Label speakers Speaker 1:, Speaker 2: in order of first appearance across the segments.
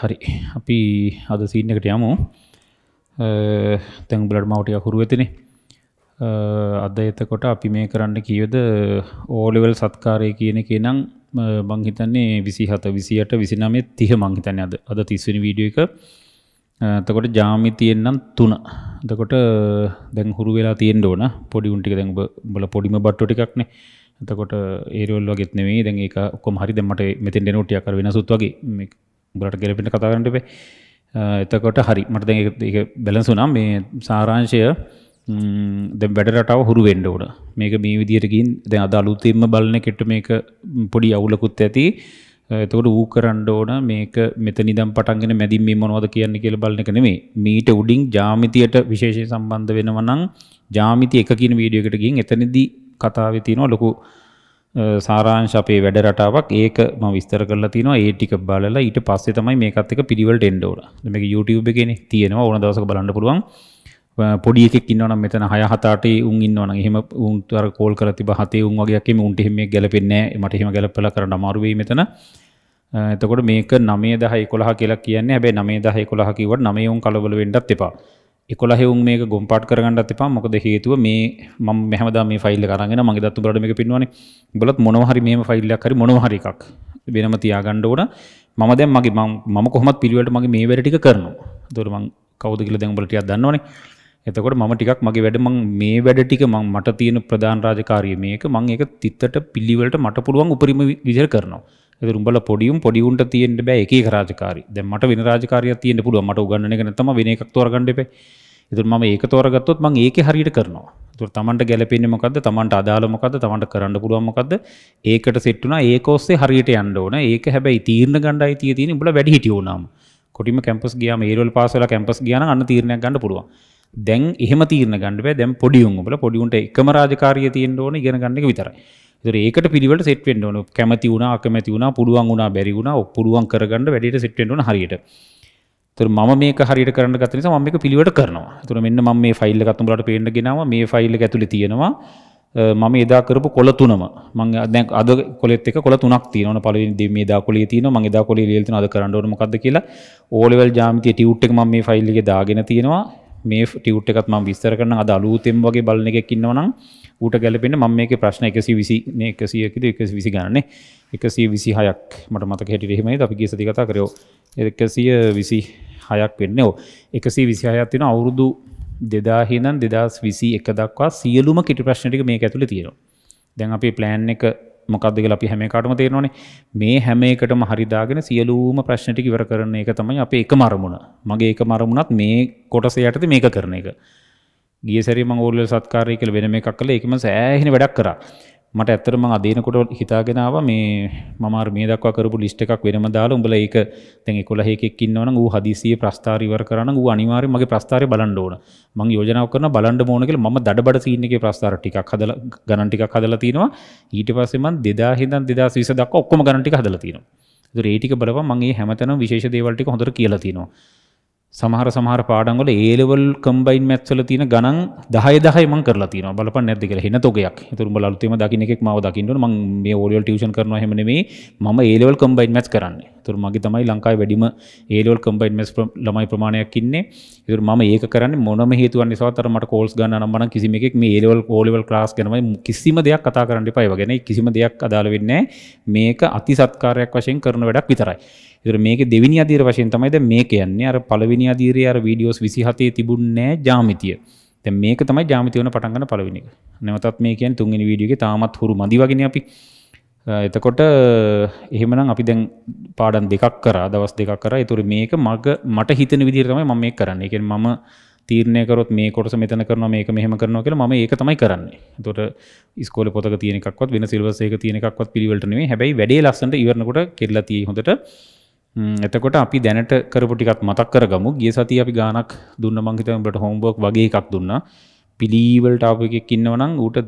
Speaker 1: හරි අපි අද සීන්නකට යමු තැන් බලට මවටය හුරු වෙතින අද එතකොට අපි මේ කරන්න කියවද ඕලෙවල් සත්කාරය කියන එක නම් බංහිතන්නේ විසි හත විසියට විසිනමේ තිහ මංහිතන්න අද අද තිස්වනි වීඩිය එක තකොට ජාමිතියෙන්නම් තුන දකොට දැන් හුරු වෙලා තියෙන් ඕන පොඩි උන්ටික දැන් බල පොඩිම බට්ටු ටිකක්නේ එතකොට ඒරවල් වගෙත් නෙවෙයි දැන් ඒක කොම හරි දෙමට මෙතෙන් ඩෙනෝටිය කර වෙනසුත් වගේ උඹලට ගැලපෙන කතා කරන්න එපා එතකොට හරි මට දැන් ඒක බැලන්ස් වුණා මේ සාරාංශය දැන් වැඩ රටාව හුරු වෙන්න ඕන මේක මේ විදිහට ගින් දැන් අද අලුතින්ම බලන කෙට මේක පොඩි අවුලකුත් ඇති එතකොට ඌ කරන්න ඕන මේක මෙතනිදම් පටන්ගෙන මැදින් මේ මොනවද කියන්නේ කියලා බලන එක නෙමෙයි. මීට උඩින් ජ්‍යාමිතියට විශේෂයෙන් සම්බන්ධ වෙනවා නම් ජ්‍යාමිති එක කියන වීඩියෝ එකට ගිහින් එතනදී කතාවේ තියෙනවා ලොකු සාරාංශ අපේ වැඩ රටාවක් ඒක ම විස්තර කරලා තිනවා ඒ ටික බලලා ඊට පස්සේ තමයි මේකත් එක පිළිවෙලට එන්න ඕන. මේක YouTube එකේනේ තියෙනවා ඕන දවසක බලන්න පුළුවන්. පොඩි එකෙක් ඉන්නවා නම් මෙතන 6 7 8 උන් ඉන්නවා නම් එහෙම උන් අර කෝල් කරලා තිබ්බ හතේ උන් වගේ එකේ උන්ට එහෙම ගැලපෙන්නේ නැහැ. මට එහෙම ගැලපලා කරන්න අමාරු වෙයි මෙතන. එතකොට මේක 9 10 11 කියලා කියන්නේ. හැබැයි 9 10 11 කිව්වට 9 උන් කලබල වෙන්නත් එපා. එකොල හෙවුන් මේ ගොම්පාට කරගන්නත් එපා මොකද හේතුව මේ ම මෙහමද මේ ෆයිල් කරගෙන මගේ දත්තු බරට මේක පින්වන බලත් මොනවහරි මේ ෆයිල්ලයක් හරි මොනවහරි එකක් වෙනම තියාගණ්ඩ ඕන මම දැන් මගේ මම කොහොමත් පිළිවට මගේ මේ වැඩටික කරනවා දොරමං කවද කියල දැන් බලටියක් දන්නවනේ එතකොට මම ටිකක් මගේ වැඩ මං මේ වැඩ ටික මං මට තියෙන ප්‍රධාන රාජකාරිය මේක මං ඒක තිත්තට පිළිවලට මට පුළුවන් උපරිම විදිහට කරනවා ඒතර උඹල පොඩියුම් පොඩි උන්ට තියෙන්න බෑ එකේ රාජකාරි දැන් මට වෙන රාජකාරියක් තියෙන්න පුළුවන් මට උගන්නන එක නැත්නම් වෙන එකක් තෝරගන්න එපේ ඉතුර ම ඒක තෝරගත්තොත් මං ඒක හරිට කරනවා තුර තමන්ට ගැලපෙනමකද තමන්ට අදාළමකද තමන්ට කරන්න පුළුවමකද ඒකට සෙට්ටුන ඒකෝස්සේ හරියට අන්ඩෝන ඒක හැබැයි තීරණ ගණඩයි තිය තියෙන බල වැඩි හිටියවනම් කොටිම කැම්පස් ගියා ඒරල් පාසල කැම්පස් ගියන අන්න තීරණයක් ගන්න පුළුවන් දැන් එහම තීරණ ගණඩුව දැම් පොඩියුම්ල පොඩියුන්ට එකම රාජකාරය තියෙන් ඕන ඉගෙන ගන්නක විතරයි ඒකට පිළිවට සෙට්ෙන්ඩ ඕන කැමති වුණ අකමැති වුණ පුළුවන් වුණ බැරි වුණ පුළුවන් කරගන්න වැඩට සෙට්ෙන්ඩන හරියට තොර ම මේ හරිට කරන්න ගත නිසා මම එක පිළිවට කරනවා තුර මෙන්න ම මේ ෆයිල්ල කතුඹලට පේන්න ගෙනවා මේ ෆයිල්ල ඇතුළි තියෙනවා මම එදා කරපු කොළ තුනම මං දැන් අද කොලෙත් එක කොළ තුනක් තියෙනවා පළවෙනි දේ මේ දා කොළේ තියෙනවා මං එදා කොළේ ලියලා තියෙනවා අද කරන්න ඕන මොකද්ද කියලා ඕලෙවල් ජ්‍යාමිතිය ටියුට් එක මම මේ ෆයිල් එකේ දාගෙන තියෙනවා මේ ටියුට් එකත් ම විස්තර කරන අද අලුතෙම් වගේ බලන එකක් ඉන්නවනම් ඌට ගැලපෙන ම මේක ප්‍රශ්න එකසි විසි එකසියකද එක විසි ගන්න එකසිය විසි හයක් මට මතක හැටි එහෙමයි අපි ගේ සතිකතා කරයෝ එකසිය විසි හයක් වෙන්න ඕ එකසි විසි හයත්තින අවුරුදු දෙදාහිනන් දෙදස් විසි එක දක්වා සියලුම කිටි ප්‍රශ්නටික මේ ඇතුළ තියෙනවා දැන් අපේ ප්ලෑන් එක මොකක්ද කියලා අපි හැම එකකටම තේරෙනවානේ මේ හැම එකටම හරිදාගෙන සියලුම ප්‍රශ්න ටික ඉවර කරන එක තමයි අපේ එකම අරමුණ. මගේ එකම අරමුණත් මේ කොටස යටතේ මේක කරන එක. ගිය සැරේ මම ඕල්වල සත්කාරය කියලා වෙනම එකක් කළා ඒකම සෑහෙන වැඩක් කරා. මට ඇත්තටම අදේනකොට හිතාගෙන ආවා මේ මම අර මේ දක්වා කරපු ලිස්ට් එකක් වෙනම දාලා උඹලා ඒක දැන් 11 එකෙක් ඉන්නවනම් ඌ හදිසියෙ ප්‍රස්තාර ඉවර කරා නම් ඌ අනිවාර්යයෙන් මගේ ප්‍රස්තාරය බලන්න ඕන මම යෝජනාවක් කරනවා බලන්න ඕන කියලා මම දඩබඩ සීන් එකේ ප්‍රස්තාර ටිකක් හදලා ගණන් ටිකක් හදලා තිනවා ඊට පස්සේ මම 2000 ඉඳන් 2020 දක්වා ඔක්කොම ගණන් ටික හදලා තිනවා ඒ ටික බලපන් මම මේ හැමතැනම විශේෂ දේවල් ටික හොඳට කියලා තිනවා සමහර සමහර පාඩන්ගොල ඒලෙවල් කම්බයින් මැත්සල තින ගණන් දහය දහයි මං කරලා තින බලප නැතික හෙන තොකයක් තුරු බලතුම දකින එකෙක් මව දකින්නට මං මේ ෝඩියල් ටියෂන් කරන හෙමනේ මම ඒලෙවල් කම්බයින් මැස් කරන්න තුර මගේ තමයි ලංකායි වැඩිම ඒලෙවල් කම්බයින් මැස් ළමයි ප්‍රමාණයක් ඉන්නේ ඉතුර ම ඒක කරන්න මොනම හේතුව නිසා තරමට කෝල්ස් ගන්න නම්බන කිසිම එකෙක් මේ ඒලෙවල් ඕලෙවල් ක්ලාස් කරනවයි කිසිම දෙයක් කතා කරන්න පයිවගෙන කිසිම දෙයක් අදාළ වෙන්නේ මේක අති සත්කාරයක් වශයෙන් කරන වැඩක් විතරයි ඉර මේක දෙවිනි අදීර වශයෙන් තමයිද මේක යන්නේ අර පළවෙනි අදීරයේ අර වීඩියෝස් 27 තිබුණේ ජාමිතිය. දැන් මේක තමයි ජාමිතිය වෙන පටන් ගන්න පළවෙනි එක. නැවතත් මේ කියන්නේ තුන්වෙනි වීඩියෝ එකේ තාමත් හුරු මදි වගේනේ අපි. එතකොට එහෙමනම් අපි දැන් පාඩම් දෙකක් කරා දවස් දෙකක් කරා. ඒතර මේක මග මට හිතෙන විදිහට තමයි මම මේක කරන්නේ. ඒ කියන්නේ මම තීරණය කරොත් මේ කොටස මෙතන කරනවා මේක මෙහෙම කරනවා කියලා මම ඒක තමයි කරන්නේ. එතකොට ඉස්කෝලේ පොතක තියෙන එකක්වත් වෙන සිලබස් එකක තියෙන එකක්වත් පිළිවෙලට නෙමෙයි. හැබැයි වැඩේ ලස්සනට ඉවරනකොට කෙරලා තියෙයි හොඳට. එතකොට අපි දැනට කරපුටිකක් මතක් කරගමු ගිය සති අපි ගානක් දුන්න මංහිතමට හෝම්බෝක් වගේ එකක් දුන්න පිලීවල්ට අප එකක් ඉන්නවනම් ඌට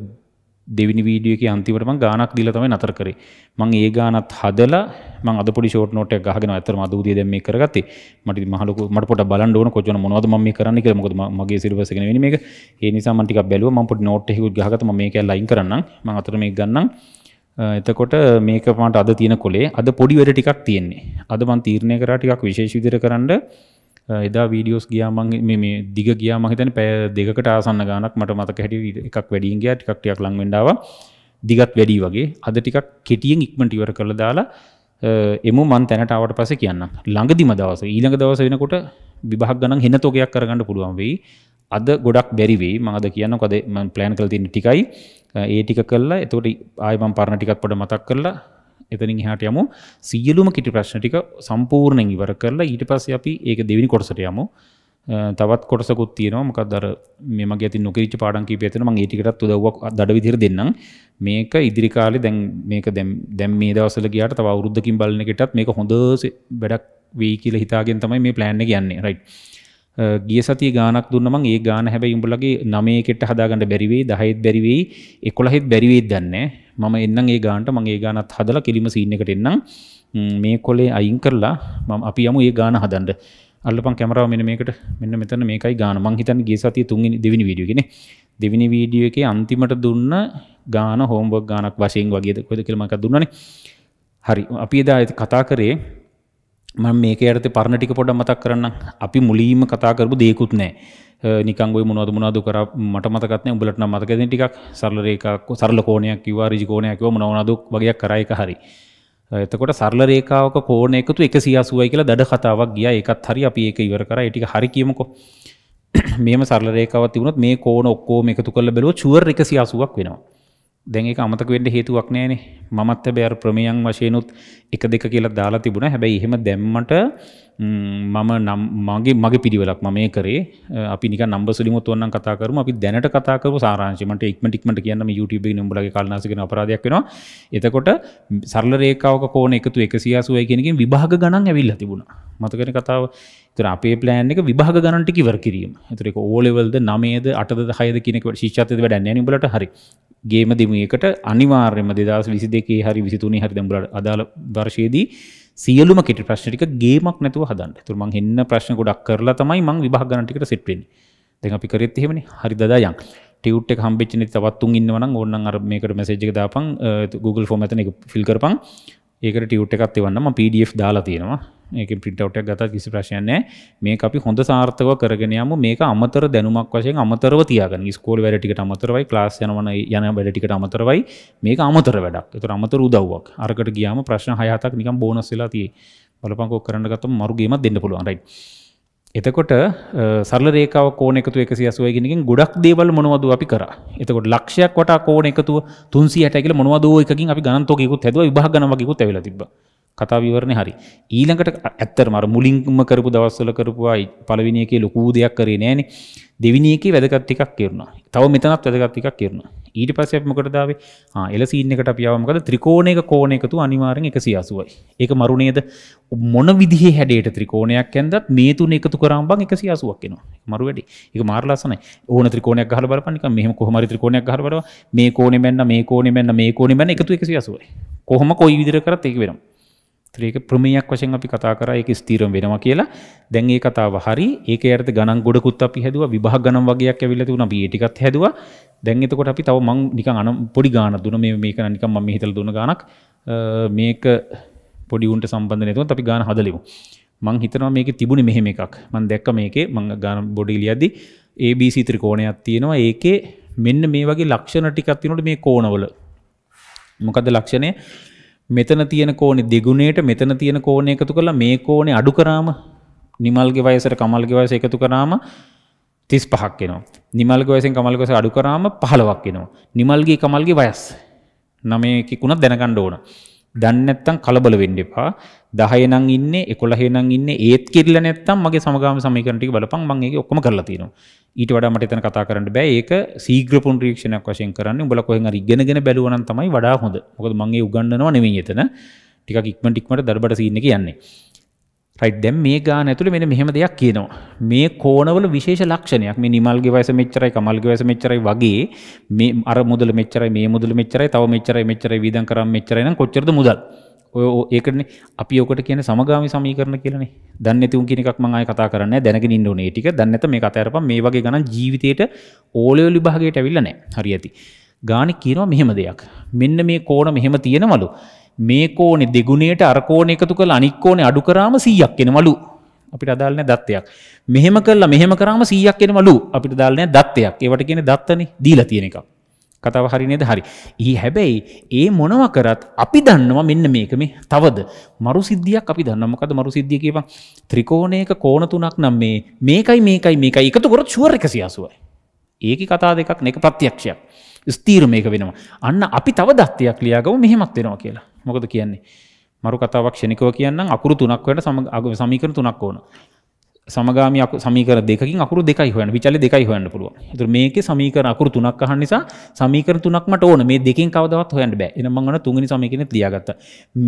Speaker 1: දෙවිනි වීඩියක අන්තිවටම ගානක් දිලතම නතර කරේ මං ඒ ගානත් හදලා මං අද පොඩි ෂෝට් නෝට් එකක් ගහගෙන අතර මද උදේ දැන් මේ කරගත්තේ මට මහලුකු මට පොඩ්ඩක් බලන්න ඕන කොච්චර මොනවද මම මේ කරන්න කියලා මොකද මගේ සිලබස් එකනේ වෙන්නේ මේක ඒ නිසා මම ටිකක් බැලුවා මම පොඩි නෝට් එකකුත් ගහගත්තා මම මේක ලයින් කරන්නම් මං අතර මේක ගන්නම් එතකොට මේක මට අද තියෙන කොලේ අද පොඩි වැඩ ටිකක් තියෙන්නේ. අද මං තීරණය කරා ටිකක් විශේෂ විදිහට කරන්න. එදා වීඩියෝස් ගියා මං මේ මේ දිග ගියා මං හිතන්නේ පැය දෙකකට ආසන්න ගාණක් මට මතක හැටියට එකක් වැඩියෙන් ගියා ටිකක් ටිකක් ලඟ වෙන්න ආවා. දිගත් වැඩි වගේ අද ටිකක් කෙටියෙන් ඉක්මනට ඉවර කරලා දාලා එමු මන් තැනට ආවට පස්සේ කියන්නම්. ළඟදිම දවස ඊළඟ දවස වෙනකොට විභාග ගණන් හෙනතෝගයක් කරගන්න පුළුවන් වෙයි. අද ගොඩක් බැරිවේ මද කියන්න කොද ප්ලෑන් කල තින්න ටිකයි ඒ ටික කල්ලා එතකොට ආයමන් පරණ ටිකක් පොඩ මතක් කරලා එතනින් හට යමු සියලුම කිටි ප්‍රශ්න ටික සම්පූර්ණයෙන් ඉවර කරලා ඊට පස්සේ අපි ඒක දෙවෙනි කොටසට යමු තවත් කොටසකුත් තියෙනවා මොකද අර මේ මගේ අතින් නොකිරිච්ච පාඩම් කීපය තියෙනවා මම ඒ ටිකටත් උදව්වක් දඩ විදිහට දෙන්නම් මේක ඉදිරි කාලේ දැන් මේක දැන් දැන් මේ දවස්වල ගියාට තව අවුරුද්දකින් බලන එකටත් මේක හොඳ වැඩක් වෙයි කියලා හිතාගෙන තමයි මේ ප්ලෑන් එක යන්නේ රයිට් ගිය සති ගානක් දුන්නම ඒ ගාන හැබැයි උඹලගේ නමයකෙට හදාගන්න බැරිවෙයි දහයිත් බැරිවෙයි එකොළහෙත් බැරිවෙයි දන්න මම එන්නම් ඒ ගාන්ට මං ඒ ගානත් හදල කිලිම සිීන්න එකට එන්නම් මේ කොලේ අයින් කරලා මම අපි යමු ඒ ගාන හදන්ඩ අල්ලපන් කැමරාව මෙන මේකට මෙන්න මෙතන මේකයි ගාන මං හිතන් ගිය සතිය තුන්ගනි දෙවිනි වීඩියගෙන දෙවිනි වීඩිය එක අන්තිමට දුන්න ගාන හෝම්බක් ගානක් වශයෙන් වගේද කොද කිලමක් දුන්නන හරි අපි එදා ඇති කතා කරේ ම මේක අරත පරණටික පොඩ මතක් කරන්න අපි මුලීම කතාකරපු දේකුත් නෑ නිකංගුව මොනවද මොනාද කර මට මතකත්න උඹලට මතකද ටිකක් සරලරේකක් සරල කෝනයක් කිවා රිජිකෝනයක්ව මොනවනදු වගේයක් කරයක හරි. එතකොට සරල රේකාවක කෝන එකතු එක සියසුවයි කියලා දඩ කතාවක් ගිය එකත් හරි අපි ඒක ඉවර කර ටික හරි කියමකෝ මේම සරලරේකවත් තිබුණත් මේ කෝන ඔක්කෝ එකතු කල බැලෝ චුවර් එක සියසුවක් වෙනවා. දැන් ඒක අමතක වෙන්න හේතුවක් නෑනේ මමත් හැබැයි අර ප්‍රමේයන් වශයෙන්ුත් එක දෙක කියලා දාලා තිබුණා හැබැයි එහෙම දැම්මට මම නම් මගේ මගේ පිරිවලක් ම මේ කරේ අපි නික නම්බ සලිමුත් වන්න කතාකරම අපි දැනට කතාකර සාරංශමට ඉක්මටික්මට කියන්නම YouTube නම්බල කාලනාසකෙන අපරාධයක්ෙනවා එතකොට සරල රේකාවක කෝන එකතු එක සියාසුවය කියෙනකින් විභාග ගණන් ඇවිල් තිබුණ මතකන කතාව තර අපේ පලෑන් එක විභාග ගණන්ට කිවර කිරීම ඇතරක ඕලෙවල්ද නමේද අටද හයද කිනෙක ශිෂ්චත වැඩ නැනිබලට හරි ගේම දෙමකට අනිවාර්යම දෙදස් විසි දෙකේ හරි විසිතුනි හරි දම්බලට අදාළ දර්ශයේදී සියලුම කෙට ප්‍රශ්ටික ගේමක් නැතුව හදන්න තුරමං එන්න ප්‍රශ්න ගොඩක් කරලා තමයි මං විභාගනටිකට සෙට්වෙන් දෙ අපි කරෙත් එහෙමනි හරි දදායන් ටවට් හම්පිච්චන තවත්තුන් ඉන්නවන ඕන්න අර මේකට මැසේජ්ක දාපන් Google ෆෝමතන එක ෆිල් කරපන් ඒක ටියුට් එකත් එවන්නම PDF දාලා තියෙනවා ඒක පිටවටක් ගත කිසි ප්‍රශයනෑ මේ අපි හොඳ සාර්ථක කරගෙනයම මේක අමතර දැනුමක් වශයෙන් අමතරව තියගෙන ස්කෝල් වැඩටිකට අමතරවයි ලාස් යනවන යන වැඩටිකට අමතරවයි මේක අමතර වැඩක් එතු අමතර උදව්වක් අරකට ගියාම ප්‍රශ්න හයතක් නිකම් බෝනස්සලා තිය බලපංකෝ කරන්න ගතම මරුගේම දෙන්න පුළුවන්රයි. එතකොට සරල රේකාව කෝන එකතු එක සියසුවයගෙනකින් ගොඩක් දේවල් මොනවද අපි කර එතකොට ලක්ෂයක් වට කෝන එකතු තුන්සියට කියල මොනවද එකකින් අපි ගන්තෝකෙකුත් හැදව විභාගනවකිකුත් ඇවෙල තිබා කතා විවරණය හරි. ඊළඟට ඇත්තටම අර මුලින්ම කරපු දවස්වල කරපුවා පළවෙනි එකේ ලොකු දෙයක් කරේ නෑනේ. දෙවෙනි එකේ වැදගත් ටිකක් කරනවා. තව මෙතනත් වැදගත් ටිකක් කරනවා. ඊට පස්සේ අපි මොකටද ආවේ? ආ එලසීන් එකට අපි ආවා මොකද ත්‍රිකෝණයක කෝණ එකතු අනිවාර්යෙන් 180යි. ඒක මරු නේද? මොන විදිහේ හැඩයට ත්‍රිකෝණයක් ඇන්දත් මේ තුන එකතු කරාම බං 180ක් එනවා. මරු වැඩි. ඒක මාර ලස්සනයි. ඕන ත්‍රිකෝණයක් ගහලා බලපන් නිකන් මෙහෙම කොහොම හරි ත්‍රිකෝණයක් ගහලා බලවා මේ කෝණේ මෙන්න මේ කෝණේ මෙන්න මේ කෝණේ මෙන්න එකතු 180යි. කොහොම කොයි විදිහට කරත් ඒක වෙනවා. ත්‍රේක ප්‍රමේයක් වශයෙන් අපි කතා කරා ඒක ස්ථිරම වෙනවා කියලා. දැන් මේ කතාව හරි. ඒකේ අර්ථ ගණන් ගොඩකුත් අපි හැදුවා. විභාග ගණන් වගේක් ඇවිල්ලා තිබුණා. අපි ඒ ටිකත් හැදුවා. දැන් එතකොට අපි තව මං නිකන් අන පොඩි ගාණක් දුන්න මේ මේක නිකන් මම හිතලා දුන්න ගාණක්. මේක පොඩි උන්ට සම්බන්ධ නැතුවත් අපි ගාණ හදලිමු. මං හිතනවා මේකේ තිබුණේ මෙහෙම එකක්. මං දැක්ක මේකේ මං ගාණ බොඩි ලියද්දි ABC ත්‍රිකෝණයක් තියෙනවා. ඒකේ මෙන්න මේ වගේ ලක්ෂණ ටිකක් තියෙනකොට මේ කෝණවල. මොකද්ද ලක්ෂණය? මෙතන තියෙන කෝනේ දෙගුණයට මෙතන තියෙන කෝණය එකතු කරලා මේ කෝණේ අඩු කරාම නිමල්ගේ වයසට කමල්ගේ වයස එකතු කරාම 35ක් එනවා. නිමල්ගේ වයසෙන් කමල්ගේ වයස අඩු කරාම 15ක් එනවා. නිමල්ගේ කමල්ගේ වයස 9 එකකුණත් දැනගන්න ඕන. දන්නේ නැත්නම් කලබල වෙන්න එපා. දහය නම් ඉන්නේ 11 නම් ඉන්නේ ඒත් කිරිලා නැත්තම් මගේ සමගාම සමීකරණ ටික බලපන් මම ඒක ඔක්කොම කරලා තියෙනවා. ඊට වඩා මට එතන කතා කරන්න බෑ. ඒක ශීඝ්‍ර පුනරීක්ෂණයක් වශයෙන් කරන්නේ. උඹලා කොහෙන් හරි ඉගෙනගෙන බැලුවා නම් තමයි වඩා හොඳ. මොකද මම ඒ උගන්වනවා නෙමෙයි එතන. ටිකක් ඉක්මනට ඉක්මනට දඩබඩ සීන් එක කියන්නේ. රයිට් දැන් මේ ගාන ඇතුළේ මෙන්න මෙහෙම දෙයක් කියනවා. මේ කෝණවල විශේෂ ලක්ෂණයක්. මේ නිමල්ගේ වයස මෙච්චරයි, කමල්ගේ වයස මෙච්චරයි වගේ මේ අර මුදල මෙච්චරයි, මේ මුදල මෙච්චරයි, තව මෙච්චරයි, මෙච්චරයි වියදම් කරාම මෙච්චරයි නම් කොච්චරද මුදල්? ඔය ඒකනේ අපි ඔකට කියන සමගාමි සමීකරණ කියලානේ. දන්නේ නැති උන් කියන එකක් මම ආයෙ කතා කරන්නේ නැහැ. දැනගෙන ඉන්න ඕනේ. ටික දන්නේ නැත මේක අතහැරපම් මේ වගේ ගණන් ජීවිතේට ඕලෙවල් විභාගයට ඇවිල්ලා නැහැ. හරි ඇති. ගාණි කියනවා මෙහෙම දෙයක්. මෙන්න මේ කෝණ මෙහෙම තියෙනවලු. මේ කෝණේ දෙගුණයට අර කෝණ එකතු කරලා අනික් කෝණේ අඩු කරාම 100ක් එනවලු. අපිට අදාළ නැහැ දත්තයක්. මෙහෙම කළා මෙහෙම කරාම 100ක් එනවලු. අපිට අදාළ නැහැ දත්තයක්. ඒවට කියන්නේ දත්තනේ දීලා තියෙන එකක්. කතාව හරි නේද හරි. ඊ හැබැයි ඒ මොනව කරත් අපි දන්නවා මෙන්න මේක මේ තවද මරු සිද්ධියක් අපි දන්න මොකද මරු සිද්ධිය කියවා ත්‍රිකෝණයක කෝණ තුනක් නම් මේ මේකයි මේකයි මේකයි එකතු කරොත් ෂුවර් 180යි. ඒකේ කතා දෙකක් නේ ඒක ප්‍රත්‍යක්ෂයක්. ස්ථීර මේක වෙනවා. අන්න අපි තව දත්තයක් ලියාගමු මෙහෙමත් වෙනවා කියලා. මොකද කියන්නේ? මරු කතාවක් ක්ෂණිකව කියන්නම් අකුරු තුනක් වෙන සමීකරණ තුනක් ඕන. සමගාමි අකු සමීකර දෙකකින් අකුරු දෙකයි හොයන්න විචල දෙකයි හොයන්න පුළුවන්. ඒතර මේකේ සමීකරණ අකුරු තුනක් අහන්න නිසා සමීකරණ තුනක් මට ඕන. මේ දෙකෙන් කවදාවත් හොයන්න බෑ. එහෙනම් මම අර තුන්වෙනි සමීකරණෙත් ලියාගත්තා.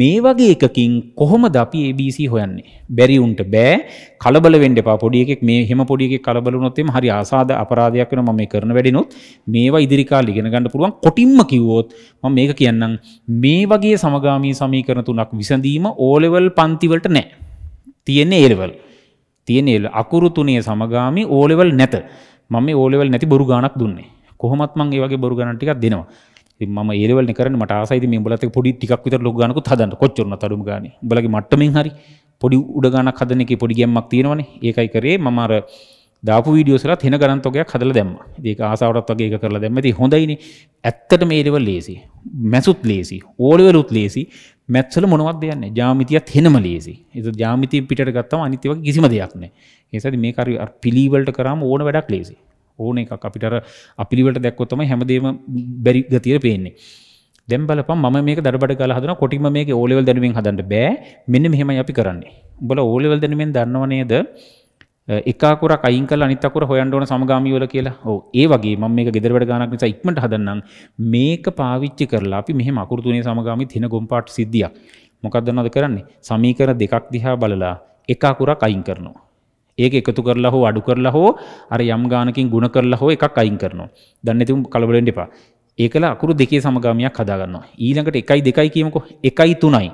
Speaker 1: මේ වගේ එකකින් කොහොමද අපි ABC හොයන්නේ? බැරි උන්ට බෑ. කලබල වෙන්න එපා. පොඩි එකෙක් මේ එහෙම පොඩි එකෙක් කලබල වුණොත් එimhe හරි ආසාද අපරාධයක් වෙනවා. මම මේ කරන වැඩිනොත් මේවා ඉදිරි කාලේ ඉගෙන ගන්න පුළුවන්. කොටින්ම කිව්වොත් මම මේක කියන්නම්. මේ වගේ සමගාමී සමීකරණ තුනක් විසඳීම O level පන්ති වලට නෑ. තියෙන්නේ A level. තියෙන අකුරු තුනේ සමගාමි ඕලෙවල් නැත මම ඕලෙවල් නැති බොරු ගානක් දුන්නේ කොහොමත් මං ඒ වගේ බොරු ගණන් ටිකක් දෙනවා ඉතින් මම ඒ ලෙවල් එක කරන්න මට ආසයිද මේ උඹලත් එක්ක පොඩි ටිකක් විතර ලොකු ගානකුත් හදන්න කොච්චරුණත් අඩුම ගානේ උඹලගේ මට්ටමින් හරි පොඩි උඩ ගානක් හදන එකේ පොඩි ගැම්මක් තියෙනවනේ ඒකයි කරේ මම අර දාපු වීඩියෝස්ලත් හෙන ගණන්තොගයක් හදලා දැම්මා. ඒක ආසාවටත් වගේ එක කරලා දැම්මා. ඉතින් හොඳයිනේ. ඇත්තට මේ ලෙවල් ලේසි. මැසුත් ලේසි. ඕ ලෙවලුත් ලේසි. මැත්සල මොනවත් දෙයන්න ජාමිතියත් හෙනම ලේසි එත ජාමිතය පිට ගත්තම අනිතිව කිසිම දෙයක්න ඒසද මේ කර පිළිවලට කරම් ඕන වැඩක් ලේසි ඕන එකක් අපිටර අපිළිවට දැක්කොත්තම හැමදේම බැරි ගතිය පේන්නේ දැම් බලපම් ම මේ දරබට කල හදන කොටිම මේ ඕලෙවල් දැනුවෙන් හදන්න බෑ මෙන්න මෙහෙම අපි කරන්නේ බල ඕලෙවල් දැනුවෙන් දන්නවනේද එකකුර කයින්කල අනිතකුර හොයන්ඩෝන සමගාමීවල කියලා ඕ ඒ වගේ ම මේ ගෙදරවට ගනක් නිසා ඉක්මට හදන්නම් මේක පාවිච්චි කරලා අපි මෙහ මකුරතුනේ සමගාමි තින ගොම්පාට් සිද්ධිය මොකක්දන්නද කරන්නේ සමීකර දෙකක් දිහා බලලා එකකුර කයින් කරනවා. ඒක එකතු කරලා හෝ අඩු කරලා හෝ අර යම් ගානකින් ගුණ කරලා හෝ එකක් අයින් කරනවා දන්නතුම් කලබලෙන් එපා ඒකල අකුරු දෙකේ සමගාමයක් හදාගන්නවා ඊළඟට එකයි දෙකයි කියමකො එකයි තුනයි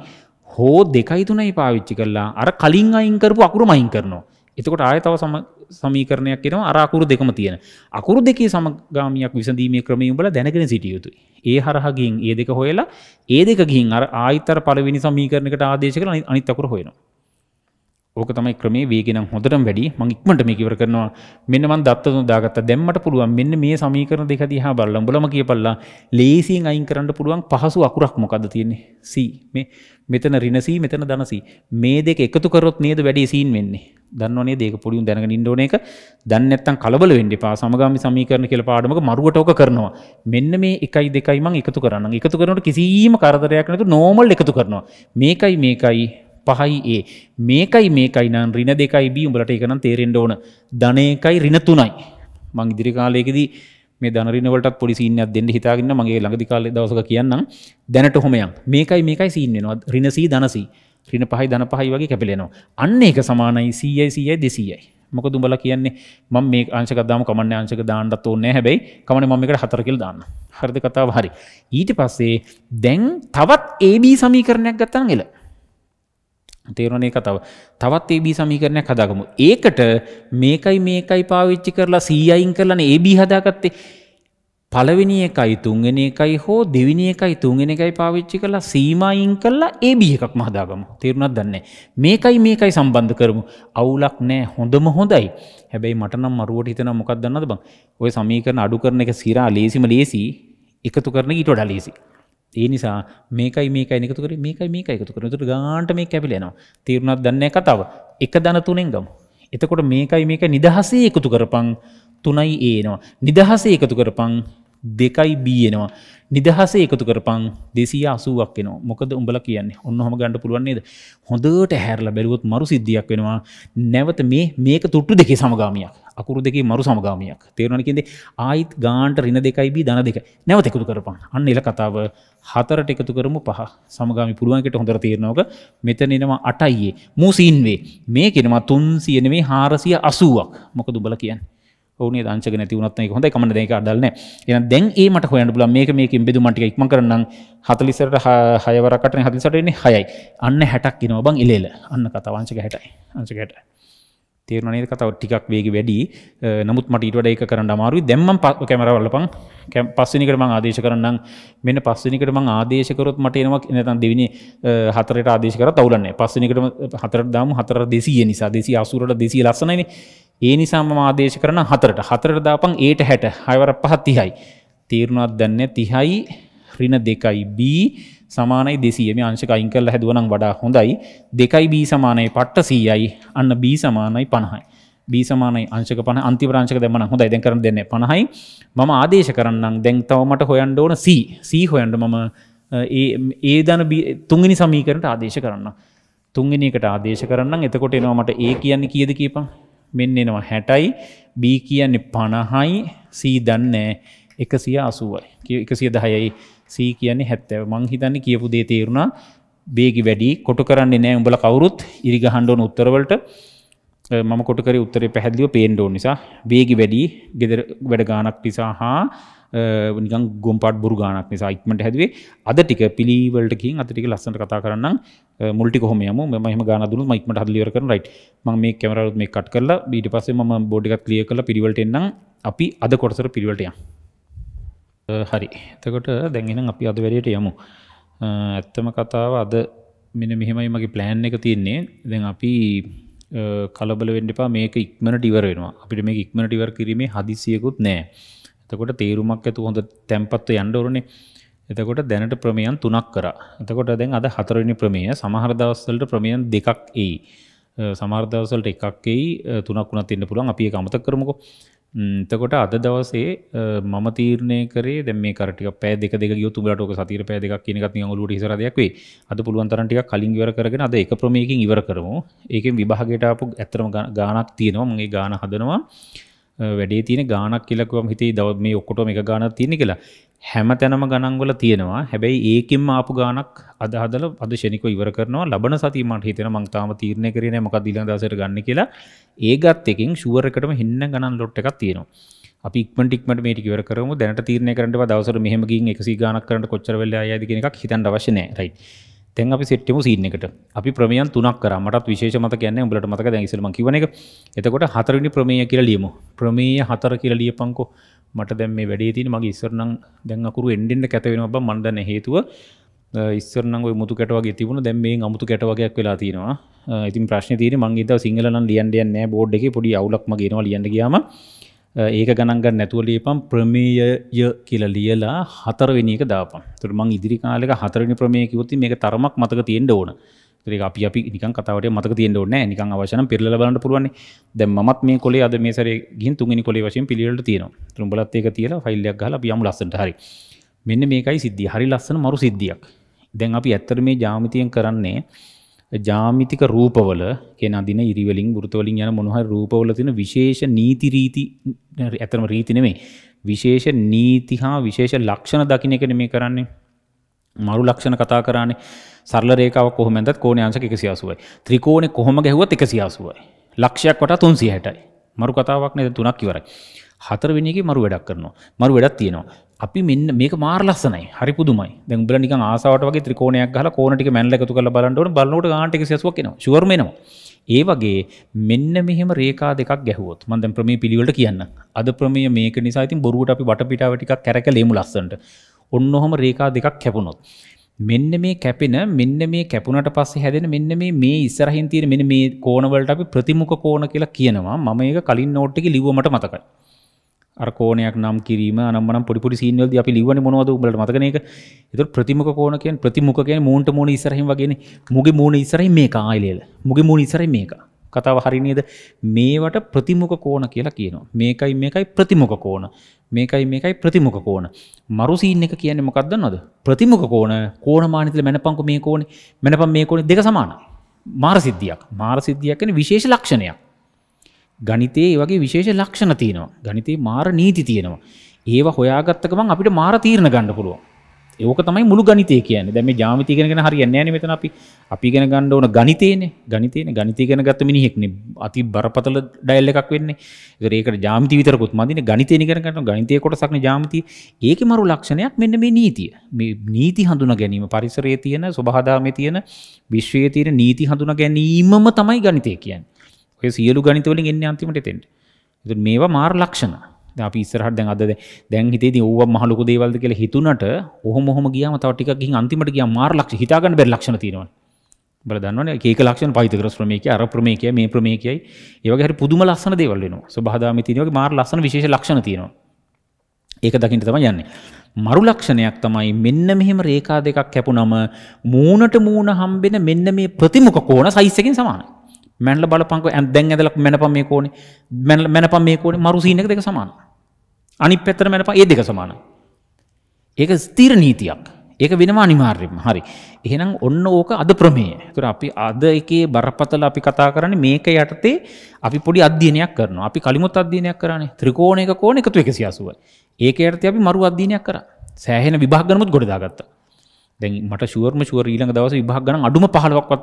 Speaker 1: හෝ දෙකයි තුනයි පාවිච්චි කරලා අර කලින් අයින් කරපු අකුරු මයින් කරනවා එතකොට ආය තව සමීකරණයක් එනවා අරාකුරු දෙකම තියෙන අකුරු දෙකේ සමගාමියක් විසඳීමේ ක්‍රමය උඹල දැනගෙන සිටිය යුතුයි. ඒ හරහා ගින් ඒ දෙක හොයලා ඒ දෙක ගින් අර ආයිතර පළවෙනි සමීකරණයකට ආදේශ කරලා අනිත් අකුර හොයනවා. ඕක තමයි ක්‍රමේ වේගෙ නම් හොඳටම වැඩි මම ඉක්මනට මේක ඉවර කරනවා මෙන්න මම දත්ත තුන දාගත්තා දැම්මට පුළුවන් මෙන්න මේ සමීකරණ දෙක දිහා බලලා උඹලම කියපල්ලා ලේසියෙන් අයින් කරන්න පුළුවන් පහසු අකුරක් මොකද්ද තියෙන්නේ C මේ මෙතන රිනසී මෙතන දනසී මේ දෙක එකතු කරොත් නේද වැඩේ සීන් වෙන්නේ දන්නවනේ දෙක පොඩියුන් දැනගෙන ඉන්න ඕන එක දැන් නැත්තම් කලබල වෙන්න එපා සමගාමි සමීකරණ කියලා පාඩමක මරුවට ඕක කරනවා මෙන්න මේ එකයි දෙකයි මං එකතු කරන්නම් එකතු කරනකොට කිසිම කරදරයක් නැතුව නෝමල් එකතු කරනවා මේකයි මේකයි පහයි ඒ මේකයි මේකයි නම් රින දෙකයි බී උඹලට එක නම් තේරෙන්න ඕන ධන එකයි රින තුනයි මං ඉදිරි කාලයකදී මේ දනරිනවලට පොඩිසිීනයක් දෙන්න හිතාගන්න මගේ ලඟදි කාල දවසක කියන්නම් දැනට හොමයන් මේකයි මේකයි සිීන්නවා රිනසී දනසී රින පහයි දන පහයි වගේ කැපිලෙනවා අන්න ඒක සමානයි සීයි සීයි දෙසීයි මොක දුඹල කියන්නේ ම මේ අංශකදාම කමන්න අංශක දාන්නත් ඕන්න හැබැයි කමන මකට හතරකල් දාන්න හරිද කතාව හරි ඊට පස්සේ දැන් තවත් ඒබී සමීකරණයක් ගත්තාන් එලා තේරුණ එක තව තවත් ඒබ සමීකරණයක් හදාගමු. ඒකට මේකයි මේකයි පාවිච්චි කරලා සීයයින් කරලන ඒබ හදාගත්තේ පළවෙනි එකයි තුන්ගෙන එකයි හෝ දෙවිනි එකයි තුන්ගෙන එකයි පාවිච්චි කරලා සීමයින් කරලා ඒබ එකක් මහදාගම තේරුණත් දන්නේ මේකයි මේකයි සම්බන්ධ කරමු අවුලක් නෑ හොඳම හොඳයි හැබැයි මටනම් මරුවට හිතන මොකක් දන්නද බං ඔය සමීකරණ අඩු කරන එක සිරා ලේසිම ලේසි එකතු කරන ඊට වඩා ලේසි ඒ නිසා මේකයි මේක එකතුකර මේක මේක එකතු කර තුට ගාන්ට මේ කැපිලෙනවා තීරුණක් දන්න කතාව එක දන තුනෙන් ගම. එතකොට මේකයි මේක නිදහසේ එකතු කරපං තුනයි ඒනවා. නිදහසේ එකතු කරපං දෙකයි බියනවා නිදහස එකතු කරපං දෙසිය අසුවක් වෙන මොකද උඹල කියන්නේ ඔන්නහම ගණඩ පුළුවන්න්නේද හොඳට හැරල බැලුවොත් මරු සිද්ධියක් වෙනවා නැවත මේ මේක තුට්ටු දෙකේ සමගාමයක් අකුරු දෙකේ මරු සමගාමයක් තේරුණ කියෙදේ ආයිත් ගාන්ට රින දෙකයිබී දන දෙක නැවත එකතු කරපන් අන්න එල කතාව හතරට එකතු කරමු පහ සමගාමි පුළුවන්කට හොඳර තේරනවක මෙත නෙනවා අටයියේ මූසීන්වේ මේ කෙනවා තුන් සියනවේ හාරසිය අසුවක් මොක දුබල කියන්නේ ඕන දංචක නැතිවනත් හොඳ කමන දෙක අදල්න එන දැන් ඒමට හොයන්න බල මේක මේකින් බෙදු මටික ඉක්ම කරන්න හතලිසට හයවරකටන හතිසටන්නේ හයයි අන්න හැටක් කිනව බං ඉලේල අන්න කතවංචක හැටයි අංචකට තේරනේ කතව ටිකක් වේග වැඩි නමුත් මටට ඒක කරන්න අමාරු දෙම්ම පත් කැමරවල්ලපං කැම් පස්සනිකටම ආදේශ කරන්න මෙන්න පස්සනිකටම ආදේශකරොත් මට එනවක් නතන් දෙවිනි හතරට ආදේශකර තවලන්නේ පස්සනිකටම හතර දාම හතර දෙසිය නිසා දෙසි අසුරට දෙසී ලස්සනයිනේ ඒ නිසාම ආදේශ කරන හතරට හතරට දාපන් ඒට හැට හයවර පහත් තිහයි. තේරුණත් දැන්න තිහයි රින දෙකයි B සමානයි දෙසියම අංශක අයින් කරලා හැදුවනම් වඩා හොඳයි. දෙකයි B සමානයි පට්ට සීයයි අන්න B සමානයි පණහයි. B සමානයි අංශක පණ අන්තිපරංශක දෙමන හොඳයි දැන් කරන දෙන්නේ පණහයි මම ආදේශ කරන්නම් දැන් තව මට හොයන්න ඕන C C හොයන්න මම ඒ දන තුන්ගනි සමීකරට ආදේශ කරන්න. තුන්ගෙනකට ආදේශ කරන්න එතකොට එනවා මට ඒ කියන්නේ කියද කියපා මෙන්න එනවා හැටයි B කියන්නේ පණහයි C දන්නේ එකසිය අසුවයි එකසිය දහයයි C කියන්නේ හැත්තැව මං හිතන්න කියපු දේ තේරුණා බේගි වැඩි කොට කරන්නේ නෑ උඹල කවුරුත් ඉරිගහන්ඩෝන උත්තරවලට මම කොටකර උත්තරේ පැහැදිලිව පේන්ඩෝ නිසා බේගි වැඩි ගෙදර වැඩ ගානක් නිසා හා නිකන් ගොම්පාට බුරු ගානක් නිසා ඉක්මට හැදවේ අද ටික පිළිවලටකින් අතටික ලස්සට කතා කරන්න මුල්ටි කොහමයම මෙම ගානදුරු මයික්මට හදලිවර කරන රයිට් ම මේ කැමරුත් මේ කට් කරලා බීට පසේ ම බෝඩිකත් ලිය කල පිරිවලටෙන්න්නම් අපි අද කොටසර පිරිවලටය හරි එතකොට දැන්ගෙනම් අපි අද වැඩට යමු ඇත්තම කතාව අද මෙන මෙහෙමයි මගේ ප්ලෑන් එක තියෙන්නේ දැන් අපි කලබල වෙන්ඩපා මේක ඉක්මන ටිවර වෙනවා අපිට මේ ඉක්මන ටිවර් කිරීමේ හදිසියකුත් නෑ එතකොට තේරුමක් ඇතු හොඳ තැන්පත්ව යන්න ඕනේ. එතකොට දැනට ප්‍රමේයන් තුනක් කරා. එතකොට දැන් අද හතරවෙනි ප්‍රමේය සමහර දවස්වලට ප්‍රමේයන් දෙකක් එයි. සමහර දවස්වලට එකක් එයි, තුනක් වුණත් ඉන්න පුළුවන්. අපි ඒක අමතක කරමුකෝ. එතකොට අද දවසේ මම තීරණය කරේ දැන් මේ කර ටික පෑ දෙක දෙක ගියොත් උඹලට ඔක සතියේ පෑ දෙකක් කියන එකත් නිකන් ඔලුවට ඉස්සර දෙයක් වෙයි. අද පුළුවන් තරම් ටිකක් කලින් ඉවර කරගෙන අද එක ප්‍රමේයකින් ඉවර කරමු. ඒකෙන් විභාගයට ආපු ඇත්තම ගාණක් තියෙනවා. මම ඒ ගාණ හදනවා. වැඩේ තියෙන ගානක් කියලකම හිතේ දව මේ ඔක්කොටම එක ගානක් තියෙන කියලා හැම තැනම ගණන්වල තියෙනවා හැබැයි ඒකෙන්ම ආපු ගානක් අද හදලා අද ශනිකව ඉවර කරනවා ලබන සතිය මට හිතෙනවා මං තාම තීරණය කරේ නැහැ මොකක්ද ඊළඟ දවසට ගන්න කියලා ඒකත් එකෙන් ෂුවර් එකටම හෙන්න ගණන් ලොට් එකක් තියෙනවා අපි ඉක්මට ඉක්මට මේටික ඉවර කරමු දැනට තීරණය කරන්න දවසට මෙහෙම ගින් 100 ගානක් කරන්න කොච්චර වෙලා යයිද කියන එකක් හිතන්න අවශ්‍ය නැහැ රයිට් තැන් අපි සෙට්ටම සීන් එකට අපි ප්‍රමයන් තුනක් කරමටත් විශේෂ මත කියන්නේ උඹලට මතක දැන් ඉස්සෙල්ම කිවන එක එතකොට හතරවෙනි ප්‍රමේය කියලා ලියමු ප්‍රමේය හතර කියලා ලියපන්කෝ මට දැන් මේ වැඩේ තියෙන මගේ ඉස්සර නම් දැන් අකුරු එන්න එන්න කැත වෙනවා බං මන් දන්නේ හේතුව ඉස්සර නම් ওই මුතු කැට වගේ තිබුණා දැන් මේන් අමුතු කැට වගේක් වෙලා තියෙනවා ඉතින් ප්‍රශ්නේ තියෙන්නේ මං ඊට සිංහල නම් ලියන්න යන්නේ නැහැ බෝඩ් එකේ පොඩි අවුලක් මගේ එනවා ලියන්න ගියාම ඒක ගණන්ග නැතුවලියපම් ප්‍රමේයය කියල ලියලා හතරවෙනික දාපම් තුරමං ඉදිරි කාලක හතරනි ප්‍රමයකිවති මේ තරමක් මතක තියෙන්ට ඕන ඒක අපි අපි නිකන් කතාවට මතක තියෙන්න ඕනේ නිකන් අවශ්‍යනම් පෙරලලා බලන්න පුළුවන් දැන් මමත් මේ කොලේ අද මේ සැරේ ගිහින් තුන්වෙනි කොලේ වශයෙන් පිළිවෙලට තියෙනවා තුඹලත් ඒක තියලා ෆයිල් එකක් ගහලා අපි යමු ලස්සනට හරි මෙන්න මේකයි සිද්ධිය හරි ලස්සන මරු සිද්ධියක් දැන් අපි ඇත්තට මේ ජ්‍යාමිතියෙන් කරන්නේ ජාමිතික රූපවල කියන අදින ඉරිවලින් වෘතවලින් යන මොනහරි රූපවල තියෙන විශේෂ නීති රීති ඇතරම රීති නෙමෙයි විශේෂ නීති හා විශේෂ ලක්ෂණ දකින්න එක නෙමෙයි කරන්නේ මරු ලක්ෂණ කතා කරන්නේ සරල රේඛාවක් කොහොමද කෝණේ අංශක 180යි ත්‍රිකෝණේ කොහොම ගැහුවත් 180යි ලක්ෂයක් වටා 360යි මරු කතාවක් නේද තුනක් ඉවරයි හතරවෙනි එකේ මරු වැඩක් කරනවා. මරු වැඩක් තියෙනවා. අපි මෙන්න මේක මාර ලස්සනයි. හරි පුදුමයි. දැන් උඹලා නිකන් ආසාවට වගේ ත්‍රිකෝණයක් ගහලා කෝණ ටික මැනලා එකතු කරලා බලන්න ඕන. බලනකොට ගානට 180ක් එනවා. ෂුවර්ම එනවා. ඒ වගේ මෙන්න මෙහෙම රේකා දෙකක් ගැහුවොත් මම දැන් ප්‍රමේය පිළිවෙලට කියන්න. අද ප්‍රමේය මේක නිසා ඉතින් බොරුවට අපි වටපිටාව ටිකක් කැරකලෙමු ලස්සනට. ඔන්න ඔහම රේකා දෙකක් කැපුණොත්. මෙන්න මේ කැපෙන මෙන්න මේ කැපුණට පස්සේ හැදෙන මෙන්න මේ මේ ඉස්සරහින් තියෙන මෙන්න මේ කෝණවලට අපි ප්‍රතිමුඛ කෝණ කියලා කියනවා. මම ඒක කලින් නෝට් එකේ ලිව්ව මට මතකයි. අරකෝනයක් නම් කිරීම අනම්මන පොඩිපොඩි සීන්වලදී අපි ලිවන්නේ මොනවද උඹලට මතකනේ ඒක. ඒතර ප්‍රතිමුඛ කෝණ කියන්නේ ප්‍රතිමුඛ කියන්නේ මූණට මූණ ඉස්සරහින් වගේනේ. මුගේ මූණ ඉස්සරහින් මේක ආයෙලෙල. මුගේ මූණ ඉස්සරහින් මේක. කතාව හරි නේද? මේවට ප්‍රතිමුඛ කෝණ කියලා කියනවා. මේකයි මේකයි ප්‍රතිමුඛ කෝණ. මේකයි මේකයි ප්‍රතිමුඛ කෝණ. මරු සීන් එක කියන්නේ මොකක්ද දන්නවද? ප්‍රතිමුඛ කෝණ කෝණමානිතල මැනපංකෝ මේ කෝණේ. මැනපම් මේ කෝණේ දෙක සමානයි. මාර සිද්ධියක්. මාර සිද්ධියක් කියන්නේ විශේෂ ලක්ෂණයක්. ගණිතේ වගේ විශේෂ ලක්ෂණ තියෙනවා. ගණිතේ මාර නීති තියෙනවා. ඒවා හොයාගත්ත ගමන් අපිට මාර තීරණ ගන්න පුළුවන්. ඒක තමයි මුළු ගණිතය කියන්නේ. දැන් මේ ජ්‍යාමිතිය ඉගෙන ගන්න හරියන්නේ නැහැ නේ මෙතන අපි අපි ඉගෙන ගන්න ඕන ගණිතේනේ. ගණිතේනේ ගණිතය ඉගෙන ගත්ත මිනිහෙක්නේ. අති බරපතල ඩයල් එකක් වෙන්නේ. ඒකර ඒකට ජ්‍යාමිති විතරකුත් මදින්නේ ගණිතේනේ ඉගෙන ගන්නවා. ගණිතයේ කොටසක්නේ ජ්‍යාමිතිය. ඒකේ මරු ලක්ෂණයක් මෙන්න මේ නීතිය. මේ නීති හඳුනා ගැනීම පරිසරයේ තියෙන සබහාදාමේ තියෙන විශ්වයේ තියෙන නීති හඳුනා ගැනීමම තමයි ගණිතය කියන්නේ. ඔය සියලු ගනිතවලින් එන්න අන්තිමට එතෙන්ට. ඉතින් මේවා මාර ලක්ෂණ. දැන් අපි ඉස්සරහට දැන් අද දැන් හිතේ ඉතින් ඕවා මහ ලොකු දේවල්ද කියලා හිතුණට ඔහොම ඔහොම ගියාම තව ටිකක් ගිහින් අන්තිමට ගියාම මාර ලක්ෂණ හිතා ගන්න බැරි ලක්ෂණ තියෙනවනේ. බල දන්නවනේ එක එක ලක්ෂණ පයිතගොරස් ප්‍රමේයකයි අර ප්‍රමේයකයි මේ ප්‍රමේයකයි ඒ වගේ හරි පුදුම ලස්සන දේවල් වෙනවා. සබහාදාමේ තියෙන වගේ මාර ලස්සන විශේෂ ලක්ෂණ තියෙනවා. ඒක දකින්න තමයි යන්නේ. මරු ලක්ෂණයක් තමයි මෙන්න මෙහෙම රේඛා දෙකක් කැපුනම මූණට මූණ හම්බෙන මෙන්න මේ ප්‍රතිමුඛ කෝණ සයිස් එකෙන් සමානයි. මැනල බලපංක ඇ දැන් ඇදලක් මැනපම් මේ කෝන මැල මැනපම් මේ කෝන මරු සීනක දෙක සමාන අනි පැතර මැනප ඒ දෙක සමාන ඒක ස්තීර නීතියක් ඒක වෙනවා අනිමාර්යම හරි එහෙනම් ඔන්න ඕක අද ප්‍රමේය තුර අපි අද එකේ බරපතල අපි කතා කරන්න මේක යටතේ අපි පොඩි අධ්‍යනයක් කරන අපි කලිමුත් අධ්‍යනයක් කරන ත්‍රිකෝණයක කෝන එකතු එක සියාසුව ඒක යටතේ අපි මරු අධ්‍යනයක් කර සෑහෙන විභාගනමුත් ගොඩදාගත්තා දැන් මට ෂුවර්ම ෂුවර් ඊළඟ දවසේ විභාග ගණන් අඩුම 15ක්වත්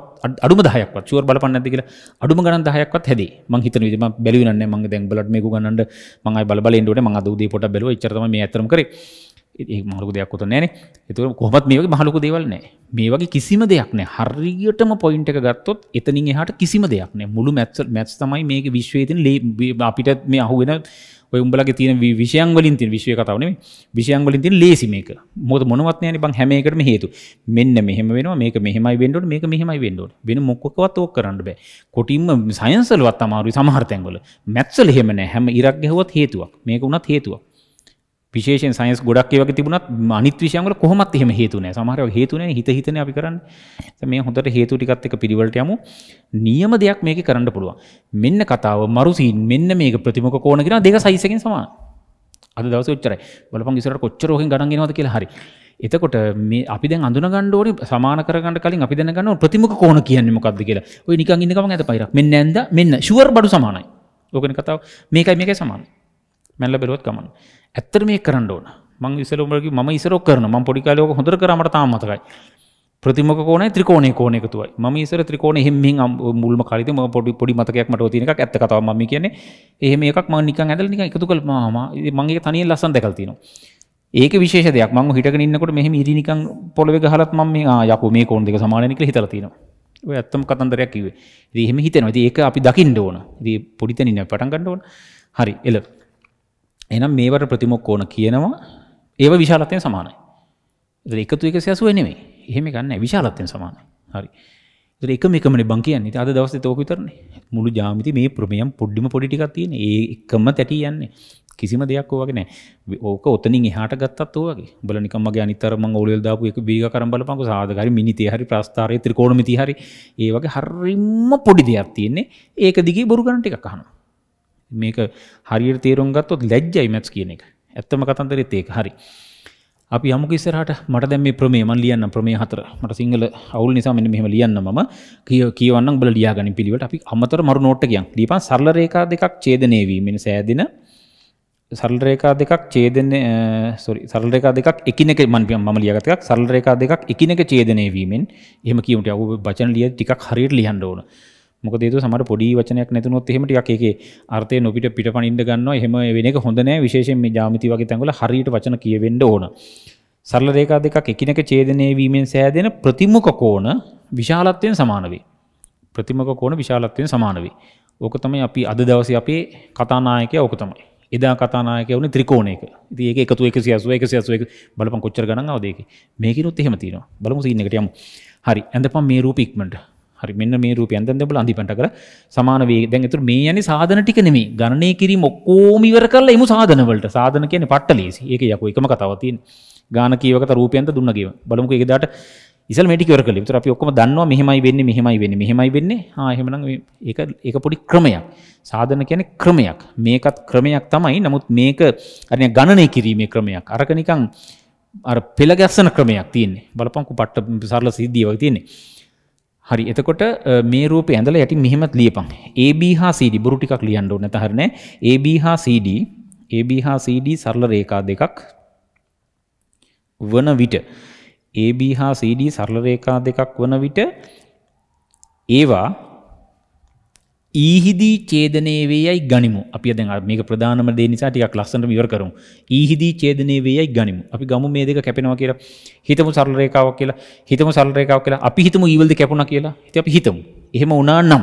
Speaker 1: අඩුම 10ක්වත් ෂුවර් බලපන්නේ නැද්ද කියලා අඩුම ගණන් 10ක්වත් හැදේ මං හිතන විදිහ මං බැලුවේ නැහැ මං දැන් බලට මේක ගණන්ඩ මං ආයි බල බල ඉන්න ඕනේ මං අද උදේ පොඩක් බැලුවා ඉච්චර තමයි මේ ඇත්තම කරේ ඒ මහලකු දෙයක් කොතන නෑනේ එතුර කොහොමත් මේ වගේ මහලකු දේවල් නෑ මේ වගේ කිසිම දෙයක් නෑ හරියටම පොයින්ට එක ගත්තොත් එතනින් එහට කිසිම දෙයක් නෑ මුළු මැත්ස මැත්ස් තමයි මේක විශ්වේතින් ලේ අපිට මේ අහුවෙන ඔය උඹලගේ තියෙන විෂයන් වලින් තියෙන විශ්වය කතාව නෙමෙයි විෂයන් වලින් තියෙන ලේසි මේක මොකද මොනවත් නැහැනේ බං හැම එකටම හේතු මෙන්න මෙහෙම වෙනවා මේක මෙහෙමයි වෙන්න ඕනේ මේක මෙහෙමයි වෙන්න ඕනේ වෙන මොකකවත් ඕක කරන්න බෑ කොටින්ම සයන්ස් වලවත් අමාරුයි සමහර තැන්වල මැත්ස් වල එහෙම නැහැ හැම ඉරක් ගැහුවත් හේතුවක් මේක උනත් හේතුවක් විශේෂෙන් සයින්ස් ගොඩක් ඒ වගේ තිබුණත් අනිත් විෂයන් වල කොහොමත් එහෙම හේතු නැහැ. සමහර ඒවා හේතු නැහැ හිත හිතනේ අපි කරන්නේ. මේ හොඳට හේතු ටිකත් එක්ක පිළිවෙලට යමු. නියම දෙයක් මේකේ කරන්න පුළුවන්. මෙන්න කතාව මරු සීන් මෙන්න මේක ප්‍රතිමුඛ කෝණ කියන දෙක සයිස් එකෙන් සමාන. අද දවසේ ඔච්චරයි. බලපන් ඉස්සරහට කොච්චර ඕකෙන් ගණන් ගෙනවද කියලා හරි. එතකොට මේ අපි දැන් අඳුනගන්න ඕනේ සමාන කරගන්න කලින් අපි දැනගන්න ඕනේ ප්‍රතිමුඛ කෝණ කියන්නේ මොකක්ද කියලා. ඔය නිකන් ඉන්න ගමන් ඇත පයිරක්. මෙන්න ඇඳ මෙන්න ෂුවර් බඩු සමානයි. ඕකනේ කතාව. මේකයි මේකයි සමානයි. මැල්ල බැලුවත් ගමන. ඇත්තට මේ කරන්න ඕන මං ඉසලෝමලකි ම ඉසරක් කරන ම පොඩිකාලයෝක හොඳර කරමට තාම මතකයි ප්‍රතිමක කෝන ත්‍රිකෝණය කෝනෙකතුවයි ම ඉසර ත්‍රිකෝණ හෙමි මුල්ම කාලද ම පොඩි පොඩි මතකයක් මට තිනක් ඇත කතාව ම කියන එහෙම එකක් ම නික ඇදල නික එකතු කල් ම මගේ තනය ලස්සන් දැකල්තින ඒක විශේෂයක් ම හිට ඉන්නකට මෙහම ඉරිනික පොළව හලත් ම යපු මේ කෝන්දක සමානක හිතරතිනවා ඔය ඇත්තම කතන්දරයක් කිවේ දහෙම හිතනවා ඒක අපි දකිින් ඕන දී පොඩිතනින්න පටන්ගන්න ඕන හරි එල එනම් මේවට ප්‍රතිමොක් ඕන කියනවා ඒව විශාලත්වයෙන් සමානයි. එකතු එක සැසුව නෙමේ එහෙම ගන්න විශාලත්වයෙන් සමානයි හරි එක මේකමන බං කියන්නේ අද දවස තෝක විතරන්නේ මුළු ජාමිති මේ ප්‍රමයම් පොඩ්ඩිම පොඩිටිකක් තියෙන ඒ එකම තැටී යන්නේ කිසිම දෙයක් ඕවගෙන ඕක ඔතනින් එහාට ගත්තත් ඕවගේ බලනිකමගේ අනිතරම ඔලෙල් දාපු එක බීග කරම් බලපංකු සාධකාරි මිනිතේ හරි ප්‍රස්ථාරය ත්‍රිකෝණමිති හරි ඒ වගේ හරිම පොඩි දෙයක් තියෙන්නේ ඒක දිගේ බොරු ගන්න ටිකක් අහනවා මේක හරියට තේරුම් ගත්තොත් ලැජ්ජයි මැත්ස් කියන එක. ඇත්තම කතන්දරෙත් ඒක හරි. අපි යමුක ඉස්සරහට මට දැන් මේ ප්‍රමේය මම ලියන්නම් ප්‍රමේය හතර. මට සිංහල අවුල් නිසා මෙන්න මෙහෙම ලියන්න මම කියවන්නම් ඔබලා ලියාගනින් පිළිවෙලට. අපි අමතර මරු නෝට් එක කියන්. ලියපන් සරල රේඛා දෙකක් ඡේදනය වීම වෙන සෑදින සරල රේඛා දෙකක් ඡේදනය සෝරි සරල රේඛා දෙකක් එකිනෙක මම මම ලියාගත් එකක් සරල රේඛා දෙකක් එකිනෙක ඡේදනය වීමෙන් එහෙම කියමුට ඔබ වචන ලිය ටිකක් හරියට ලියන්න ඕන. මොකද ඒක සමහර පොඩි වචනයක් නැතුනොත් එහෙම ටිකක් ඒකේ අර්ථය නොපිට පිටපණින්න ගන්නවා. එහෙම වෙන එක හොඳ නෑ. විශේෂයෙන් මේ ජ්‍යාමිති වගේ තැන්වල හරියට වචන කියවෙන්න ඕන. සරල රේඛා දෙකක් එකිනෙක ඡේදනය වීමෙන් සෑදෙන ප්‍රතිමුඛ කෝණ විශාලත්වයෙන් සමාන වේ. ප්‍රතිමුඛ කෝණ විශාලත්වයෙන් සමාන වේ. ඕක තමයි අපි අද දවසේ අපේ කතානායකයා ඕක තමයි. එදා කතානායක වුණ ත්‍රිකෝණයක ඉතින් ඒක එකතු 180 181 බලපන් කොච්චර ගණන් ආවද ඒකේ මේකිනුත් එහෙම තියෙනවා බලමු සීන් එකට යමු හරි ඇඳපන් මේ රූප ඉක්මනට හරි මෙන්න මේ රූපයන්ද දෙබල අඳිපන්ට කර සමාන වේ දැන් එතුර මේ යනි සාධන ටික නෙමේ ගණනය කිරීම ඔක්කෝම ඉවර කරලා එමු සාධනවලට සාධන කියන්නේ පට්ටලේසි. ඒක යකෝ එකම කතාව තියෙන. ගාන කීවකට රූපයන්ද දුන්න ගේම. බලමුකෝ ඒක දාට ඉසල් මේටි ඉවර කළේ. ඒතර අපි ඔක්කොම දන්නවා මෙහෙමයි වෙන්නේ මෙහෙමයි වෙන්නේ මෙහෙමයි වෙන්නේ. ආ එහෙමනම් ඒක ඒක පොඩි ක්‍රමයක්. සාධන කියන්නේ ක්‍රමයක්. මේකත් ක්‍රමයක් තමයි. නමුත් මේක අර ගණනය කිරීමේ ක්‍රමයක්. අරක නිකන් අර පෙළ ගැස්සන ක්‍රමයක් තියෙන්නේ. බලපංකු පට්ට සරල සිද්ධිය වගේ තියෙන්නේ. හරි එතකොට මේ රූපය ඇඳලා යටි මෙහෙමත් ලියපන් AB හා CD බුරු ටිකක් ලියන්න ඕනේ නැත හරිනේ AB හා CD AB හා CD සරල රේඛා දෙකක් වන විට AB හා CD සරල රේඛා දෙකක් වන විට ඒවා ඊහිදී චේදනය වේයයි ගනිමු අපි දැන් මේක ප්‍රධානම දේ නිසා ටිකක් ලස්සනට ඉවර කරමු. ඊහිදී චේදනය වේයයි ගනිමු. අපි ගමු මේ දෙක කැපෙනවා කියලා. හිතමු සරල රේඛාවක් කියලා. හිතමු සරල රේඛාවක් කියලා. අපි හිතමු ඊවලද කැපුණා කියලා. ඉතින් අපි හිතමු. එහෙම වුණා නම්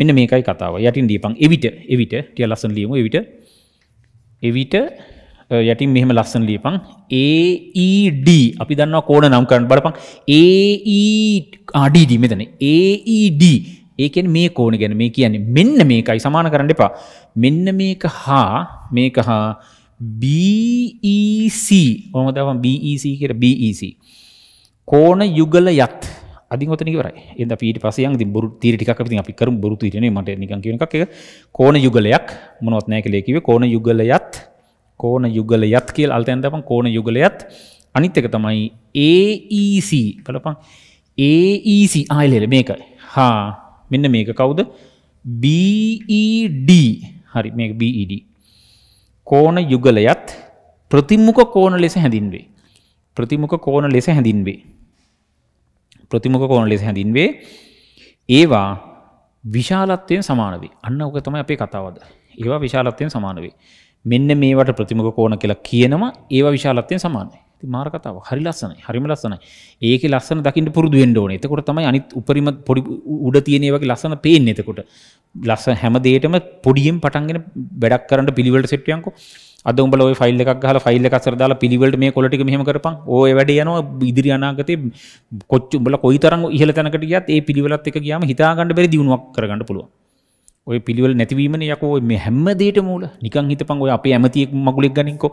Speaker 1: මෙන්න මේකයි කතාව. යටින් දීපන්. එවිට එවිට ටික ලස්සන ලියමු. එවිට එවිට යටින් මෙහෙම ලස්සන ලියපන්. AED අපි දන්නවා කෝණ නම් කරන්න බලපන්. AED ආ DD මෙතන. AED ඒකෙන් මේ කෝන ගැන මේ කියන්නේ මෙන්න මේකයි සමාන කරන්න එපා මෙන්න මේක හා මේක හා BEC ඕම දවන් BEC කර BEC කෝන යුගල යත් අධිගතනකර එද පිට පසයන් බුරු තීරිටික් අපි අපි කරු බරුතු ඉරන මට නික කියන එක කෝන යුගලයක් මොනොත්නෑ කලේකිව කෝන යුගලයත් කෝන යුගලයත් කියල් අල්තැන්තම කෝන යුගලයත් අනිත් එක තමයි AEC කලපන් AEC ආයිලෙල මේකයි හා මෙන්න මේක කවුද BED හරි මේ BED කෝන යුගලයත් ප්‍රතිමුක කෝන ලෙස හැඳින්වේ ප්‍රතිමුක කෝන ලෙස හැඳින්වේ ප්‍රතිමුක කෝන ලෙස හැඳින්වේ ඒවා විශාලත්වයෙන් සමානවේ අන්න ඕක තමයි අපේ කතාවද ඒවා විශාලත්වයෙන් සමානවේ මෙන්න මේවට ප්‍රතිමුක කෝන කියලා කියනවා ඒවා විශාලත්වයෙන් සමානයි මාර කතාව හරි ලස්සනයි හරිම ලස්සනයි ඒක ලස්සන දකිට පුරදු වෙන්න ඕනේ එතකොට තමයි අනිත් උපරිම පොඩි උඩ තියෙන වගේ ලස්සන පේන්නේ එතකොට ලස්සන හැම දෙයකම පොඩියෙන් පටන්ගෙන වැඩක් කරන්න පිළිවෙලට සෙට් වෙනකෝ අද උඹලා ওই ෆයිල් එකක් ගහලා ෆයිල් එකක් අතර දාලා පිළිවෙලට මේ කොළ ටික මෙහෙම කරපන් ඕය වැඩේ යනවා ඉදිරි අනාගතේ කොච්චර උඹලා කොයිතරම් ඉහළ තැනකට ගියත් ඒ පිළිවෙලත් එක ගියාම හිතා ගන්න බැරි දිනුවක් කරගන්න පුළුවන් ඔය පිළිවල නැතිවීමන යකෝ මේ හැම්මදේට මූල නිකන් හිතපන් ඔය අපේ ඇමතියෙක් මගුලෙක් ගනින්කො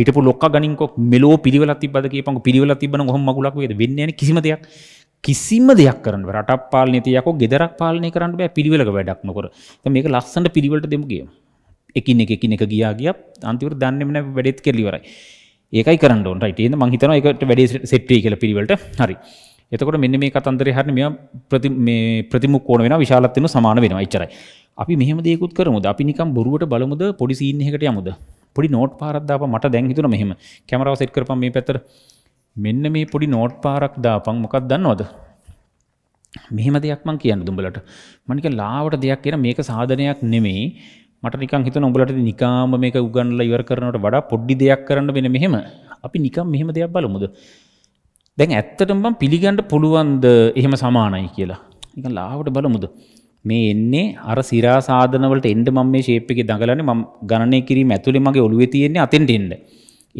Speaker 1: හිටපු ලොක්ක ගනින්කො මෙලෝ පිළිවල තිබද කියපන් පිළිවල තිබන හොම මගුලක් වේද වෙන්නේ කිසිම දෙයක් කිසිම දෙයක් කරන්න රටක් පාලනය තියකෝ ගෙදරක් පාලනය කරන්න බෑ පිළිවෙලක වැඩක් නොකර මේක ලස්සට පිළිවලට දෙමු කියම එකින් එක එකින් එක ගියා ගිය අන්තිවර දන්නෙම නැ වැඩෙත් කෙලිවරයි ඒකයි කරන්න ඕන රයිට් එහෙනම් මං හිතනවා ඒකට වැඩේ සෙට් වෙයි කියලා පිළිවෙලට හරි එතකොට මෙන්න මේ කතන්දරය හරින මෙයා ප්‍රති මේ ප්‍රතිමුඛ කෝණ වෙනවා විශාලත්වෙනු සමාන වෙනවා එච්චරයි. අපි මෙහෙම දේකුත් කරමුද? අපි නිකන් බොරුවට බලමුද? පොඩි සීන් එකකට යමුද? පොඩි නෝට් පාරක් දාපන් මට දැන් හිතුණා මෙහෙම. කැමරාව සෙට් කරපන් මේ පැත්තට. මෙන්න මේ පොඩි නෝට් පාරක් දාපන් මොකක්ද දන්නවද? මෙහෙම දෙයක් මං කියන්න දුඹලට. මම නිකන් ලාවට දෙයක් කියන මේක සාධනයක් නෙමෙයි. මට නිකන් හිතන උඹලට නිකාම මේක උගන්ලා ඉවර කරනවට වඩා පොඩි දෙයක් කරන්න වෙන මෙහෙම. අපි නිකන් මෙහෙම දෙයක් බලමුද? දැන් ඇත්තටම බම් පිළිගන්න පුළුවන්ද එහෙම සමානයි කියලා. එක ලාවට බලමුද. මේ එන්නේ අර සිරා සාධනවලට එන්ඩ මම මේ ශේප් එකේ දඟලන්නේ මම ගණනය කිරීම ඇතුලේ මගේ ඔළුවේ තියෙන්නේ අතෙන්ට එන්න.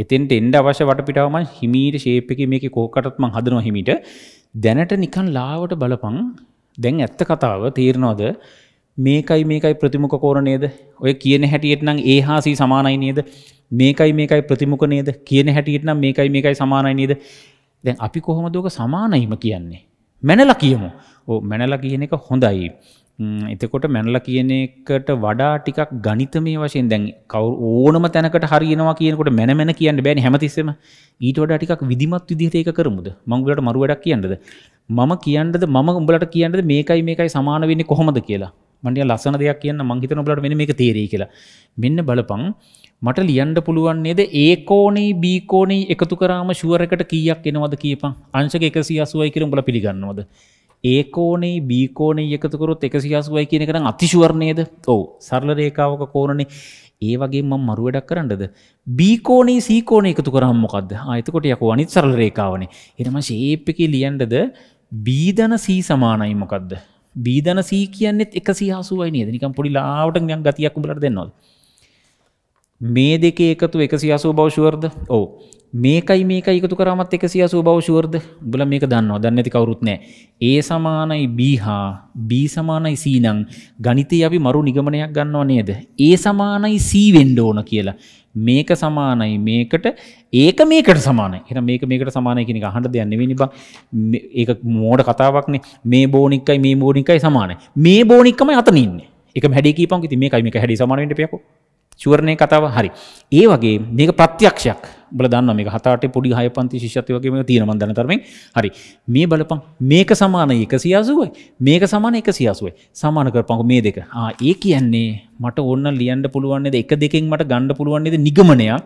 Speaker 1: එතෙන්ට එන්න අවශ්‍ය වටපිටාව මම හිමීට ශේප් එකේ මේකේ කෝකටත් මම හදනවා හිමීට. දැනට නිකන් ලාවට බලපන්. දැන් ඇත්ත කතාව තේරෙනවද? මේකයි මේකයි ප්‍රතිමුඛ කෝණ නේද? ඔය කියන හැටියට නම් A හා C සමානයි නේද? මේකයි මේකයි ප්‍රතිමුඛ නේද? කියන හැටියට නම් මේකයි මේකයි සමානයි නේද? දැන් අපි කොහොමදෝක සමානයිම කියන්නේ. මැනල කියමු. ඕ මැනල කියන එක හොඳයි. එතකොට මැනල කියන එකට වඩා ටිකක් ගනිත මේ වශයෙන් දැන් කවු ඕනම තැනකට හරියනවා කියනකොට මැන මැන කියන්න බෑන හැමතිස්සෙම ඊට වඩා ටිකක් විදිමත් විදිහට ඒක කරමුද මංගලට මරු වැඩක් කියන්නද මම කියන්නද මම උඹලට කියන්නද මේකයි මේකයි සමාන වෙන්නේ කොහොමද කියලා මන්ටිය ලස්සන දෙයක් කියන්න මං හිතන උඹලට මෙන්න මේක තේරෙයි කියලා මෙන්න බලපන් මට ලියන්ඩ පුළුවන් නේද ඒකෝනේ බීකෝනේ එකතු කරාම ශුවරකට කියක් එනවද කියපන් අංශක එකසි අසුවයි කරම් බල පිළිගන්නවද ඒකෝනේ බීකෝනේ එකතුකරොත් එකසි අසුවයි කියන කරන අතිශුවරණයද ඔව සරල රේකාවක කෝරණේ ඒ වගේ මං මරුවඩක් කරන්නද බීකෝනේ සීකෝන එකතු කරහම්මොකක්ද අයතකොට යකු අනිත් සරල රේකාවනේ එනම ශේප් එක ලියන්ඩද බීධන සී සමානයි මොකක්ද බීධන සී කියන්නෙත් එකසි හසුවයි නේද නිකම් පොඩි ලාවට ගතියක් උඹලට දෙන්නවා මේ දෙක එකතු එක සියසූ බවශුවර්ද ඕ මේකයි මේක එකතු කරමත් එක සියසූ බවශුවර්ද බල මේක දන්නවා දන්න ඇති කවරුත්නෑ ඒ සමානයි බීහා බී සමානයි සීනං ගනිතය අපි මරු නිගමනයක් ගන්නවා නේද ඒ සමානයි සීවෙන්ඩ ඕන කියලා මේක සමානයි මේකට ඒක මේකට සමානයි එන මේක මේකට සමානය කෙනෙක හට දෙයන්න වෙනි බා ඒ මෝඩ කතාවක්නේ මේ බෝනික්කයි මේ බෝනිකයි සමානයි මේ බෝනික්කම අතනන්නේ එක හැඩි කීපන් ති මේකයි මේක හැඩි සමානට පයකෝ චුවරණය කතාව හරි. ඒ වගේ මේක ප්‍රත්‍යක්ෂයක් බල දන්න මේ හතාට පොඩි හය පන්ති ශිෂ්‍යත්ව වගේ මේ තියෙන මන් දන්න තරමෙන් හරි. මේ බලපන් මේක සමාන 180යි. මේක සමාන 180යි. සමාන කරපන්කො මේ දෙක. ආ ඒ කියන්නේ මට ඕන ලියන්න පුළුවන් නේද? එක දෙකෙන් මට ගන්න පුළුවන් නේද නිගමනයක්.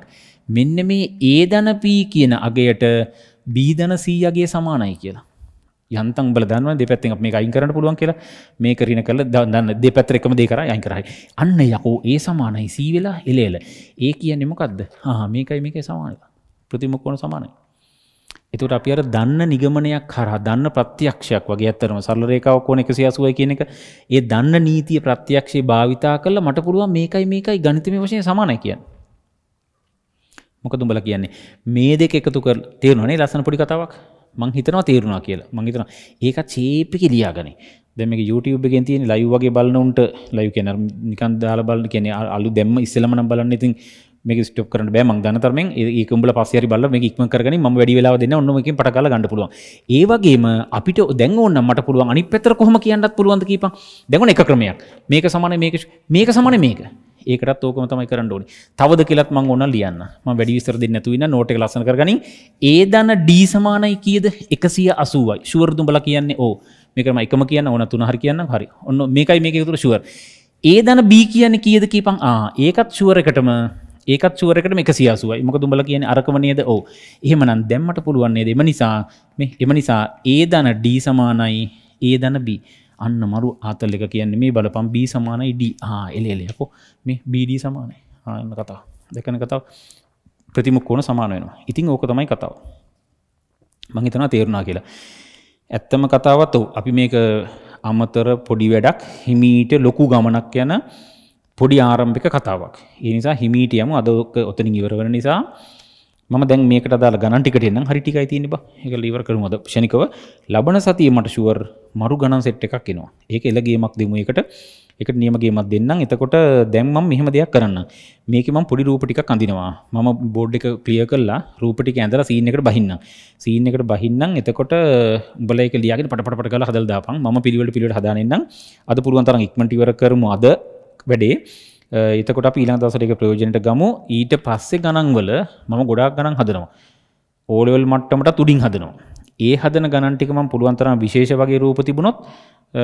Speaker 1: මෙන්න මේ A ධන P කියන අගයට B ධන C අගය සමානයි කියලා. යන්තම් බල දන්නවා දෙපැත්තෙන් අප මේක අයින් කරන්න පුළුවන් කියලා මේක ඍණ කරලා දන්න දෙපැත්තට එකම දේ කරා අයින් කරයි අන්න යකෝ ඒ සමානයි c වෙලා එල එල ඒ කියන්නේ මොකද්ද හා මේකයි මේකයි සමානයි ප්‍රතිමුඛ කෝණ සමානයි එතකොට අපි අර දන්න නිගමනයක් කරා දන්න ප්‍රත්‍යක්ෂයක් වගේ ඇත්තරම සරල රේඛාවක් ඕන 180යි කියන එක ඒ දන්න නීතිය ප්‍රත්‍යක්ෂේ භාවිතා කරලා මට පුළුවන් මේකයි මේකයි ගණිතමය වශයෙන් සමානයි කියන්නේ මොකද උඹලා කියන්නේ මේ දෙක එකතු කරලා තේරෙනවනේ ලස්සන පොඩි කතාවක් මං හිතනවා තේරුණා කියලා මංහිතන ඒකත් චේපිකි ලියාගනේ දැම YouTube එකෙන් තියෙන ලයිව් වගේ බලනවුන්ට ලයිව් කෙන නිකන් දාලා බලන කියන්නේ අලු දැම්ම ඉස්සෙල්ලම බලන්න ඉතින් මේක ස්ටොප් කරන්න බෑ මං දන්න තරමෙන් ඒක උඹලා පස්සේ හරි බලලා මේක ඉක්මන් කරගෙන මම වැඩි වෙලාව දෙන්න ඔන්න මේකෙන් පට ගාලා ගන්න පුළුවන් ඒ වගේම අපිට දැන් ඕන නම් මට පුළුවන් අනිත් පැත්තට කොහොම කියන්නත් පුළුවන්ද කීපන් දැන් ඔන්න එක ක්‍රමයක් මේක සමානයි මේක මේක සමානයි මේක ඒකට ඕකම තමයි කරන්න ඕනි තවද කෙලත් මං ඕන ලියන්න ම වැඩි විස්තර දෙන්න නැතුවන්න නෝට ලසන කරගනි ඒ දන්න ඩී සමානයි කියද එකසිය අසුවයි ශුවරදුම් බල කියන්නේ ඕ මේකම එකම කියන්න ඕන තුන හරි කියන්න හරි ඔන්න මේකයි මේක තුර ශුවර් ඒ දන බී කියන්න කියද කීපං ආ ඒකත් ශුවරකටම ඒකත් සුවරකට එක සියසුවයි මොක දුඹල කියන අරකමනේද ඕ එහෙමනම් දැම්මට පුළුවන්නේ දෙම නිසා එම නිසා ඒ දන ඩී සමානයි ඒ දන බී අන්න මරු ආතල් එක කියන්න මේ බලපම් බී සමානයි ඩ එලේලයකෝ මේ බඩ සමානයි ආන්න කතා දෙකන කතාව ප්‍රතිමුක් ඕන සමාන වෙනවා ඉතිං ඕක තමයි කතාව මහිතනා තේරුණා කියලා ඇත්තම කතාවත් ඔව අපි මේක අමතර පොඩි වැඩක් හිමීට ලොකු ගමනක් යන පොඩි ආරම්භික කතාවක් ඒ නිසා හිමීටියම අදක ඔතනින් ඉවරවන නිසා මම දැන් මේකට දාල ගණන් ටිකට නම් හරි ටිකයි තියෙන්නේ බා. ඒක ලීවර් කරමු අද ක්ෂණිකව. ලබන සතියේ මට ෂුවර් මරු ගණන් සෙට් එකක් එනවා. ඒක එළ ගේමක් දෙමු ඒකට. ඒකට නියම ගේමක් දෙන්නම්. එතකොට දැන් මම මෙහෙම දෙයක් කරන්න. මේකේ මම පොඩි රූප ටිකක් අඳිනවා. මම බෝඩ් එක ක්ලියර් කරලා රූප ටික ඇඳලා සීන් එකට බහින්නම්. සීන් එකට බහින්නම්. එතකොට උඹලා ඒක ලියාගෙන පටපට පට කරලා හදලා දාපන්. මම පිළිවෙල පිළිවෙල හදාගෙන ඉන්නම්. අද පුළුවන් තරම් ඉක්මනට ඉවර කරමු අද වැඩේ. එතකොට ඊළඟ දවසට ඒක ප්‍රයෝජනට ගමු ඊට පස්සේ ගණන්වල මම ගොඩාක් ගණන් හදනවා ඕලෙවල් මට්ටමට උඩින් හදනවා ඒ හදන ගණන් ටික මම පුළුවන් තරම් විශේෂ වගේ රූප තිබුණොත්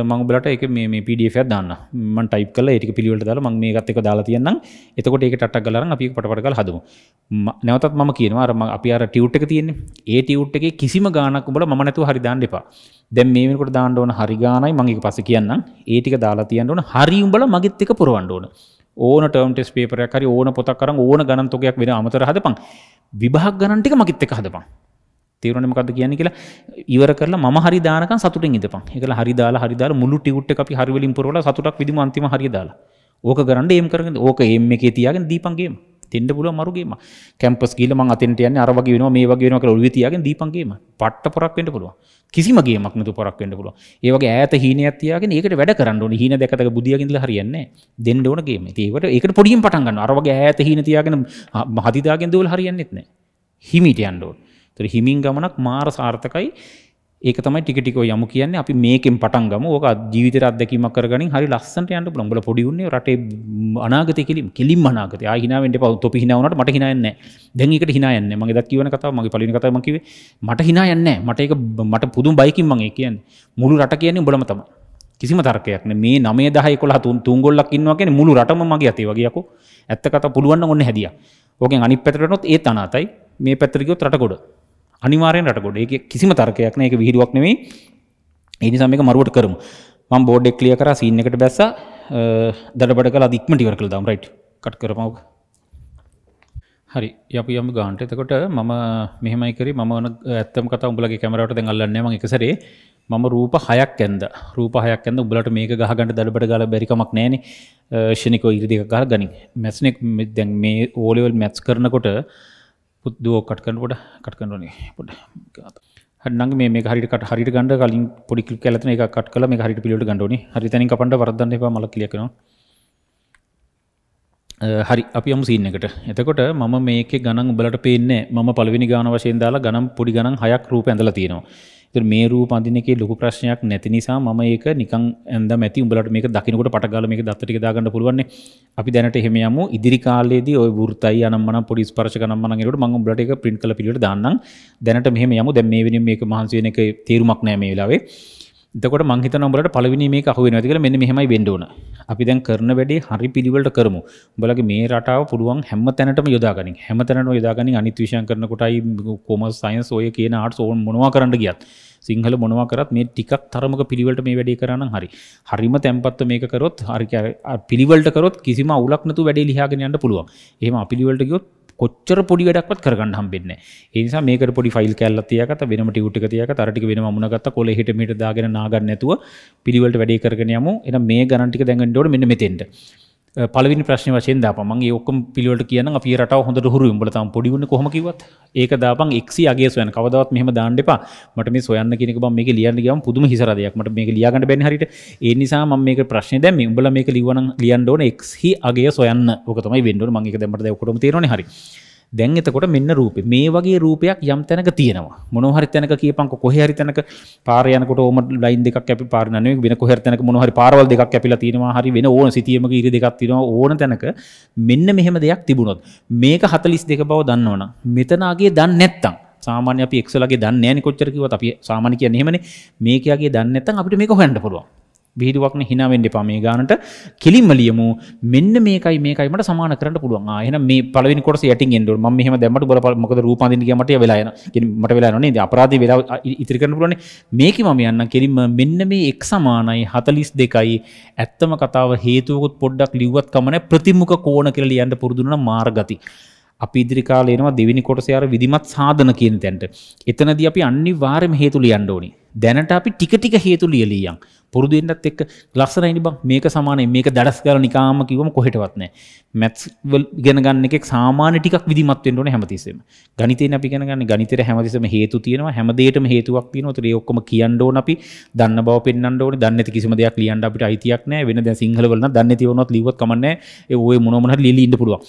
Speaker 1: මම ඔබලට ඒක මේ මේ PDF එකක් දාන්න මම ටයිප් කරලා ඒ ටික පිළිවෙලට දාලා මම මේකත් එක දාලා තියන්නම් එතකොට ඒක ටට්ටක් ගාලා අරන් අපි පටපට ගාලා හදමු නැවතත් මම කියනවා අර අපි අර ටියුට් එක තියෙන්නේ ඒ ටියුට් එකේ කිසිම ගාණක් උඹලා මම නැතුව හරි දාන්න එපා දැන් මේ වෙනකොට දාන්න ඕන හරි ගාණයි මම ඒක පස්සේ කියන්නම් ඒ ටික දාලා තියන්න ඕන හරි උඹලා මගෙත් එක පුරවන්න ඕන ඕන ටර්ම්ටෙස් පේපරයක් හරි ඕන පොතක් කරන් ඕන ගණන්තොකයක් වෙන අමතර හදපන් විභාග ගණන්ටික මකිත් එක හදපන් තේරුණේ මොකද්ද කියන්නේ කියලා ඉවර කරලා මම හරි දානකම් සතුටින් ඉඳපන්. ඒකල හරි දාලා හරි දාලා මුළු ටියුට් එක අපි හරි වලින් පුරවලා සතුටක් විදිමු අන්තිම හරි දාලා. ඕක කරන්න ඒම් කරගෙන ඕක ඒම් එකේ තියාගෙන දීපන් ගේම. දෙන්න පුළුවන් මරු ගේම. කැම්පස් ගිහලා මං අතෙන්ට යන්නේ අර වගේ වෙනවා මේ වගේ වෙනවා කියලා ඔළුවේ තියාගෙන දීපන් ගේම. පට්ට පොරක් වෙන්න පුළුවන්. කිසිම ගේමක් නතු පොරක් වෙන්න පුළුවන්. ඒ වගේ ඈත හීනයක් තියාගෙන ඒකට වැඩ කරන්න ඕනේ. හීන දැකතක බුදියක ඉඳලා හරියන්නේ නැහැ. දෙන්න ඕන ගේම. ඉතින් ඒකට ඒකට පොඩියෙන් පටන් ගන්නවා. අර වගේ ඈත හීන තියාගෙන හදිදාගෙන දවල් හරියන්නේත් නැහැ. හිමිට යන්න ඕනේ. ඒතර හිමින් ගමනක් මාර සාර්ථකයි. ඒක තමයි ටිකටිකෝ යම කියන්නේ අපි මේකෙන් පටන් ගම ඕක ජීවිතර අදැකීමක් කරගනින් හරි ලස්සට යන්න පුළුවන් උඹලා පොඩි උන්නේ රටේ අනාගතය කෙලින් කෙලින්ම අනාගතය ආයි hina වෙන්න එපා තොපි hina වුණාට මට hina යන්නේ නැහැ දැන් ඒකට hina යන්නේ නැහැ මම එදත් කියවන කතාව මගේ පළවෙනි කතාව මම කිව්වේ මට hina යන්නේ නැහැ මට ඒක මට පුදුම බයිකින් මම ඒ කියන්නේ මුළු රට කියන්නේ උඹලම තමයි කිසිම තර්කයක් නැහැ මේ 9 10 11 තුන් තුන් ගොල්ලක් ඉන්නවා කියන්නේ මුළු රටම මගේ අතේ වගේ යකෝ ඇත්ත කතාව පුළුවන් නම් ඔන්න හැදියා ඕකෙන් අනිත් පැත්තට යනොත් ඒත් අනාතයි මේ පැත්තට ගියොත් රට ගොඩ අනිවාරයෙන් රටකොඩ ඒ කිසිම තර්කයක් නඒක විහිරුවක් නෙවෙයි එනිසාම එක මරුවට කරම මම් බෝඩ්ඩෙක් ලිය කර සින්න එකට බැස්ස දඩබඩ කලා දික්මටිවර කළ දම් රයිට් කට් කරමක් හරි අපි යම් ගාන්ට එතකොට මම මෙහමයිකර ම ඇත්තම කත උඹලගේ කැමරට දැඟල්ලන්න ම එකසරේ මම රූප හයක් ඇද රූපහයක් ඇද උබලට මේක ගහගට දඩබට ගල බැරිකමක් නෑන ෂණිකෝ ඉරිදික ගහ ගනි මැස්නෙක් දැන් මේ ඕලෙවල් මැත්ස් කරනකොට පුද්දුවෝ කටකන පොඩ කටකනුවනේ පොඩ හන්නගේ මේ හරිට හරි ගඩ කලින් පොඩි කලන එක කට කල හරි පිට ගඩන හරිතන පට වරදන්න මල කියලෙනවා හරි අපි යමු සීන්නකට එතකොට මම මේක ගණන් උබලට පේන්නේ මම පළවෙනි ගාන වශයෙන් දාලා ගණන් පොඩි ගණන් හයක් රූප ඇඳලා තියෙනවා. ඉතින් මේ රූප අඳින එකේ ලොකු ප්‍රශ්නයක් නැති නිසා මම ඒක නිකන් ඇඳ මැති උඹලට මේක දකින්නකොට පට ගාලා මේක දත්ත ටික දාගන්න පුළුවන් නේ. අපි දැනට එහෙම යමු ඉදිරි කාලයේදී ওই වෘතයි අනම්මනම් පොඩි ස්පර්ශ ගණන්මනම් එනකොට මම උඹලට ඒක print කරලා පිළිවෙලට දාන්නම්. දැනට මෙහෙම යමු. දැන් මේ වෙනින් මේක මහන්සි වෙන එකේ තේරුමක් නැහැ මේ වෙලාවේ. එතකොට මං හිතනවා උඹලට පළවෙනි මේක අහු වෙනවා කියලා මෙන්න මෙහෙමයි වෙන්න ඕන. අපි දැන් කරන වැඩේ හරි පිළිවෙලට කරමු. උඹලගේ මේ රටාව පුළුවන් හැම තැනටම යොදා ගනින්. හැම තැනටම යොදා ගනින් අනිත් විෂයන් කරනකොටයි කොමර්ස් සයන්ස් ඔය කියන ආර්ට්ස් ඕන් මොනවා කරන්න ගියත්. සිංහල මොනවා කරත් මේ ටිකක් තරමක පිළිවෙලට මේ වැඩේ කරා නම් හරි. හරිම තැම්පත්ව මේක කරොත් හරි පිළිවෙලට කරොත් කිසිම අවුලක් නැතුව වැඩේ ලියාගෙන යන්න පුළුවන්. එහෙම අපිළිවෙලට ගියොත් කොච්චර පොඩි වැඩක්වත් කරගන්න හම්බෙන්නේ ඒ නිසා මේකට පොඩි ෆයිල් කැල්ලක් තියාගත්ත වෙනම ටියුට් එක තියාගත්ත අර ටික වෙනම අමුණගත්ත කොළ හිට මෙහෙට දාගෙන නාගන්න නැතුව පිළිවෙලට වැඩේ කරගෙන යමු එහෙනම් මේ ගණන් ටික දැන් ගන්න ඕනේ මෙන්න මෙතෙන්ට පලවි ප්‍රශ්න වශයෙන් දාපමන් ඔක්කම පිළිවට කියන අපි රට හොඳ හුරු බලතම් පොඩිුණ කොමකිවත් ඒක දාපන් එක්සි අගේ සොයන කවදවත් මෙහම දාන්නඩපා මට මේ සොයන්න කෙනෙක මේ ලියන්න ගම පුදුම හිසරදයක්මට මේ ලියගන්න බැන් හරිට ඒ නිසා ම මේක ප්‍රශ්න දැම උඹල මේක ලිවන ලියන්ඩෝන එක්හි අගේ සොයන්න ඕකතමයි වෙන්ඩුව මගේ දැමට ඔකොම තේරන හරි දැන් එතකොට මෙන්න රූපේ මේ වගේ රූපයක් යම් තැනක තියෙනවා මොනහරි තැනක කියපංක කොහරි තැනක පාරයනකොට ෝම ලයින් දෙක් අපි පාරනය වෙන කොහර තැනක මොහරි පාරවල් දෙක් ඇපිල තියෙනවා හරි වෙන ඕන සිතියම ඉරි දෙක් තිෙනවා ඕන තැනක මෙන්න මෙහෙම දෙයක් තිබුණොත් මේක හතලිස් දෙක බව දන්නවන මෙතනාගේ දන්න නැත්තං සාමාන්‍ය අපි එක්සලගේ දන්න ෑන කොච්චරකිව අපි සාමානිකය නෙමන මේකයාගේ දන්නත්තන් අපිට මේක හොන්ඩ පුළුවන් බිහිදුවක්න හිනාවෙන්ඩ පා මේ ගානට කෙලින්ම ලියමු මෙන්න මේකයි මේකයිමට සමාන කරට පුළුවන් ආයන මේ පලවි කොට යට ෙන්ඩු ම මෙහම දැමට බල මොකද රූපන්දිගමට වෙලාන මට වෙලානේ අපරාධ වෙලා ඉතිරි කරන පුලන මේක මම යන්න කෙලින්ම මෙන්න මේ එක් සමානයි හතලිස් දෙකයි ඇත්තම කතාව හේතුවකුත් පොඩ්ඩක් ලිවත් කමන ප්‍රතිමුක කෝන කෙල ලියන්ට පුරදුන මාර්ගති. අපි ඉදිරිකාලේනවා දෙවිනි කොටසයාර විදිමත් සාධන කියන තැන්ට. එතනද අපි අනි වාරම හේතු ලියන්න ඕනි. දැනට අපි ටිකටික හේතු ලියලියන් පුරුදුෙන්ටත් එක් ලස්සරයිනි බක් මේක සමානය මේක දඩස් කර නිකාම කිවම කොහෙටවත්නෑ මැත්වල් ගෙනගන්න එක සාමාන ටික් විදිමත්වෙන්ටන හැමතිසේම ගනිතය අපි ගෙනගන්න ගනිතර හැමතිසම හේතු තියෙනවා හැමදේටම හේතුවක් තියන ොතර ඔක්කම කියන්නඩෝ අපි දන්න බව පෙන්න්නට දන්න කිසිම දෙයක් ලියන්ට අපිට අයිතියක් නෑ වෙන සිංහලවලන දන්න තිවනොත් ලිවත් කමන්න ඔය මොනොමට ලිලින්ට පුළුවන්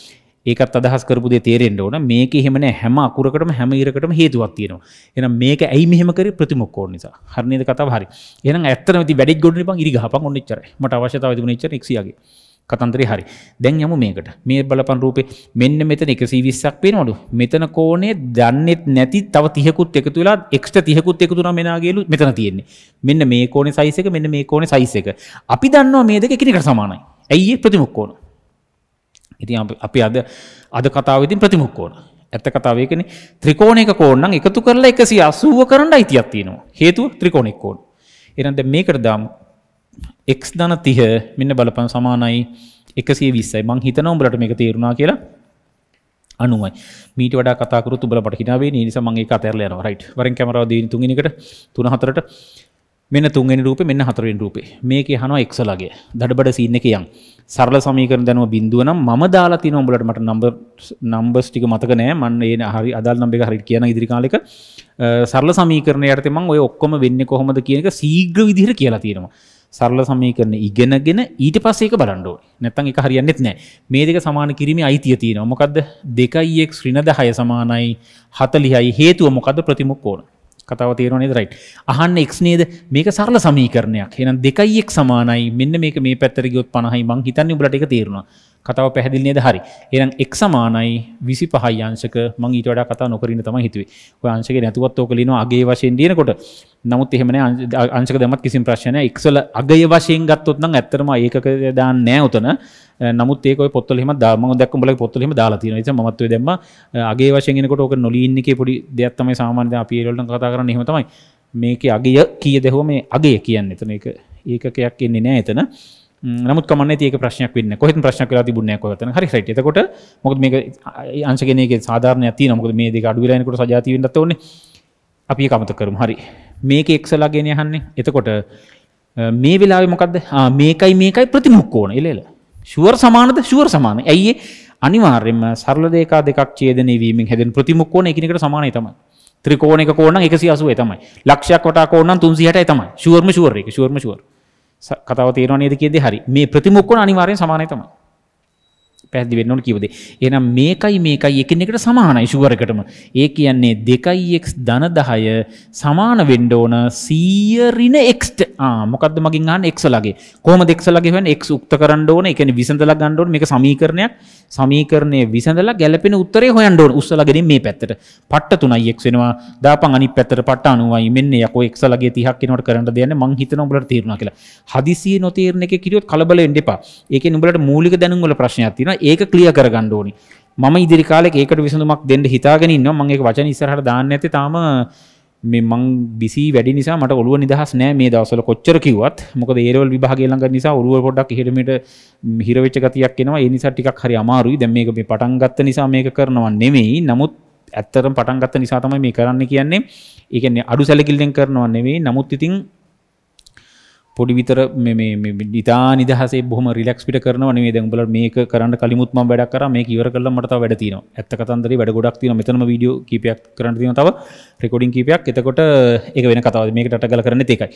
Speaker 1: ඒකත් අදහස් කරපු දේ තේරෙන්න ඕන මේක එහෙම නෑ හැම අකුරකටම හැම ඉරකටම හේතුවක් තියෙනවා එහෙනම් මේක ඇයි මෙහෙම කරේ ප්‍රතිමොක්ක ඕන නිසා හරි නේද කතාව හරි එහෙනම් ඇත්තටම ඉතින් වැඩි ගොඩ නිපන් ඉරි ගහපන් ඔන්න එච්චරයි මට අවශ්‍යතාවය තිබුණේ එච්චර 100ගේ කතන්දරේ හරි දැන් යමු මේකට මේ බලපන් රූපේ මෙන්න මෙතන 120ක් පේනවලු මෙතන කෝණේ දන්නේත් නැති තව 30කුත් එකතු වෙලා එක්ස්ට්‍රා 30කුත් එකතු වුණා මෙනාගේලු මෙතන තියෙන්නේ මෙන්න මේ කෝණේ සයිස් එක මෙන්න මේ කෝණේ සයිස් එක අපි දන්නවා මේ දෙක එකිනෙකට සමානයි ඇයි ඒ ප්‍රතිමුඛ කෝණ ඉති අපි අද අද කතාවවිතින් ප්‍රතිමුක්කෝන ඇත්ත කතාවයකන ත්‍රිකෝණක කෝන්නන් එකතු කරලා එකසි අසුව කරන්න අයිතියක් තියෙනවා හේතු ත්‍රිකෝණෙක් කෝන් එරන්ද මේකට දාම් එක් දන තිහ මෙන්න බලපන් සමානයි එකසේ විස්සයි මං හිතන උඹලට මේක තේරුණා කියලා අනුවයි මීට වඩා කතාකරු තුබල පට හිනාවේ නිසා මගේ කතරල යනවා රයිට් වරෙන් කැමරාව දී තුන්ගනිකට තුන හතරට මෙන්න තුන්ගෙන රූප මෙන්න හතරෙන් රූපේ මේක හනවා එක්සලගේ දඩබඩ සීන්න එක යම් සරල සමීකරන දැනුව බින්දුව නම් මම දාලා තියෙන උඹලට මට නම්බර් නම්බර්ස් ටික මතක නෑ මන්න ඒ හරි අදාළ නම්බර් එක හරියට කියන ඉදිරි කාලෙක සරල සමීකරණය යටතේ මම ඔය ඔක්කොම වෙන්නේ කොහොමද කියන එක ශීඝ්‍ර විදිහට කියලා තියෙනවා සරල සමීකරණ ඉගෙනගෙන ඊට පස්සේ ඒක බලන්න ඕනේ. නැත්නම් ඒක හරියන්නේත් නැහැ. මේ දෙක සමාන කිරීමේ අයිතිය තියෙනවා. මොකද්ද? 2x ඍණ 10 සමානයි 40යි හේතුව මොකද්ද ප්‍රතිමුඛ කෝණ. කතාව තේරනේ දරයි. අහන්න එක් නේද මේක සරල සමීකරණයක් හෙන දෙකයිෙක් සමානයි මෙන්න මේක මේ පැත්තරගයොත් පනහයි මං හිතන්න බලට එක තේරුණවා කතාව පැහදිලන්නේ ද හරි එනම් එක් සමානයි විසි පහයංශක මං ඊට වඩා කතා නොකරන්න තම හිතුවේ ඔයංශක නැතුවත් ඕකලිනවා අගේ වශයෙන් දියනකොට නමුත් එහෙමන අංශක දමත් කිසි ප්‍රශ්නය එක්සල අගය වශයෙන් ගත්තොත්නම් ඇත්තරම ඒකක දාන්න නෑ උතන නමුත් ඒක පොත්ලෙම දාම දක් ල පොත්ලෙම දාලාති ස මත්ව දෙම අගේ වශයෙන්කොට ඕක නොලීන්නක පොඩි දෙයක්ත්තම සාමාන්‍ය අපිරලට කතා කරන්න හෙමතමයි මේක අගේ කිය දෙහෝ මේ අගේ කියන්න එතන එක ඒකකයක් එන්නේ නෑ එතන නමුත් කමන්න ඒක ප්‍රශ්නයක් වන්න කොහෙත් ප්‍රශ්න කලා තිබුණ කොත හරි ට කොට මොක මේ අංශකනක සාධාරන ඇති නමුක මේ දෙක අඩුවරනකට සජාතිවෙන්නත් ඕන අපි කමත කරුම් හරි මේක එක්සලා ගෙන යහන්නේ එතකොට මේ වෙලා මොකද මේකයි මේකයි ප්‍රතිමුක් ඕන එලෙල ශුවර් සමානත ශුවර් සමාන ඇයි අනිවාර්යම සරල දෙක දෙකක් චේදනවීමෙන් හැදෙන් ප්‍රතිමුක් ඕන එකනිකට සමානයි තමයි ත්‍රිකෝණක කෝන එකසි අසුව තමයි ලක්ෂයක් කොට කෝන තුන්සිහට තමයි ශුවර්ම ශුවර එක ශුවර්ම ශුවර කතාව තේරවා නේද කියද හරි මේ ප්‍රතිමුක්කොන අනිවාරය සමානය තමයි පැදි වෙන්නට කිවදේ. එනම් මේකයි මේකයි එකනෙකට සමානයි ශුවරකටම. ඒ කියන්නේ දෙකයික් දනදහය සමාන වෙන්ඩෝන සීයරින එක්ට මොකද මගින් ආන්න එක්සලගේ කෝම දෙක්සලගේ වන් එක් උක්ත කරන්න ඕන එකන විසඳල ගණ්ඩෝන මේ සමීකරණයක් සමීකරණය විසඳල ගැලපෙන උත්තරේ හොයන්ඩෝන උත්සලගෙන මේ පැත්තට පට්ට තුනයි එක්ෙනවා දාපන් අනි පැතර පට අනුවයි මෙන්න යක එක්සලගේ තිහක් නොට කරන්න දෙයන්න මංහිතන ඔබට තේරුණ කියලා හදිසිය නොතේරණ එක කිරියොත් කලබල එන්ඩපා ඒක නුබලට මූලික දැනුවල ප්‍රශ්නයක් තින ඒක ක්ලිය කරගන්න ඕනි. මම ඉදිරි කාලෙක ඒකට විසඳුමක් දෙන්න හිතාගෙන ඉන්නවා. මම ඒක වචන ඉස්සරහට දාන්න නැත්තේ තාම මේ මං බිසි වැඩි නිසා මට ඔළුව නිදහස් නෑ මේ දවස්වල කොච්චර කිව්වත්. මොකද ඒරවල් විභාගය ළඟ නිසා ඔළුව පොඩ්ඩක් ඉහළ මෙට හිර වෙච්ච ගතියක් එනවා. ඒ නිසා ටිකක් හරි අමාරුයි. දැන් මේක මේ පටන් ගත්ත නිසා මේක කරනවා නෙමෙයි. නමුත් ඇත්තටම පටන් ගත්ත නිසා තමයි මේ කරන්න කියන්නේ. ඒ කියන්නේ අඩු සැලකිල්ලෙන් කරනවා නෙමෙයි. නමුත් ඉතින් පොඩි විතර ඉතා නිදහස බොම රිලක්ස් පිට කරන නේ දැම්බල මේක කරන්න කලිමුත්ම වැඩක් කර මේ ඉවර කල මට වැඩතින ඇත්ත කතන්දර වැඩ ගොඩක් තින මෙතනම වීඩියෝ කීපයක් කරන්න තින තව රෙකොඩින් කීපයක් එතකොට ඒ වෙන කතාව මේක ටගල කරන තෙකයි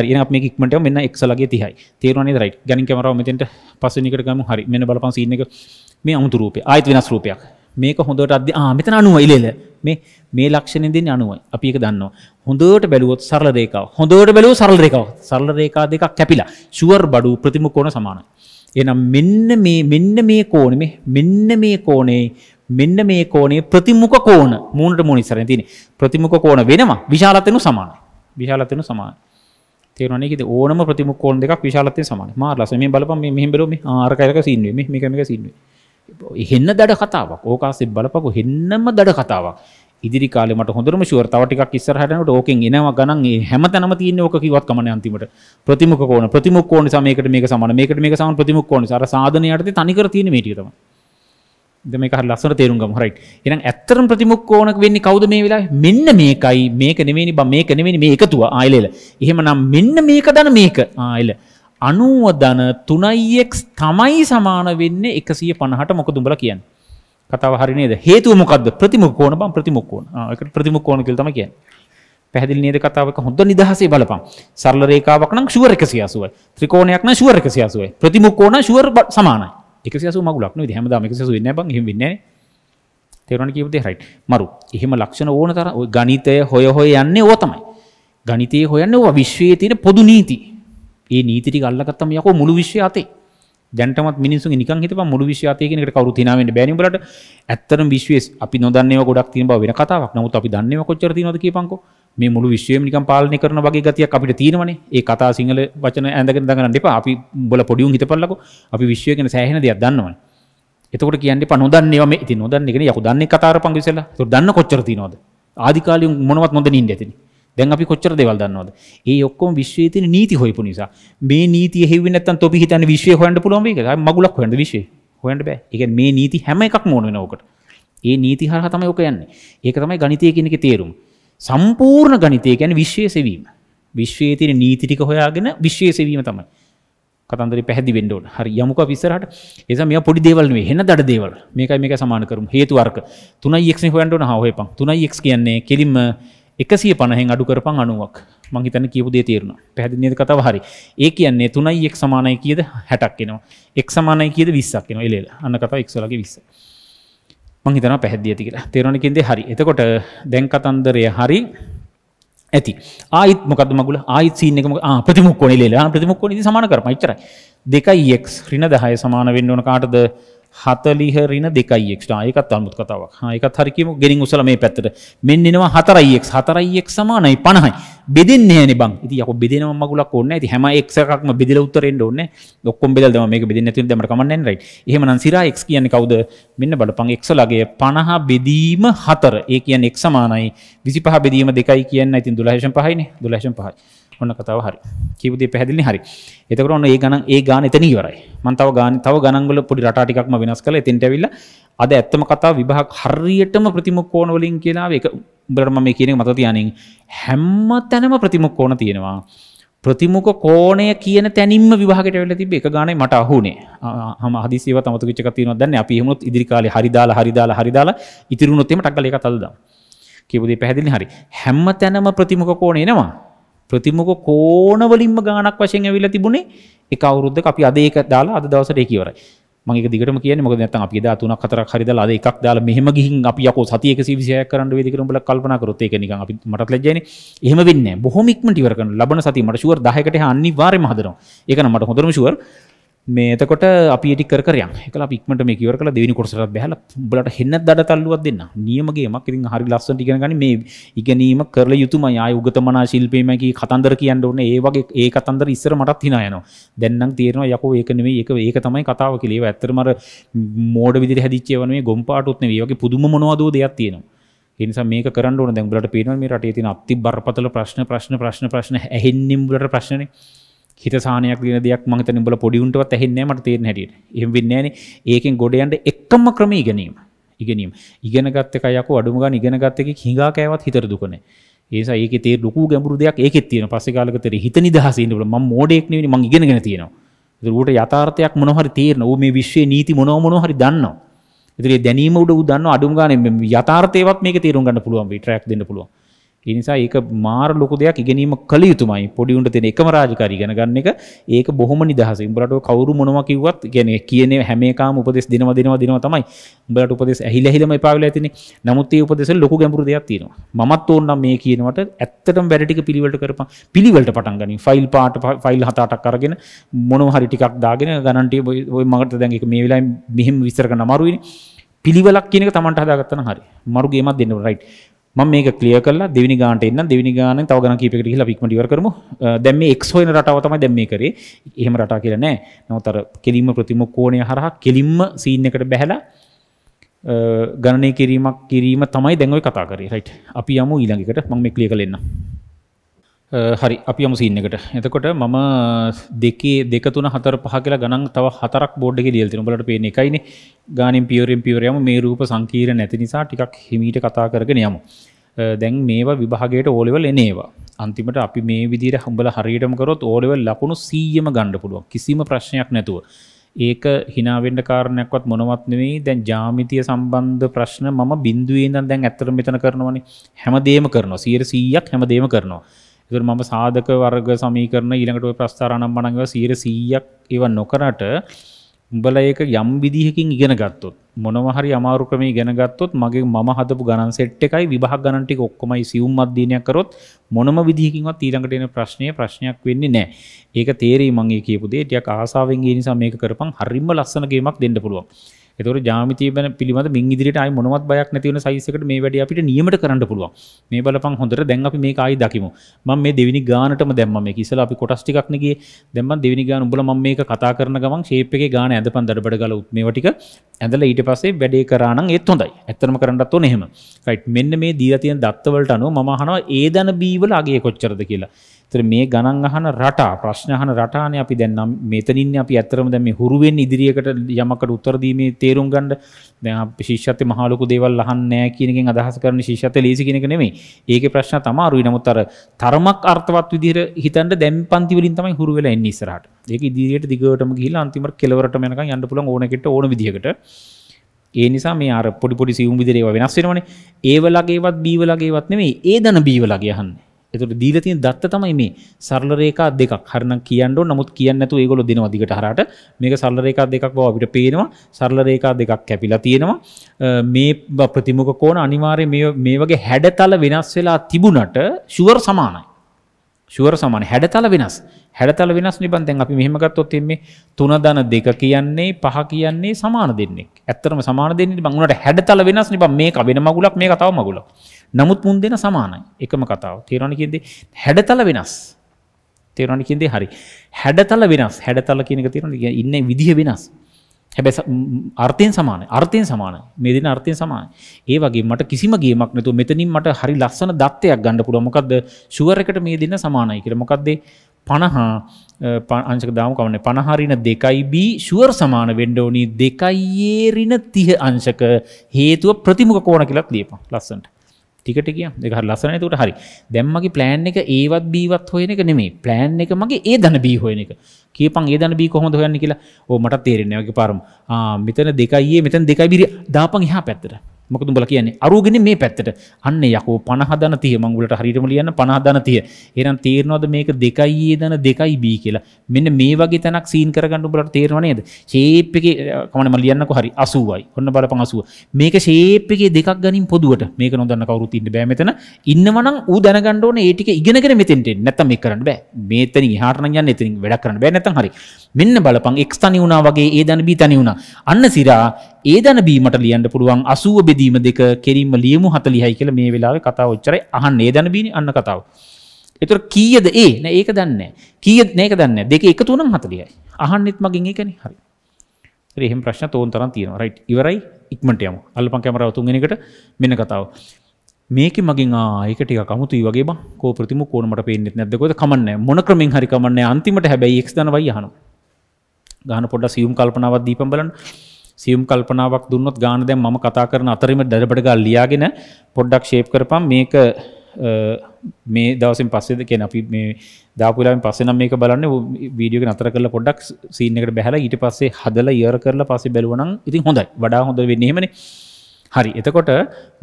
Speaker 1: හරි මේ ඉක්මට මෙන්න එක්සලගේ තිහයි තේරවනි රයි ගැනි කමරාව මෙතට පස්සනිකටකම හරි මෙන්න බලපන් සින එක මේ අමුතුරූපය අයිත් වෙනස් රූපයක් මේක හොඳට අද මෙතන අනුව ඉලෙල මේ මේ ලක්ෂණයදින් අනුවයි අපි එක දන්නවා. හොඳට බැලුවොත් සරල රේකාව. හොඳට බැලුවොත් සරල රේකාව. සරල රේකා දෙකක් කැපිලා. ෂුවර් බඩු ප්‍රතිමුඛ කෝණ සමානයි. එහෙනම් මෙන්න මේ මෙන්න මේ කෝණේ මෙන්න මේ කෝණේ මෙන්න මේ කෝණේ ප්‍රතිමුඛ කෝණ මූණට මූණ ඉස්සරහින් තියෙන. ප්‍රතිමුඛ කෝණ වෙනවා. විශාලත්වෙනු සමානයි. විශාලත්වෙනු සමානයි. තේරෙනවා නේද? ඕනම ප්‍රතිමුඛ කෝණ දෙකක් විශාලත්වයෙන් සමානයි. මාර්ලස මේ බලපන් මේ මෙහෙම බැලුවොත් මේ ආරකයක සීන් වෙයි. මේ මේක මේක සීන් වෙයි. එහෙන්න දඩ කතාවක් ඕකාසේ බලපපු හෙන්නම දඩ කතාවක් ඉදිරි කාලෙමට හොඳරම ශුවර් තව ටිකක් ඉස්සරහටනට ඕකෙන් එනවා ගණන් ඒ හැමතැනම තියෙන ඕක කිව්වත් කමන්නේ අන්තිමට ප්‍රතිමුඛ කෝණ ප්‍රතිමුඛ කෝණ නිසා මේකට මේක සමාන මේකට මේක සමාන ප්‍රතිමුඛ කෝණ නිසා අර සාධනය යටතේ තනිකර තියෙන මේ ටික තමයි දැන් මේක හරි ලස්සනට තේරුම් ගමු හරයිට් එහෙනම් ඇත්තටම ප්‍රතිමුඛ කෝණක වෙන්නේ කවුද මේ වෙලාවේ මෙන්න මේකයි මේක නෙවෙයිනි බා මේක නෙවෙයිනි මේ එකතුව ආයෙලෙල එහෙමනම් මෙන්න මේක දන මේක ආයෙල අනුව දන තුනයිෙක් තමයි සමාන වෙන්න එකසිය පණහට මොක දුඹල කියන්න කතාව හරිනේද හේතුමකක්ද ප්‍රතිමුක්කෝන බම් ප්‍රතිමුක්කෝන එකට ප්‍රතිමුක්කෝන කල්තම කිය පැදිල් නේද කතාවක හොඳ නිදහසේ බලපම් සරල රේකාවක් නම් ශුවර එකසියාසුව ත්‍රිකෝණයක්න ශුවර එකසියාසුව ප්‍රතිමුක්කෝන ශුවර සමාන එකසිසු මගලක්න හැමදාම එකසු වෙන්න බං හිම වෙන්නේ තේරණ කිවදේ හයිට් මරු එහෙම ලක්ෂණ ඕන තර ගනිතය හොය හොය යන්නේ ඕතමයි ගනිතය හොයන්න ඕ විශ්වයේ තියෙන පොදු නීති ඒ නීතිරි ගල්ලගත්තම යකෝ මුළු විශ්ව අතේ දැන්ටමත් මිනිසු නික හිතම මුළු විශ්වාතයකනට කවරු තිනාවට බැනිබලට ඇත්තරම් විශ්වස් අපි නොදන්නව ගොඩක් තින බව වෙන කතාවක් නමුත් අපි දන්නව කොච්චර නොද කියපංකෝ මේ මුළු විශ්වයම නිකම් පාලනය කරන වගේ ගතියක් අපිට තියෙනවනේ ඒ කතා සිංහල වචන ඇඳගෙන දඟන්න එපා අපි බොල පොඩියුන් හිතපල්ලකෝ අපි විශ්වය ගැන සෑහෙන දෙයක් දන්නවනේ එතකොට කියන්නේ පනොදන්නේව මේ ඉතින් නොදන්නේ කියන්නේ යකෝ දන්නේ කතාර පංගු ඉස්සලා ඒක දන්න කොච්චර තියනවද ආදි කාලේ මොනවත් නොදෙනින් ඉඳ ඇතිනේ දැන් අපි කොච්චර දේවල් දන්නවද? ඒ ඔක්කොම විශ්වයේ තියෙන නීති හොයපු නිසා. මේ නීතිය හෙව්වේ නැත්නම් තොපි හිතන්නේ විශ්වය හොයන්න පුළුවන් මේක. මගුලක් හොයන්න විශ්වය. හොයන්න බෑ. ඒ කියන්නේ මේ නීති හැම එකක්ම ඕන වෙනවා ඔකට. ඒ නීති හරහා තමයි ඔක යන්නේ. ඒක තමයි ගණිතය කියන එකේ තේරුම. සම්පූර්ණ ගණිතය කියන්නේ විශ්වයේ සෙවීම. විශ්වයේ තියෙන නීති ටික හොයාගෙන විශ්වයේ සෙවීම තමයි. කතන්දරේ පැහැදිලි වෙන්න ඕන. හරි යමුකෝ අපි ඉස්සරහට. ඒ නිසා මේවා පොඩි දේවල් නෙවෙයි. හෙන දඩ දේවල්. මේකයි මේකයි සමාන කරමු. හේතු වර්ග 3x නේ හොයන්න ඕන. හා හොයපන්. 3x කියන්නේ කෙලින්ම එකසිය පණහෙන් අඩු කරපං අනුවක් මහිතන කිවදේ තේරුණ පැදිනිද කතාව හරි ඒ කියන්නේ තුනයි එක් සමානය කියද හැටක් එනවා එක් සමානය කියද විස්සක් එන එලේල අන්න කතාව එක්සලගේ විස්ස මහිතන පැහැදිය තිකට තේරණකින්දේ හරි එතකොට දැන් කතන්දරය හරි ඇති ආයිත් මොකද මගුල ආයිත් සීනකම ප්‍රතිමුක්කොන ලේලා ප්‍රතිමුක්කොන සමාන කරම චර දෙකයි එක් රින දහය සමාන වෙන්න ඕන කාටද 40 ඍණ 2x ආ ඒකත් අමුතු කතාවක්. හා ඒකත් හරි කියමු ගෙනින් උසලා මේ පැත්තට. මෙන්න එනවා 4x 4x සමානයි 50යි. බෙදෙන්නේ නැහනේ බං. ඉතින් යකෝ බෙදෙනම මගුලක් ඕනේ නැහැ. ඉතින් හැම x එකක්ම බෙදලා උත්තර එන්න ඕනේ. ඔක්කොම බෙදලා දැන් මේක බෙදෙන්නේ නැතුව දැන් මට කමන්නේ නැහැ රයිට්. එහෙමනම් සිරා x කියන්නේ කවුද? මෙන්න බලපන් x ලගේ 50 බෙදීම 4. ඒ කියන්නේ x සමානයි 25 බෙදීම 2යි කියන්නේ. ඉතින් 12.5යිනේ. 12.5යි. ඔන්න කතාව හරි කිවදේ පැදිලි හරි එතකට ඔන්න ඒ ගන ඒ ගාන එතන වරයි මන්තාව ගාන තව ගනගල පොඩි රටිකක්ම වෙනස් කළ තින්ටැවිල්ල අද ඇත්තම කතා විභාක් හරියටම ප්‍රතිමුක්කෝනවලින් කියලාව එක බ්‍රම මේ කියන මත තියනින් හැම්ම තැනම ප්‍රතිමුක්කෝන තියෙනවා ප්‍රතිමුක කෝණය කියන තැනින්ම විවාහකට වෙල තිබ එක ගානේ මට අහුනේ හම හදිසිව තමතු විච්චක තියෙනවා දැන් අපි එහෙමොත් ඉදිරිකාලේ හරිදාලා හරිදාලා හරිදාලා ඉතිරුණොත් එම ටක්කල එක තල්දා කියපු දේ පැහැදිලි හරි හැම තැනම ප්‍රතිමුක කෝණය එනවා ප්‍රතිමක කෝනවලින්ම ගානක් වශයෙන් ඇවිල තිබුණේ එක අවුරුද්දක අපි අද ඒක දාලා අද දවසට ඒක ඉවරයි. මම ඒක දිගටම කියන්නේ මොකද නැත්නම් අපි එදා තුනක් හතරක් හරි දාලා අද එකක් දාලා මෙහෙම ගිහින් අපි යකෝ සති 126ක් කරන්න වේද කියලා උඹලා කල්පනා කරොත් ඒක නිකන් අපි මටත් ලැජ්ජයිනේ. එහෙම වෙන්නේ නැහැ. බොහොම ඉක්මනට ඉවර කරනවා. ලබන සතිය මට ෂුවර් 10කට එහා අනිවාර්යයෙන්ම හදනවා. ඒක නම් මට හොඳටම ෂුවර්. මේතකොට අපිටි කරය එකලක්මට මේ කිවර කළ දෙවනි කොටසට බැහල බලට හෙන්න දඩ තල්ලුවත් දෙන්න නියමගේමක් ඉතින් හරි ලස්සට ඉගෙන ගනි මේ ඉගැනීම කරල යුතුම අය උගතමනා ශිල්පයමැකි කතන්දර කියන්න ඕන ඒවගේ ඒ කතන්දර ඉස්සර මටත් හිනායන දැන්නම් තේරෙනවා යකෝ ඒකනෙේ ඒක ඒක තමයි කතාව කිලේව ඇත්තරමර මෝඩ විදි හැදිච්චේවනේ ගොම්පාටුත්න වගේ පුදුම මොනවාදෝ දෙයක් තියෙනවා නිසා මේක කරන්න ඕන දැන් බලට පේනවා මේ රටේ තියෙන අති බරපතල ප්‍රශ්න ප්‍රශ්න ප්‍රශ්න ප්‍රශ්න ඇහෙන්නින් බලට ප්‍රශ්නේ හිතසානයක් දින දෙයක් මහිත නිබල පොඩිුන්ටවත් ඇහෙන්නෑමට තේරෙන හැටියට එහෙම වෙන්නේ නැහනේ ඒකෙන් ගොඩ යන්න එකම ක්‍රම ඉගෙනීම ඉගෙනීම ඉගෙනගත් එක යකෝ අඩුම ගන්න ඉගෙනගත් එකේ හිඟා කෑවත් හිතට දුක නැහැ ඒ නිසා ඒකේ තේ ලොකු ගැඹුරු දෙයක් ඒකෙත් තියෙනවා පස්සේ කාලෙකට හිත නිදහසේ ඉන්න බුල මම මෝඩෙක් නෙවෙයි මං ඉගෙනගෙන තියෙනවා ඒතර ඌට යථාර්ථයක් මොනවා හරි තේරෙන ඌ මේ විශ්වයේ නීති මොනවා මොනවා හරි දන්නවා ඒතර ඒ දැනීම උඩ ඌ දන්නවා අඩුම ගන්න යථාර්ථයවත් මේක තේරුම් ගන්න පුළුවන් විතරක් දෙන්න පුළුවන් ඒ නිසා ඒක මාර ලොකු දෙයක් ඉගෙනීම කළ යුතුමයි. පොඩි උන්ට තියෙන එකම රාජකාරී ඉගෙන ගන්න එක ඒක බොහොම නිදහසයි. උඹලට කවුරු මොනවා කිව්වත් කියන්නේ කියන්නේ හැම එකම උපදෙස් දෙනවා දෙනවා දෙනවා තමයි. උඹලට උපදෙස් ඇහිලා ඇහිලාම එපා වෙලා තින්නේ. නමුත් මේ උපදෙස්වල ලොකු ගැඹුරු දෙයක් තියෙනවා. මමත් ඕනනම් මේ කියනවට ඇත්තටම වැඩ ටික පිළිවෙලට කරපන්. පිළිවෙලට පටන් ගනින්. ෆයිල් පාට ෆයිල් හත අටක් අරගෙන මොනවා හරි ටිකක් දාගෙන ගණන් ටික ඔය මකට දැන් ඒක මේ වෙලාවේ මෙහෙම විස්තර කරන්න අමාරුයිනේ. පිළිවෙලක් කියන එක Tamanට හදාගත්තා නම් හරි. මරුගේමක් දෙන්න ඕන රයිට්. මම මේක ක්ලියර් කරලා දෙවෙනි ගානට එන්නම් දෙවෙනි ගානෙන් තව ගණන් කීපයකට ගිහිල්ලා අපි ඉක්මනට ඉවර කරමු දැන් මේ x හොයන රටාව තමයි දැන් මේ කරේ එහෙම රටා කියලා නෑ නමුත් අර කෙලින්ම ප්‍රතිම කෝණය හරහා කෙලින්ම සීන් එකට බැහැලා ගණනය කිරීමක් කිරීම තමයි දැන් ඔය කතා කරේ රයිට් අපි යමු ඊළඟ එකට මම මේ ක්ලියර් කරලා එන්නම් හරි අපි යමු සීන් එකට. එතකොට මම දෙකේ දෙක තුන හතර පහ කියලා ගණන් තව හතරක් බෝඩ් එකේ ලියලා තියෙනවා. උඹලට පේන්නේ එකයිනේ. ගානින් පියවරෙන් පියවර යමු. මේ රූප සංකීර්ණ නැති නිසා ටිකක් හිමීට කතා කරගෙන යමු. දැන් මේවා විභාගයට ඕ ලෙවල් එන ඒවා. අන්තිමට අපි මේ විදිහට හම්බලා හරියටම කරොත් ඕ ලෙවල් ලකුණු 100ම ගන්න පුළුවන්. කිසිම ප්‍රශ්නයක් නැතුව. ඒක හිනාවෙන්ඩ කාරණයක්වත් මොනවත් නෙවෙයි දැන් ජාමිතිය සම්බන්ධ ප්‍රශ්න මම බින්දුවේ ඉඳන් දැන් ඇත්තට මෙතන කරනවනේ හැමදේම කරනවා 100ක් හැමදේම කරනවා තුර මම සාධක වර්ග සමීකරන ඊළඟට ප්‍රස්ථාරණම් මනඟව සීර සීයක් ඒව නොකරට උඹල ඒක යම් විදිහකින් ඉගෙන ගත්තොත් මොනවහරි අමාරු ක්‍රමේ ඉගෙන ගත්තොත් මගේ මම හදපු ගණන් සෙට් එකයි විභාග ගණන් ටික ඔක්කොමයි සියුම් අධ්‍යයනයක් කරොත් මොනම විදිහකින්වත් ඊළඟට එන ප්‍රශ්නය ප්‍රශ්නයක් වෙන්නේ නැහැ. ඒක තේරෙයි මම ඒ කියපු දේ ටිකක් ආසාවෙන් ඒ නිසා මේක කරපන් හරිම ලස්සන ගේමක් දෙන්න පුළුවන්. එතකොට ජාමිතිය වෙන පිළිබඳ මින් ඉදිරියට ආයි මොනවත් බයක් නැති වෙන සයිස් එකට මේ වැඩේ අපිට නියමයට කරන්න පුළුවන්. මේ බලපන් හොඳට දැන් අපි මේක ආයි දකිමු. මම මේ දෙවෙනි ගානටම දැම්මා මේක. ඉස්සලා අපි කොටස් ටිකක් නේ ගියේ. දැන් මම දෙවෙනි ගාන උඹලා මම මේක කතා කරන ගමන් ෂේප් එකේ ගාන ඇඳපන් දඩබඩ ගාලා මේවා ටික ඇඳලා ඊට පස්සේ වැඩේ කරා නම් ඒත් හොඳයි. ඇත්තටම කරන්නත් ඕනේ එහෙම. රයිට් මෙන්න මේ දීලා තියෙන දත්ත වලට අනුව මම අහනවා ඒ දන B වල අගය කොච්චරද කියලා. තර මේ ගණන් අහන රටා ප්‍රශ්න අහන රටානේ අපි දැන් මෙතනින් අපි ඇත්තරම දැන් මේ හුරු වෙන්නේ ඉදිරියකට යමකට උත්තර දීමේ තේරුම් ගන්ඩ දැ ශිෂ්‍යත මහලොකු දේවල් අහන්නෑ කියනකින් අදහස් කරන ශිෂ්‍යත ලේසි කෙනෙක නෙමේ ඒක ප්‍රශ්න තමාරුයි නමුත් අර තරමක් අර්ථවත් විදිර හිතන්ට දැම් පන්තිවලින් තමයි හුරු වෙලා එන්නේ ඉස්සරහට ඒක ඉදිරියට දිගටම ගිහිල්ලා අන්තිමට කෙලවරට යනකම් යන්න පුළුවන් ඕනෙකට ඕන විදිහකට ඒ නිසා මේ අර පොඩි පොඩි සියුම් විදිරේවා වෙනස් වෙනවනේ ඒවලගේවත් බීවලගේවත් නෙමේ ඒ දන බීවලගේ අහන්නේ එතුට දීල තිය දත්ත තමයි මේ සරලරේකා දෙකක් හරන කියන්නඩ නමුත් කියන්නතු ඒගොල දෙනවා දිගට හරට මේක සල්ලරේකා දෙකක් බව අපිට පේනවා සරලරේකා දෙකක් කැපිලා තියෙනවා මේ ප්‍රතිමුක කෝන අනිවාරය මේ වගේ හැඩතල වෙනස් වෙලා තිබුණට ශුවර් සමානයි ශුවර සමාන හැඩතල වෙනස් හැඩතල වෙනස් නිබන්තැන් අපි මෙහමගත්තොත් එෙන්නේ තුන දන දෙක කියන්නේ පහ කියන්නේ සමාන දෙන්නෙක් ඇත්තරම සමාන දෙන්නේ බංගුණට හැඩතල වෙනස් නිබ මේ වෙන මගුලක් මේ කතාව මගුලක් නමුත් මුන් දෙන සමානයි එකම කතාව තේරණකින්දේ හැඩතල වෙනස් තේරණකින්දේ හරි හැඩතල වෙනස් හැඩතල කියනක තේරණ ඉන්න විදිහ වෙනස් හැබැ අර්ථයෙන් සමාන අර්ථයෙන් සමාන මේ දෙන අර්ථයෙන් සමාන ඒ වගේ මට කිසිම ගේමක් නැතුව මෙතනින් මට හරි ලස්සන දත්තයක් ගන්න පුළුවන් මොකද්ද ෂුවර් එකට මේ දෙන්න සමානයි කියලා මොකද්ද 50 අංශක දාමු කවන්නේ 50 ඍණ 2b ෂුවර් සමාන වෙන්න ඕනි 2 ඍණ 30 අංශක හේතුව ප්‍රතිමුඛ කෝණ කියලා ලියපන් ලස්සනට ටිකට කිය එක ලස්සන තුට හරි දැම්මගේ ප්ලෑන් එක ඒවත් බීවත් හොයන එක නෙමේ ප්ලෑන් එක මගේ ඒ දන බී හොයන එක කියපන් ඒ දන බී කොහොඳ හොයන්න කියලා ඕ මට තේරෙන්නේ වගේ පාරම් මෙතන දෙකයියේ මෙතන දෙකයි බිරි දාපන් එහා පැත්තට මොකද උඹලා කියන්නේ අරුගෙන මේ පැත්තට අන්න යකෝ 50 දන 30 මම උඹලට හරියටම ලියන්න 50 දන 30 එහෙනම් තේරෙනවද මේක 2යි A දන 2යි B කියලා මෙන්න මේ වගේ තැනක් සීන් කරගන්න උඹලට තේරෙනව නේද ෂේප් එකේ කමන්න මම ලියන්නකෝ හරි 80යි ඔන්න බලපන් 80 මේක ෂේප් එකේ දෙකක් ගනින් පොදුවට මේක නොදන්න කවුරුත් ඉන්න බෑ මෙතන ඉන්නවනම් ඌ දැනගන්න ඕනේ ඒ ටික ඉගෙනගෙන මෙතෙන්ට එන්න නැත්තම් මේක කරන්න බෑ මෙතනින් එහාට නම් යන්න එතනින් වැඩක් කරන්න බෑ නැත්තම් හරි මෙන්න බලපන් x තනි වුණා වගේ A දන B තනි වුණා අන්න සිරා ඒ දැන බීමට ලියන්න පුළුවන් අසුව බෙදීම දෙක කෙරීම ලියමු හත ලිහයි කියල මේ වෙලාව කතා ඔච්චරයි අහන් ඒ දැන බීන අන්න කතාව. එතුර කීයද ඒ නෑ ඒක දන්න කියීත් නෑක දන්න දෙක එක තුනම් හතලියයි අහන්නෙත් මගින් එකන හරි. එහෙම ප්‍රශ්න තෝන් තරන් තියෙන රයි් ඉවරයි ඉක්මට යම අල්පන් කැමරාව තුන්ගෙනකට මෙන කතාව. මේක මගින් ඒකට කමුතු වගේ කෝ ප්‍රතිම කෝනට පේෙත් නැදකොද කමන්න මොන ක්‍රමින් හරිකමන්න අන්තිමට හැබැයි එක් දනවයි යහන ගහන පොඩ සියුම් කල්පනාවත් දීපම් බලන්න සියුම් කල්පනාවක් දුන්නොත් ගාන දැන් මම කතා කරන අතරෙම දඩබඩ ගාලා ලියාගෙන පොඩ්ඩක් ෂේප් කරපම් මේක මේ දවසෙන් පස්සේද කියන අපි මේ දාපුලාවෙන් පස්සේ නම් මේක බලන්න වීඩියෝ එක නතර කරලා පොඩ්ඩක් සීන් එකට බහැලා ඊට පස්සේ හදලා ඉයර් කරලා පස්සේ බැලුවනම් ඉතින් හොඳයි වඩා හොඳ වෙන්නේ එහෙමනේ හරි එතකොට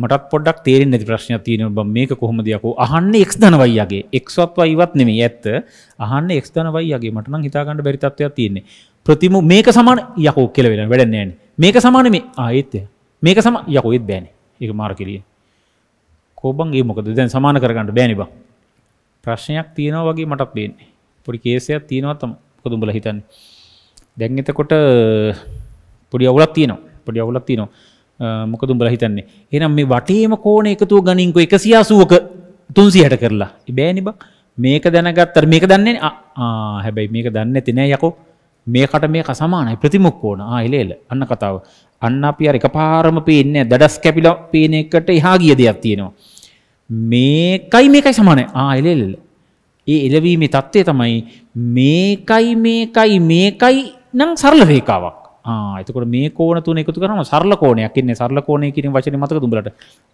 Speaker 1: මටත් පොඩක් තේරෙන් නැති ප්‍රශ්නයක් තියෙන බ මේක කොහොමදයකෝ අහන්න එක් දනවයිගේ එක්වත් වයිවත් නෙමේ ඇත්ත අහන්න එක් දනවයිගේ මටන හිතාගන්න බැරිතත්වයක් තියන්නේ ප්‍රතිම මේක සමාන යකෝ කෙල වෙන වැඩ නෑන මේක සමාන මේ ආයත්ය මේක සම යකොත් බෑන එක මාර කිරිය කෝබන්ගේ මොකද දැන් සමාන කරගන්නට බෑනිබ ප්‍රශ්නයක් තියෙනවා වගේ මටක් බේන්නේ පොඩි කේසයක් තියෙනවා තම කොදුඹල හිතන්න දැන් එතකොට පොඩි අවුලක් තියෙනවා පොඩි අවුලක් තියෙනවා මොකදුම් බල හිතන්නේ එනම් මේ වටේම කෝන එකතුව ගනින්කෝ එකසියාසුවක තුන්සිහට කරලා බෑනිබ මේක දැනගත්තර මේක දන්නේ හැබැයි මේක දන්න තිනෑ යකෝ මේකට මේක සමානයි ප්‍රතිමුක් ඕන ආයිලේල අන්න කතාව අන්න අපි අර එකපාරම පේන්නේ දඩස් කැපිලා පේන එකට එහා ගිය දෙයක් තියෙනවා මේකයි මේකයි සමානයි ආයිලේල ඒ එළවීමේ தත්ත්වය තමයි මේකයි මේකයි මේකයි නම් සරල රේඛාවක් ආ එතකොට මේ කෝණ තුන එකතු කරාම සරල කෝණයක් ඉන්නේ සරල කෝණය කියන වචනේ මතකද උඹලට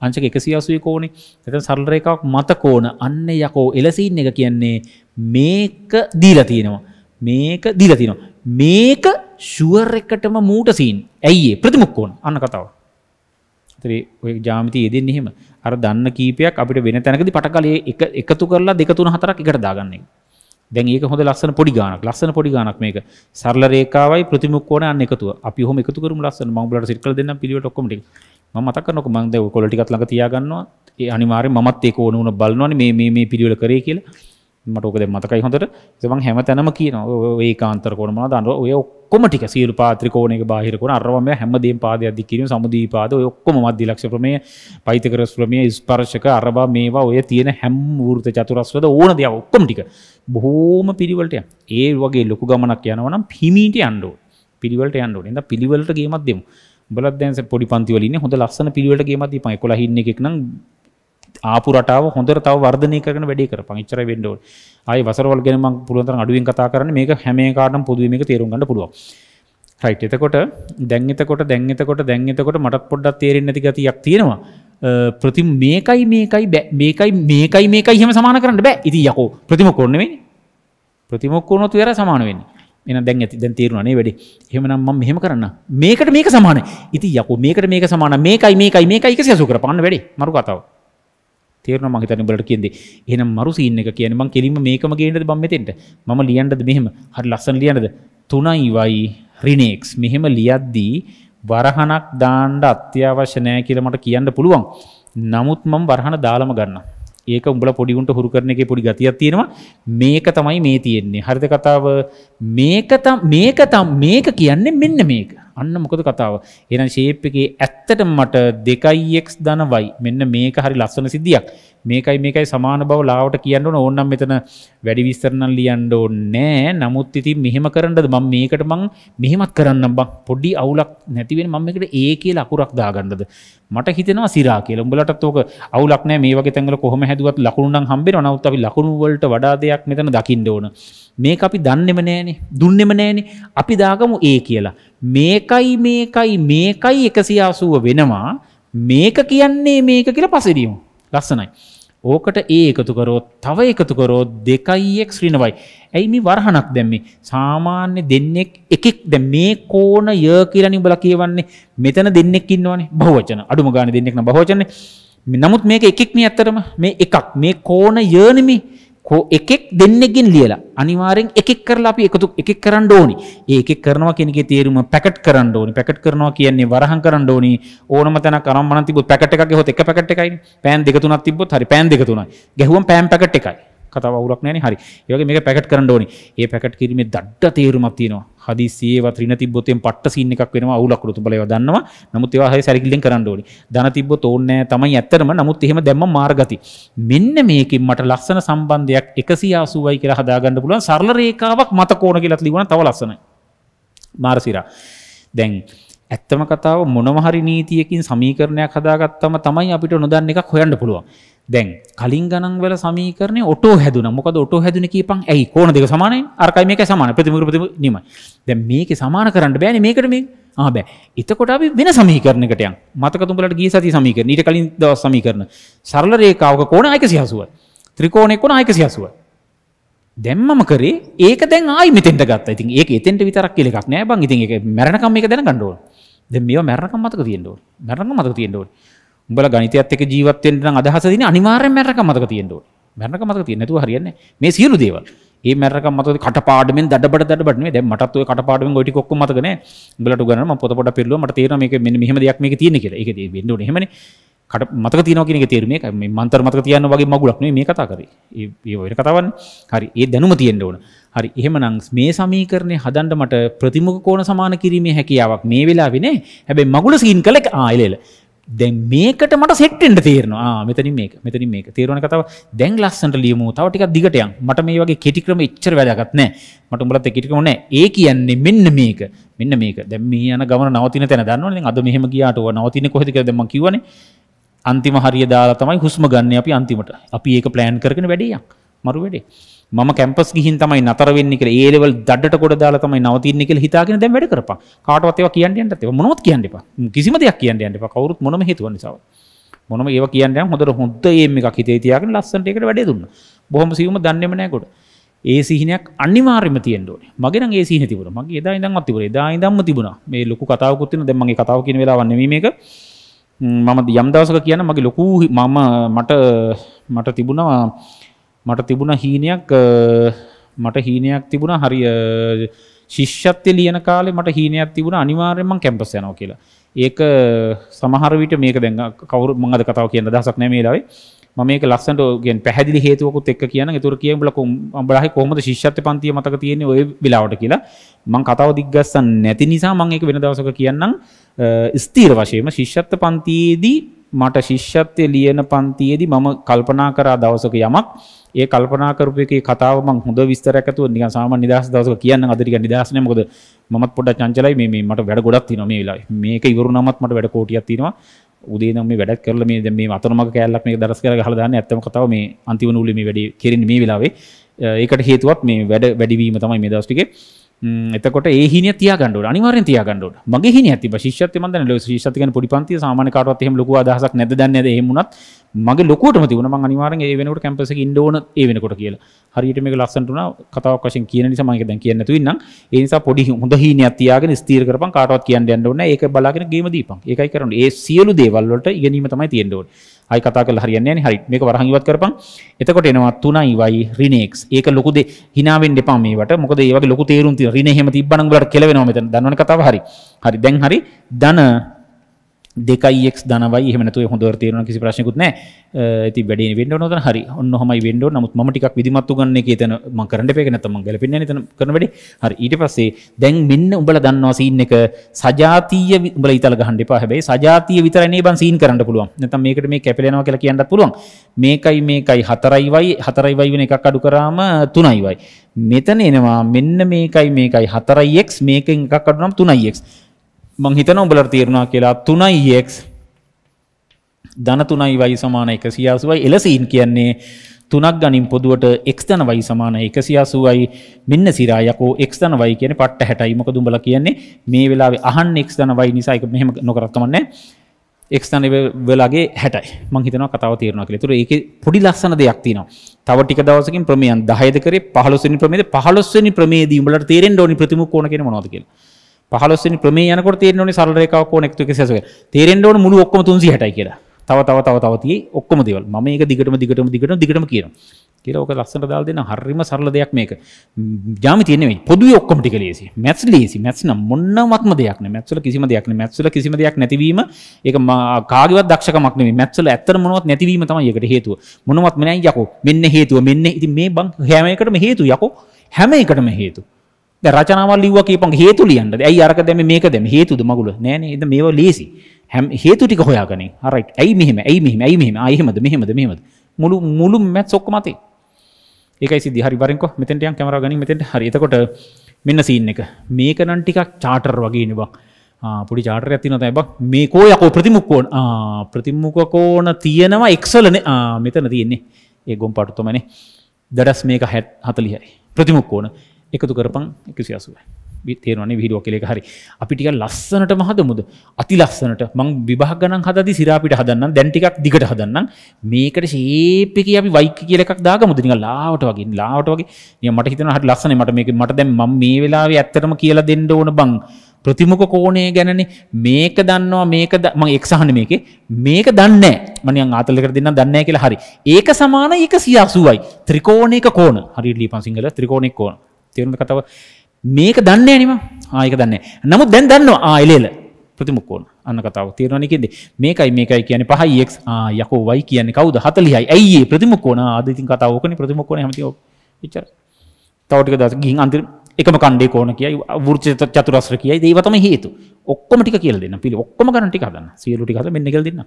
Speaker 1: අංශක 180 කෝණේ එතන සරල රේඛාවක් මත කෝණ අන්නේ යකෝ එලසීන් එක කියන්නේ මේක දීලා තියෙනවා මේක දීලා තිනවා. මේක ෂුවර් එකටම මූට සීන්. ඇයි ඒ ප්‍රතිමුක්කෝණ අන්න කතාව. ඉතින් ඔය ජ්‍යාමිතිය යෙදෙන්නේ එහෙම. අර දන්න කීපයක් අපිට වෙන තැනකදී පටකලයේ එක එකතු කරලා දෙක තුන හතරක් එකට දාගන්න එක. දැන් ඒක හොඳ ලස්සන පොඩි ගානක්. ලස්සන පොඩි ගානක් මේක. සරල රේඛාවයි ප්‍රතිමුක්කෝණ අන්න එකතුව. අපි ඔහොම එකතු කරමු ලස්සන. මම ඔයාලට සර්කල් දෙන්නම් පිළිවෙලට ඔක්කොම ටික. මම මතක් කරනකො මම දැන් ඔය කොළ ටිකත් ළඟ තියාගන්නවා. ඒ අනිවාර්යෙන් මමත් ඒක ඕන වුණ බලනවනේ මේ මේ මේ පිළිවෙල කරේ කියලා. මටෝකද මතකයි හොඳට එමන් හැම තැනම කියන ඒ කාන්තරකොනම දන්න ඔය ඔක්කොම ටික සීරු පාත්‍රිකෝනක බාහිරකොන අරවම හැමදේ පාද අධි කිරීම සමුදීපාද ඔක්කොම මධ්‍යලක්ෂප්‍රමය පයිතකර ස්්‍රමය ස්පර්ශක අරබා මේවා ඔය තියෙන හැම් ෘත චතුරස්වද ඕන දෙයක් ඔක්කොම ටික බොහෝම පිරිවලට ඒ වගේ ලොකු ගමනක් යනවනම් පිමීට අන්ඩෝ පිරිවලට අන්ඩෝ එද පිළිවලට ගේමත් දෙමු බලදැන්ස පොඩි පන්තිවලින් හොඳ ලස්සන පිළිවට ගේමති පයි කොලා හින්න එකෙක් නම් ආපු රටාව හොඳට තව වර්ධනය කරන වැඩි කරපන් ඉච්චර වෙන්න ඕනේ. ආයි වසරවල් ගැන මම පුළුවන් තරම් අඩුවෙන් කතා කරන්න මේක හැම එකකටම පොදුවේ මේක තේරුම් ගන්න පුළුවන්. රයිට් එතකොට දැන් එතකොට දැන් එතකොට දැන් එතකොට මටත් පොඩ්ඩක් තේරෙන්නේ නැති ගතියක් තියෙනවා. ප්‍රතිම මේකයි මේකයි මේකයි මේකයි මේකයි එහෙම සමාන කරන්න බෑ. ඉතින් යකෝ ප්‍රතිමොක්කෝ නෙවෙයි. ප්‍රතිමොක්කෝ නොතු විතර සමාන වෙන්නේ. එන දැන් ඇති දැන් තේරුණානේ වැඩි. එහෙමනම් මම මෙහෙම කරන්න. මේකට මේක සමානයි. ඉතින් යකෝ මේකට මේක සමාන. මේකයි මේකයි මේකයි 180 කරපාන්න වැඩි. මරු කතාව. තේරන මහිතන බලට කියද එනම් මරු සින්න එක කියන මං කිරීම මේකම ගේට බම්මතෙන්ට ම ලියන්ටද මෙහෙම හරි ලස්සන ලියනද තුනයිවයි රිනෙක්ස් මෙහෙම ලියද්දී වරහනක් දාණ්ඩ අත්‍යවශ්‍යනය කියලමට කියන්න පුළුවන් නමුත් මං වරහණ දාළම ගන්න ඒක උඹල පොඩිගුන්ට හුරු කරන එක පොඩි ගතියක් තියෙනවා මේක තමයි මේ තියෙන්නේ හරිත කතාව මේක මේක තම් මේක කියන්නේ මෙන්න මේක අන්න මොකද කතාව එන ශේප් එකේ ඇත්තට මට දෙකයිX ධනවයි මෙන්න මේක හරි ලස්සන සිද්ධියක් මේකයි මේකයි සමාන බව ලාවට කියන්න ඕන ඕනම් මෙතන වැඩි විස්තර නම් ලියන්න ඕනේ නමුත් ඉතින් මෙහෙම කරන්නද මම මේකට මං මෙහෙමත් කරන්න බං පොඩි අවුලක් නැති වෙන මම මේකට ඒ කියලා අකුරක් දාගන්නද මට හිතෙනවා සිරා කියලා උඹලටත් ඕක අවුලක් නැහැ මේ වගේ තැන්වල කොහොම හැදුවත් ලකුණු නම් හම්බෙනවා නමුත් අපි ලකුණු වලට වඩා දෙයක් මෙතන දකින්න ඕන මේක අපි දන්නෙම නෑනේ දුන්නෙම නෑනේ අපි දාගමු ඒ කියලා මේකයි මේකයි මේකයි එකසියාසුව වෙනවා මේක කියන්නේ මේක කියලා පසිරියමු ලස්සනයි ඕකට ඒ එකතු කරොත් තව එකතු කරොත් දෙකයිෙක් ශ්‍රීනවයි. ඇයි මේ වරහනක් දැම්මේ සාමාන්‍ය දෙන්නෙක් එකෙක් ද මේ කෝන ය කියලනි බල කියවන්නේ මෙතන දෙන්නෙක් ඉන්නවනේ බහෝචන අඩුම ගාන දෙන්නෙක්න බහෝචන නමුත් මේක එකෙක්න ඇත්තරම මේ එකක් මේ කෝන යනමි කෝ එකෙක් දෙන්නෙක්ගෙන් ලියලා අනිවාර්යෙන් එකෙක් කරලා අපි එකතු එකෙක් කරන්න ඕනි. ඒ එකෙක් කරනවා කියන එකේ තේරුම පැකට් කරන්න ඕනි. පැකට් කරනවා කියන්නේ වරහන් කරන්න ඕනි. ඕනම තැනක් අරන් මනන් තිබ්බොත් පැකට් එකක් ගහුවොත් එක පැකට් එකයිනේ. පෑන් දෙක තුනක් තිබ්බොත් හරි පෑන් දෙක තුනයි. ගැහුවම පෑන් පැකට් එකයි. කතාව වුලක් නෑන හරි යගේ මේ පැකට කරන්න ඕනි ඒ පැකට කිරීමේ දඩ්ඩ තේරුමක් තියෙනවා හදි සේව ත්‍රින තිබොතෙන් පට්ට සින්න එකක් වෙනවා අවුලක්කරතු බලව දන්නවා නමුත් ඒවා හරි සැරිකිල්ලෙන් කරන්න ඕනි දන තිබ්බොත් ඕනේ තමයි ඇත්තරම නමුත් එහෙම දැම්ම මාර්ගති මෙන්න මේකින් මට ලස්සන සම්බන්ධයක් 180යි කියලා හදාගන්න පුළුවන් සරල රේඛාවක් මත කෝණ කියලා ලියුණා තව ලස්සනයි මාරසිරා දැන් ඇත්තම කතාව මොනම හරි නීතියකින් සමීකරණයක් හදාගත්තම තමයි අපිට නොදන්න එකක් හොයන්න පුළුවන් දැන් කලින් ගණන් වල සමීකරණය ඔටෝ හැදුන මොකද ඔටෝ හැදුන කීපන් ඇයි කෝණ දෙක සමානයි අරකයි මේක සමාන ප්‍රතිමුර ප්‍රතිම නියමයි දැන් මේක සමාන කරන්න බෑනේ මේකට මේ ආ බෑ එතකොට අපි වෙන සමීකරණයකට යන් මතක තුඹලට ගිය සතිය සමීකරණ ඊට කලින් දවස් සමීකරණ සරල රේඛාවක කෝණ 180යි ත්‍රිකෝණයක කෝණ 180යි දැන් මම කරේ ඒක දැන් ආයි මෙතෙන්ට ගත්තා ඉතින් ඒක එතෙන්ට විතරක් කියලා එකක් නෑ බං ඉතින් ඒක මැරණකම් මේක දැනගන්න ඕන දැන් මේවා මැරණකම් මතක තියෙන්න ඕන මැරණකම් මතක තියෙන්න ඕනේ උඹලා ගණිතයත් එක්ක ජීවත් වෙන්න නම් අදහස තියෙන අනිවාර්යෙන් මරණකම මතක තියෙන්න ඕනේ. මරණකම මතක තියෙන්නේ නැතුව හරියන්නේ නැහැ. මේ සියලු දේවල්. ඒ මරණකම මතක කටපාඩමෙන් දඩබඩ දඩබඩ නෙමෙයි. දැන් මටත් ඔය කටපාඩමෙන් ওই ටික ඔක්කොම මතක නැහැ. උඹලට උගන්වන්න මම පොත පොඩ පෙරළුවා මට තේරෙනවා මේක මෙන්න මෙහෙම දෙයක් මේකේ තියෙන්නේ කියලා. ඒක වෙන්න ඕනේ එහෙමනේ. කට මතක තියෙනවා කියන එක තේරුම මේක. මේ මන්තර මතක තියන්න වගේ මගුලක් නෙමෙයි මේ කතා කරේ. ඒ ඒ ඔය කතාවන්නේ. හරි. ඒ දැනුම තියෙන්න ඕන. හරි. එහෙමනම් මේ සමීකරණය හදන්න මට ප්‍රතිමුඛ කෝණ සමාන කිරීමේ හැකියාවක් මේ වෙලාවේ නෑ. හැබැයි මගුල සීන් කළා ආ එලෙල. දැන් මේකට මට සෙට්ටෙන්ට තේරනවා මෙතනින් මේ මෙතනින් මේක තේරවන කතාව දැන් ලස්සට ලියමු තව ටිකක් දිගටයන් මට මේ වගේ කෙටික්‍රම එච්චර වැදගත් නෑ මට උඹලත් කෙටික්‍රම නෑ ඒ කියන්නේ මෙන්න මේක මෙන්න මේක දැන් මේ යන ගමන නවතින තැන දන්නවනේ අද මෙහෙම ගියාට ඔය නවතින කොහෙද කියලා දැන් මම කියවනේ අන්තිම හරිය දාලා තමයි හුස්ම ගන්න අපි අන්තිමට අපි ඒක ප්ලෑන් කරගෙන වැඩියක් මරු වැඩේ මම කැම්පස් ගිහින් තමයි නතර වෙන්නේ කියලා ඒ ලෙවල් දඩට කොට දාලා තමයි නවතින්නේ කියලා හිතාගෙන දැන් වැඩ කරපන්. කාටවත් ඒවා කියන්න යන්නත් ඒවා මොනවත් කියන්න එපා. කිසිම දෙයක් කියන්න යන්න එපා. කවුරුත් මොනම හේතුව නිසාවත්. මොනම ඒවා කියන්න යන්න හොඳට හොඳ ඒම් එකක් හිතේ තියාගෙන ලස්සනට ඒකට වැඩේ දුන්නා. බොහොම සියුම දන්නේම නැහැ කොට. ඒ සිහිනයක් අනිවාර්යයෙන්ම තියෙන්න ඕනේ. මගේ නම් ඒ සිහින තිබුණා. මගේ එදා ඉඳන්වත් තිබුණා. එදා ඉඳන්ම තිබුණා. මේ ලොකු කතාවකුත් තියෙනවා. දැන් මගේ කතාව කියන වෙලාවක් නෙමෙයි මේක. මම යම් දවසක කියන මගේ ලොකු මම මට මට තිබුණා මට තිබුණ හීනයක් මට හීනයක් තිබුණ හරි ශිෂ්‍යත්්‍ය ලියන කාලේ මට හීනයක් තිබුණ අනිවාර්යෙන්ම කැම්පස් යනවා කියලා. ඒක සමහර විට මේක දැන් කවුරු මම අද කතාව කියන දහසක් නෑ මේ ලාවේ. මම මේක ලස්සනට ගෙන් පැහැදිලි හේතුවකුත් එක්ක කියන. ඒතර කියමුල උඹලායි කොහොමද ශිෂ්‍යත්ව පන්තිය මතක තියෙන්නේ ওই වෙලාවට කියලා. මම කතාව දිග්ගස්සන් නැති නිසා මම ඒක වෙන දවසක කියන්නම්. ස්ථීර වශයෙන්ම ශිෂ්‍යත්ව පන්තියේදී මට ශිෂ්‍යත්වය ලියන පන්තියේදී මම කල්පනා කරා දවසක යමක් ඒ කල්පනා කරපු එකේ කතාව මම හොඳ විස්තරයක් ඇතුව නිකන් සාමාන්‍ය නිදාස් දවසක කියන්න අද ටික නිදාස් නෑ මොකද මමත් පොඩ්ඩක් චංචලයි මේ මේ මට වැඩ ගොඩක් තියෙනවා මේ වෙලාවේ මේක ඉවරුනමත් මට වැඩ කෝටියක් තියෙනවා උදේ නම් මේ වැඩක් කරලා මේ දැන් මේ අතරමඟ කෑල්ලක් මේක දරස් කරලා ගහලා දාන්නේ ඇත්තම කතාව මේ අන්තිම නූලේ මේ වැඩේ කෙරෙන්නේ මේ වෙලාවේ ඒකට හේතුවත් මේ වැඩ වැඩිවීම තමයි මේ දවස් ටිකේ එතකොට ඒහින තිය ගඩ අනිවාර තිය ගඩ මගේ හි ඇති ශිෂ්‍යත මද ල ශිෂතික පොඩි පන්ති සාමන කාරත් හෙම ලොක අදහසක් නැද දන්න හෙමුණත් මගේ ලොකටම තිවන ම අනිවාර ඒ වෙනකට කැපස ඉන්ඩෝන ඒ වෙනකොට කියලා හරිට මේ ලස්සටන කතාවක් වශයෙන් කියන සමක දැ කියන්නතු ඉන්න ඒනිසා පොඩි හොඳ හි අතියාගෙන ස්තීර කරප කාටත් කියන්න න්න ඒක බලාගෙන ගේම දීපන් ඒකයි කරන ඒ සියලු දේවල්ලට ඉගනීම තමයි තියෙන්ඩෝට ආයි කතා කරලා හරියන්නේ නැහැ හරි මේක වරහන් ඉවත් කරපන් එතකොට එනවා 3යි රිනේක්ස් ඒක ලොකු දෙ hina වෙන්න එපා මේවට මොකද මේ වගේ ලොකු තේරුම් තියෙන රිනේ එහෙම තිබ්බනම් උඹලට කෙලවෙනවා මෙතන දන්නවනේ කතාව හරි හරි දැන් හරි ධන දෙකයික් දනවයි හමනතු හොඳ තේරන කිසි ප්‍රශ්නකුත් නෑ ඇති වැඩ වෙන්න නොත හරි ඔන්න හම වෙන්ඩ නමුත් මටික් විදිමත්තු ගන්න තන මකරට පේ නැතම ගල පෙන කරනවැඩ හරි ඊට පස්සේ දැන් මෙන්න උඹල දන්නවා සීන් එක සජාතීය බල ඉතල ගහන්ඩපා හැබයි සජාතය විතරන්නේ බන් සීන් කරන්න පුළුවන් නැත මේකට මේ කැපලෙනවා කියලා කියන්න පුළුවන් මේකයි මේකයි හතරයිවයි හතරයිවයි වෙන එකක් අඩු කරාම තුනයිවයි මෙතන එනවා මෙන්න මේකයි මේකයි හතරයික් මේක එකක් අඩුනම් තුනයික් මං හිතනවා උඹලට තේරුණා කියලා 3x ධන 3y සමාන 180යි එලසීන් කියන්නේ 3ක් ගනින් පොදුවට x ධන y සමාන 180යි මෙන්න සිරා යකෝ x ධන y කියන්නේ පට්ට 60යි මොකද උඹලා කියන්නේ මේ වෙලාවේ අහන්නේ x ධන y නිසා ඒක මෙහෙම නොකරත් කමන්නේ x ධන වලගේ 60යි මං හිතනවා කතාව තේරුණා කියලා. ඒතර ඒකේ පොඩි ලස්සන දෙයක් තියෙනවා. තව ටික දවසකින් ප්‍රමේයන් 10ද කරේ 15 වෙනි ප්‍රමේයද 15 වෙනි ප්‍රමේයදී උඹලට තේරෙන්න ඕනි ප්‍රතිමුඛ කෝණ කියන්නේ මොනවද කියලා. 15 වෙනි ප්‍රමේය යනකොට තේරෙන්න ඕනේ සරල රේඛාවක් ඕන එකතු එකසේ සසක. තේරෙන්න ඕනේ මුළු ඔක්කොම 360යි කියලා. තව තව තව තව තියෙයි ඔක්කොම දේවල්. මම මේක දිගටම දිගටම දිගටම දිගටම කියනවා. කියලා ඕක ලස්සනට දාලා දෙන්න හරිම සරල දෙයක් මේක. ජ්‍යාමිතිය නෙමෙයි. පොදුවේ ඔක්කොම ටික ලේසි. මැත්ස් ලේසි. මැත්ස් නම් මොනවත්ම දෙයක් නෑ. මැත්ස් වල කිසිම දෙයක් නෑ. මැත්ස් වල කිසිම දෙයක් නැතිවීම ඒක කාගේවත් දක්ෂකමක් නෙමෙයි. මැත්ස් වල ඇත්තට මොනවත් නැතිවීම තමයි ඒකට හේතුව. මොනවත් නෑ යකෝ. මෙන්න හේතුව. මෙන්න ඉතින් මේ බං හැම එකටම හේතු යකෝ. හැම එකටම හේතු. දැන් රචනාවල් ලිව්වා කියපන් හේතු ලියන්නද? ඇයි අරක දැමේ මේක දැමේ හේතුද මගුල? නෑ නේ. ඉතින් මේවා ලේසි. හැම හේතු ටික හොයාගන්නේ. හරයිට්. ඇයි මෙහෙම? ඇයි මෙහෙම? ඇයි මෙහෙම? ආ එහෙමද? මෙහෙමද? මෙහෙමද? මුළු මුළු මැත්ස් ඔක්කොම අතේ. ඒකයි සිද්ධි. හරි වරෙන්කෝ. මෙතෙන්ට යන් කැමරාව ගනින් මෙතෙන්ට. හරි. එතකොට මෙන්න සීන් එක. මේක නම් ටිකක් චාටර් වගේ නේ බං. පොඩි චාටරයක් තියෙනවා තමයි බක් මේකෝ යකෝ ප්‍රතිමුඛ කෝණ ප්‍රතිමුඛ කෝණ තියෙනවා එක්සලනේ මෙතන තියෙන්නේ ඒ ගොම්පාටු තමයිනේ දඩස් මේක 40යි ප්‍රතිමුඛ කෝණ එකතු කරපං එකසි අසුව තේරවන්නේ විඩුව කෙලෙ හරි අපිටික ලස්සනට මහදමුද අති ලස්සනට මං විභාගන හද සිරාපිට හදන්න දැන්ටිකක් දිගට හදන්න මේකට ශේපක අපි වයික කියලක් දාගමුද නික ලාවට වගේ ලාවට වගේ නිය මට හිතන හට ලස්සන මට මේක මට දැන් ම මේ වෙලාවේ ඇත්තටම කියලා දෙන්න ඕන බං ප්‍රතිමක කෝණය ගැනන මේක දන්නවා මේක ම එක්සාහන මේක මේක දන්න මනියන් ආතලක දෙන්න දන්න කියලා හරි ඒක සමාන ඒක සියසුවයි ත්‍රිකෝණයක කෝන හරි ලි පන්සිංහල ත්‍රිකෝණෙක් කෝන තේරුණ කතාව මේක දන්නේ නම ආයක දන්න නමුත් දැන් දන්න ආයලේල ප්‍රතිමුක්කෝන අන්න කතාව තේරණයකෙද මේකයි මේකයි කියන පහයික් යකෝ වයි කියන කවද හතලියයි ඇයි ප්‍රතිමුක්කෝන ආදතින් කතාවකන ප්‍රතිමුක්කෝන හමති චර තවටික දස ගින් අන්තර එකම කණ්ඩේ කෝන කියයි වෘච චතුරස්්‍ර කියයි දේවතම හේතු ඔක්කොමටි කියල දෙන්න පිළි ඔක්කම කරටි කදන්න සියලුටි කද මෙන්නගල් දෙන්න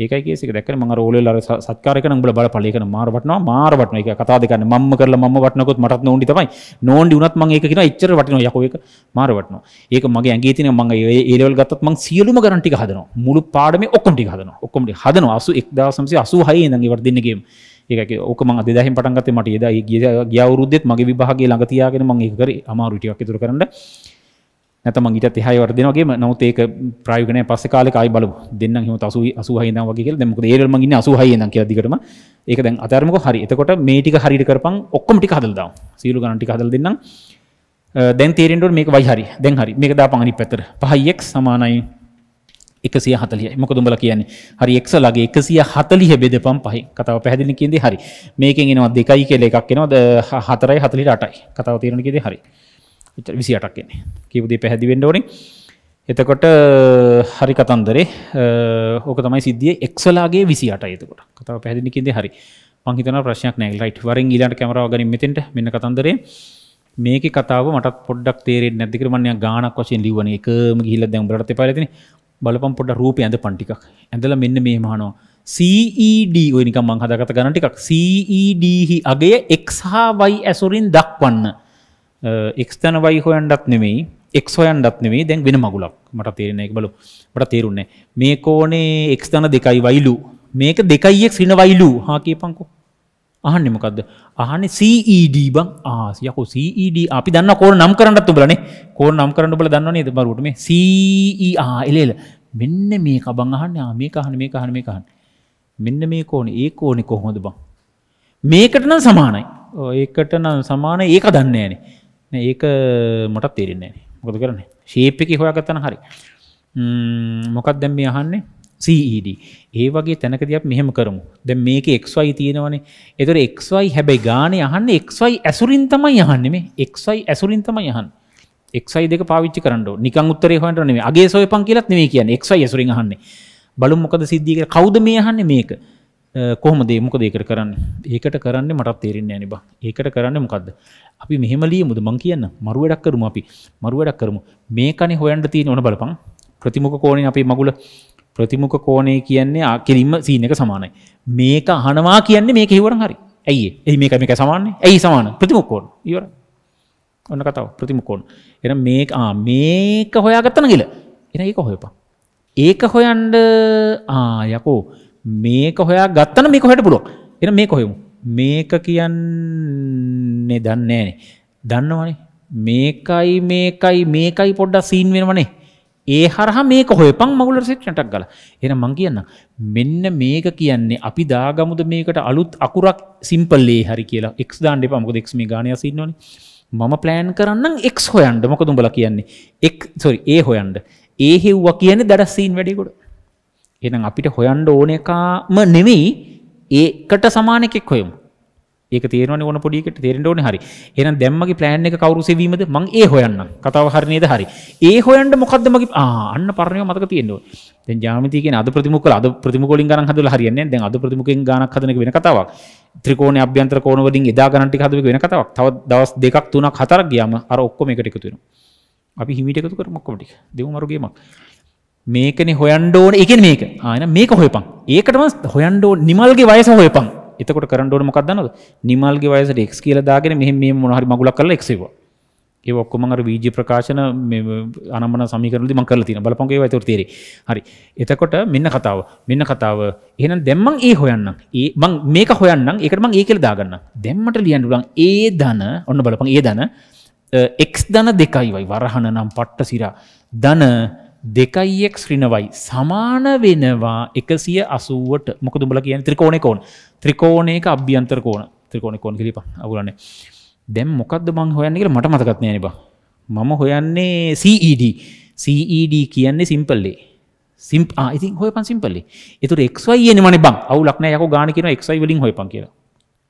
Speaker 1: ඒකයි කේසික දැක්කන මම රෝලෙල් අර සත්කාරය කරන උඹලා බලපළ ඒක මාර වටනවා මාර වටනවා ඒක කතා දෙක ගන්න මම්ම කරලා මම්ම වටනකොත් මටත් නෝන්ඩි තමයි නෝන්ඩි වුණත් මම ඒක කියනවා එච්චර වටිනවා යකෝ ඒක මාර වටනවා ඒක මගේ ඇඟේ තියෙන මම ඒ ලෙවල් ගත්තත් මම සියලුම ගණන් ටික හදනවා මුළු පාඩමේ ඔක්කොම ටික හදනවා ඔක්කොම ටික හදනවා 1986 ඉඳන් ඒවට දෙන්නේ ගේම් ඒක ඕක මං දෙදහෙන් පටන් ගත්තේ මට එදා ගිය අවුරුද්දෙත් මගේ විභාගයේ ළඟ තියාගෙන මම ඒක කරේ අමාරු ටිකක් ඉතුරු කරන්න නැතම ඊට 30 වර දෙනවාගේම නමුත් ඒක ප්‍රායෝගික නැහැ පස්සේ කාලෙක ආයි බලමු දෙන්නම් හිමත 80 86 ඉඳන් වගේ කියලා දැන් මොකද ඒ වල මං ඉන්නේ 86 ඉඳන් කියලා දිගටම ඒක දැන් අතාරමුකෝ හරි එතකොට මේ ටික හරියට කරපන් ඔක්කොම ටික හදලා දාමු සීලු ගණන් ටික හදලා දෙන්නම් දැන් තේරෙන්න ඕනේ මේක y හරි දැන් හරි මේක දාපන් අනිත් පැත්තට 5x සමානයි 140යි මොකද උඹලා කියන්නේ හරි x ලගේ 140 බෙදපම් පහෙන් කතාව පැහැදිලි කියන්නේ හරි මේකෙන් එනවා 2යි කියලා එකක් එනවා 4යි 48යි කතාව තේරෙන කියන්නේ හරි විසිටක් කියන්නේ කිවදේ පැහැදිවෙන්ඩ ඕනේ එතකොට හරි කතන්දරේ ඕක තමයි සිද්ධිය එක්සලාගේ විසිට අයතකොට කතාව පැදිිකිද හරි පංහිතන ප්‍රශ්යක් නෑ ලයිට් වරින් ඊලට කැමරාව ගනි මෙතට මෙන්න කතන්දරේ මේක කතාව මට පොඩක් තේරෙන් නැතිකරමය ගානක් වශයෙන් ලිවන එකම ගිල්ල දැම් බරට පැරතින බලපම් පොඩ රූපය ඇඳ පන්ටික් ඇඳල මෙන්න මේ මහනෝ CED ඔයනිකම් මංහදගත ගනටිකක් CEDහි අගේ එක්හාවයි ඇසුරින් දක්වන්න එක්ස්තන වයි හොයන්ඩත් නෙමෙයි එක් හොයන්ඩත් නෙමේ දැන් වෙන මගුලක් මට තේරෙන එක බලු මට තේරුන්නේ මේ කෝනේ එක්ස්තන දෙකයි වයිලු මේක දෙකයිෙක් සින වයිලු හා කියපංකු අහන්න මොකක්ද අහන CED බං ආසියකු CED අපි දන්න කෝර නම් කරන්නත් තුබලනේ කෝර නම් කරන්න බල දන්න නේද බරුට මේ CER e. එලෙල මෙන්න මේ කබං අහන්න මේ කහන මේ කහන මේ කහන්න මෙන්න මේ කෝන ඒ කෝනෙ කොහොඳ බං මේකට නම් සමානයි ඒකට නම් සමාන ඒක දන්න ඇනේ ඒක මොටත් තේරෙන්නේ මොකද කරන ශේප්පිකි හොයාගත්තන හරි මොකක් දැම් මේ අහන්නේ සීඩ e ඒ වගේ තැනකදයක් මෙහෙම කරමු දැ මේක එක්වයි තියෙනවනේ එතුර එක්වයි හැබැයි ගානය අහන්න එක්වයි ඇසුරින් තමයි යහන්න මේ එක්වයි ඇසුරින් තමයි යහන් එක්යි දෙක පාවිච්චි කරන්න නිකන් උත්තරේ හන්ට නේ අගේ සොය පන් කියලත් නෙේ කියන එක්වයි ඇසුරින් අහන්නේ බලු මොකද සිද්ධියක කෞද මේ අහන්න මේක කොහොම දේමක දෙකට කරන්න ඒකට කරන්න මටත් තේරෙන්නේ නි බ ඒකට කරන්න මොකක්ද අපි මෙහෙමලිය මුද මං කියන්න මරුවඩක් කරම අපි මරුවඩක් කරමු මේකනේ හොයන්ට තිය ඕන බලපං ප්‍රතිමුක කෝණය අපේ මගුල ප්‍රතිමුක කෝණය කියන්නේ ආකිරීම සීන එක සමානයි මේක අහනවා කියන්නේ මේක හිවරන් හරි ඇයි ඒ මේක මේක සමාන්නේ ඇයි සමාන ප්‍රතිමුක්කෝන් ඉවර ඔන්න කතාව ප්‍රතිමුකෝන් එ මේ මේක හොයාගත්තන කියලා එන ඒක හොයපා ඒක හොයන්ඩ ආයකෝ මේක හොයා ගත්තන මේක හට පුළුව එන මේ කොහෙමු මේක කියන්නේ දන්නේනේ දන්නවනේ මේකයි මේකයි මේකයි පොඩ්ඩක් සීන් වෙනවනේ ඒ හරහා මේක හොයපන් මගුලට සෙට්නටක් ගල එන මං කියන්න මෙන්න මේක කියන්නේ අපි දාගමුද මේකට අලුත් අකුරක් සිම්පල්ලේ හරි කියලා එක් දාන්න එපා මොකද එක් මේ ගානය සින්නවනේ මම ප්ලෑන් කරන්න එක් හොයන්ඩ මොකද උඹලා කියන්නේ එක් සොරි ඒ හොයන්ඩ ඒ හෙව්වා කියන්නේ දඩ සීන් වැඩේකොට එනම් අපිට හොයන්ඩ ඕනකාම නෙමෙයි ඒකට සමානකෙක් හොයම් ඒක තේරන ඕන පොඩිකට තේරෙන්ට ඕන හරි එනම් දැම්මගේ ප්ලෑන් එක කවරු සෙවීමද මං ඒ හොයන්න කතාව හරිනේද හරි ඒ හොයන්ට මොකක්ද මගේ ආන්න පරණය මතක තියෙනවා දැන් ජාමිතික අද ප්‍රතිමුක අද ප්‍රතිමුකොලින් ගණන් හදලා හරියන්නේ දැන් අද ප්‍රතිමුකෙන් ගණක් හදන එක වෙන කතාවක් ත්‍රිකෝණේ අභ්‍යන්තර කෝණ වලින් එදා ගණන් ටික හදන එක වෙන කතාවක් තව දවස් දෙකක් තුනක් හතරක් ගියාම අර ඔක්කොම එකට එකතු වෙනවා අපි හිමීට එකතු කරමු ඔක්කොම ටික දෙමු අරුගේමක් මේකන හොයන්ඩෝන එක මේක ආයන මේක හොයපං ඒකටම හොයන්ඩෝ නිමල්ගේ වයස හොයපං එතකොට කරන්ඩෝන මොකක්දන්නද නිමල්ගේ වයස ෙක් කියල දාගෙන මෙහ මේ මොහරි මගුලක් කල එක්සේවා ඒ ඔක්කොමඟර වීජ ප්‍රකාශන අනමන සමිකරලි මංකල තින බලපන්ගේ වතර තේරේ හරි එතකොට මෙන්න කතාව මෙන්න කතාව එහෙන දෙම්මං ඒ හොයන්න ඒ මං මේක හොයන්න එකටම ඒකෙල් දාගන්න දෙම්මට ලියන්ඩුලන් ඒ දන ඔන්න බලපන් ඒ දන එක් දන දෙකයි වයි වරහන නම් පට්ට සිරා දන දෙකයික් ශ්‍රිනවයි සමාන වෙනවා එකසිය අසුවට මොකද උඹල කියන ත්‍රිකෝණය කෝන් ත්‍රිකෝණයක අභ්‍යන්තර කෝන ත්‍රිකෝණ කෝන් කිරිප අවුලන දැම් මොකක්ද මං හොයන්නකට මට මතකත්නය නිබ මම හොයන්නේ CED CED කියන්නේ සිම්පල්ලේ සිම්ප ඉති හොය පන් සිම්පල්ලි එතුර එක්වයි එන මන බං අවුලක්න යක ගාන කියන එක්යි වලින් හොය පන් කියලා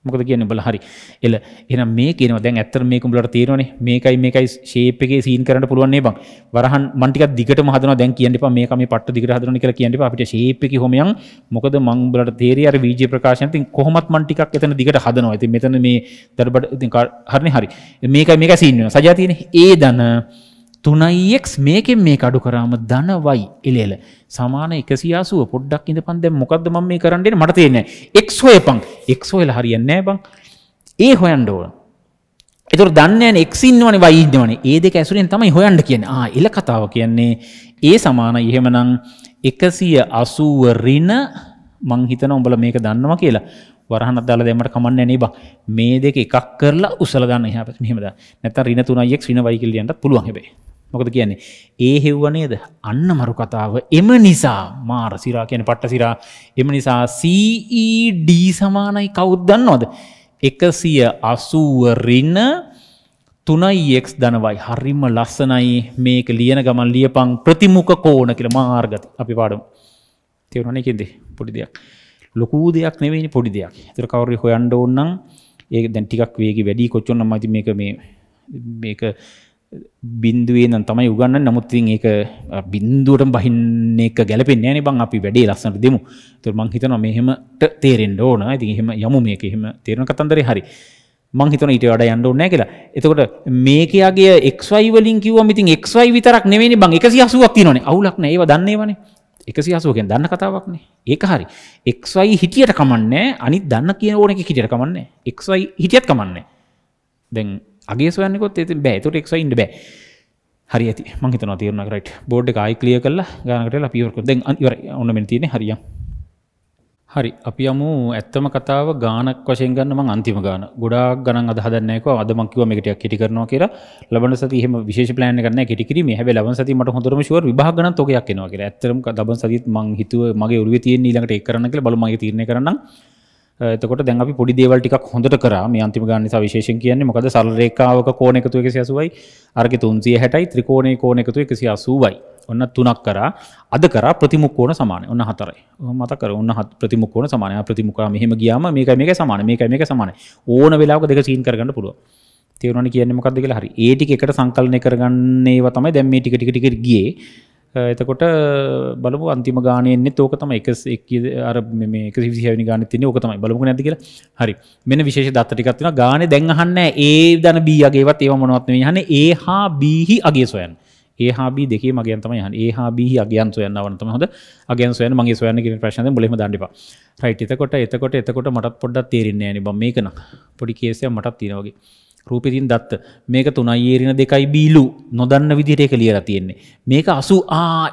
Speaker 1: මොකද කියන බල හරි එල එන මේ කියන දැන් ඇත්තර මේ කුඹලට තේරෙනවනේ මේකයි මේකයි ෂේප් එකේ සීන් කරන්න පුළුවන් නේ බං වරහන් මන් ටිකක් දිගටම හදනවා දැන් කියන්න එපා මේක මේ පට්ට දිගට හදනවා කියලා කියන්න එපා අපිට ෂේප් එකේ හොමයන් මොකද මං උඹලට තේරෙයි අර වීජේ ප්‍රකාශන ඉතින් කොහොමත් මන් ටිකක් එතන දිගට හදනවා ඉතින් මෙතන මේ දඩබඩ ඉතින් හරිනේ හරි මේකයි මේකයි සීන් වෙනවා සජා තියෙන ඒ දන තුනයික් මේකෙන් මේ අඩු කරාම දනවයි එලේල සමාන එකසියාසුව පොඩ්ඩක් ඉඳ පන්ද මොකක්ද ම මේ කරන්නේ මට තියෙන එක්හෝය පං එක්හෝයල හරියන්නෑ බං ඒ හොයන්ඩෝල එතුර දන්න එක්සින්වන වයිදවන ඒ දෙක ඇසුරෙන් තමයි හොයන්ඩ කියන එල කතාව කියන්නේ ඒ සමාන ඉහෙමනං එකසිය අසුවරින මංහිතන උඹල මේක දන්නවා කියලා වරහන දාල දෙමට කමන්න නබ මේ දෙක එකක් කරලා උසල ගන්න හ මෙහමද නැත රින තුනයෙක් ්‍රින වයිකිලියන්ට පුළුවන් හැබේ මොකද කියන්නේ ඒ හෙව්ව නේද අන්න මරු කතාව එම නිසා මාර සිරා කියන පට්ට සිරා එම නිසා CED සමානයි කවුද දන්නවද 180 රින 3x ධනවයි හරිම ලස්සනයි මේක ලියන ගමන් ලියපන් ප්‍රතිමුඛ කෝණ කියලා මාර්ගති අපි පාඩමු තේරුණානේ කියන්නේ පොඩි දෙයක් ලොකු දෙයක් නෙවෙයිනේ පොඩි දෙයක් ඒතර කවුරු හොයන්න ඕන නම් ඒක දැන් ටිකක් වේගෙ වැඩි කොච්චර නම් මේක මේ මේක බින්දුවේ නම් තමයි උගන්න නමුත්තින් ඒක බින්දුවට බහින්න එක ගැලපෙන් ෑන බං අපි වැඩේ ලස්සනට දෙමු තුර මංහිතන මෙහෙමට තේරෙන්ට ඕන ඇති එහෙම යමු මේක එහෙම තේරණ කතන්දරේ හරි මංහිතන ඉට වඩ යන්න ඕනෑ කියලා එතකොට මේකයාගේ එක්වයි වලින් කිව මිතින් එක්වයි විතරක් නෙවෙනි බං එකසි අසුවක් තිනන අවුලක්න ඒව දන්නේවන එකසි අසුවකෙන් දන්න කතාවක්නේ ඒක හරි එක්වයි හිටියට කමන්නේ අනි දන්න කියන ඕන එක හිටියට කමන්නේ එක්වයි හිටියත් කමන්නේ දැන් අගේ සොයන්නකොත් ඇති බෑ තුට එක් ඉන්න බෑ හරි ඇති මහිත තේරුණ කරට බෝඩ් එකයි කලිය කල්ලා ගානකට ලපියවරකො දැන් අර ඔන්නම තියෙන හරියම් හරි අපි අමු ඇත්තම කතාව ගානක් වශයෙන් ගන්න මං අන්තිම ගාන ගොඩාක් ගණන් අදහන්නේක අද මං කිව්වා මේකටයක් කෙටි කරනවා කියලා ලබන සතිය එහෙම විශේෂ ප්ලෑන් එකක් නැහැ කෙටි කිරීමේ හැබැයි ලබන සතිය මට හොඳටම ෂුවර් විභාග ගණන් තෝකයක් එනවා කියලා ඇත්තටම ලබන සතියත් මං හිතුව මගේ ඔළුවේ තියෙන ඊළඟට ඒක කරන්න කියලා බලමු මගේ තීරණය කරන්නම් එතකොට දැන් අපි පොඩි දේවල් ටිකක් හොඳට කරා මේ අන්තිම ගාන නිසා විශේෂයෙන් කියන්නේ මොකද සරල රේඛාවක කෝණ එකතු 180යි අරගේ 360යි ත්‍රිකෝණයේ කෝණ එකතු 180යි ඔන්න තුනක් කරා අද කරා ප්‍රතිමුඛ කෝණ සමානයි ඔන්න හතරයි මතක කර ඔන්න ප්‍රතිමුඛ කෝණ සමානයි ප්‍රතිමුඛා මෙහෙම ගියාම මේකයි මේකයි සමානයි මේකයි මේකයි සමානයි ඕන වෙලාවක දෙක සීන් කරගන්න පුළුවන් තේරුණානේ කියන්නේ මොකද්ද කියලා හරි ඒ ටික එකට සංකලනය කරගන්නේ ඒවා තමයි දැන් මේ ටික ටික ටික ගියේ එතකොට බලපු අන්තිම ගානයෙන්නේ තෝක තම එක අර මේක සිහනි ගාන තින ඕක තමයි බලපු නැති කියලා හරි මෙන විශේෂ දත්තටිකත්වන ගාන දැන්හන්න ඒ දන බීගේවත් ඒව මොනවත්ම හන ඒ හා බීහි අගේ සොයන් ඒ හාබී දෙකේ මගේන්තම යහන් ඒ හා බිහි අගයන් සොයන්න වනතම හොද අගෙන් සොයන මගේ සොයන කිය ප්‍රශ්න බොලම දන්නිපා රයිට එතකොට එතකොට එතකොට මටත් පොඩ්ඩක් තේරෙන්නේ නෑන බ මේකන පොඩි කේසය මටත් තියෙනවගේ රූපතින් දත්ත මේක තුනයි ඒරෙන දෙකයි බීලු නොදන්න විදිරයක ලියර තියෙන්නේ මේක අසු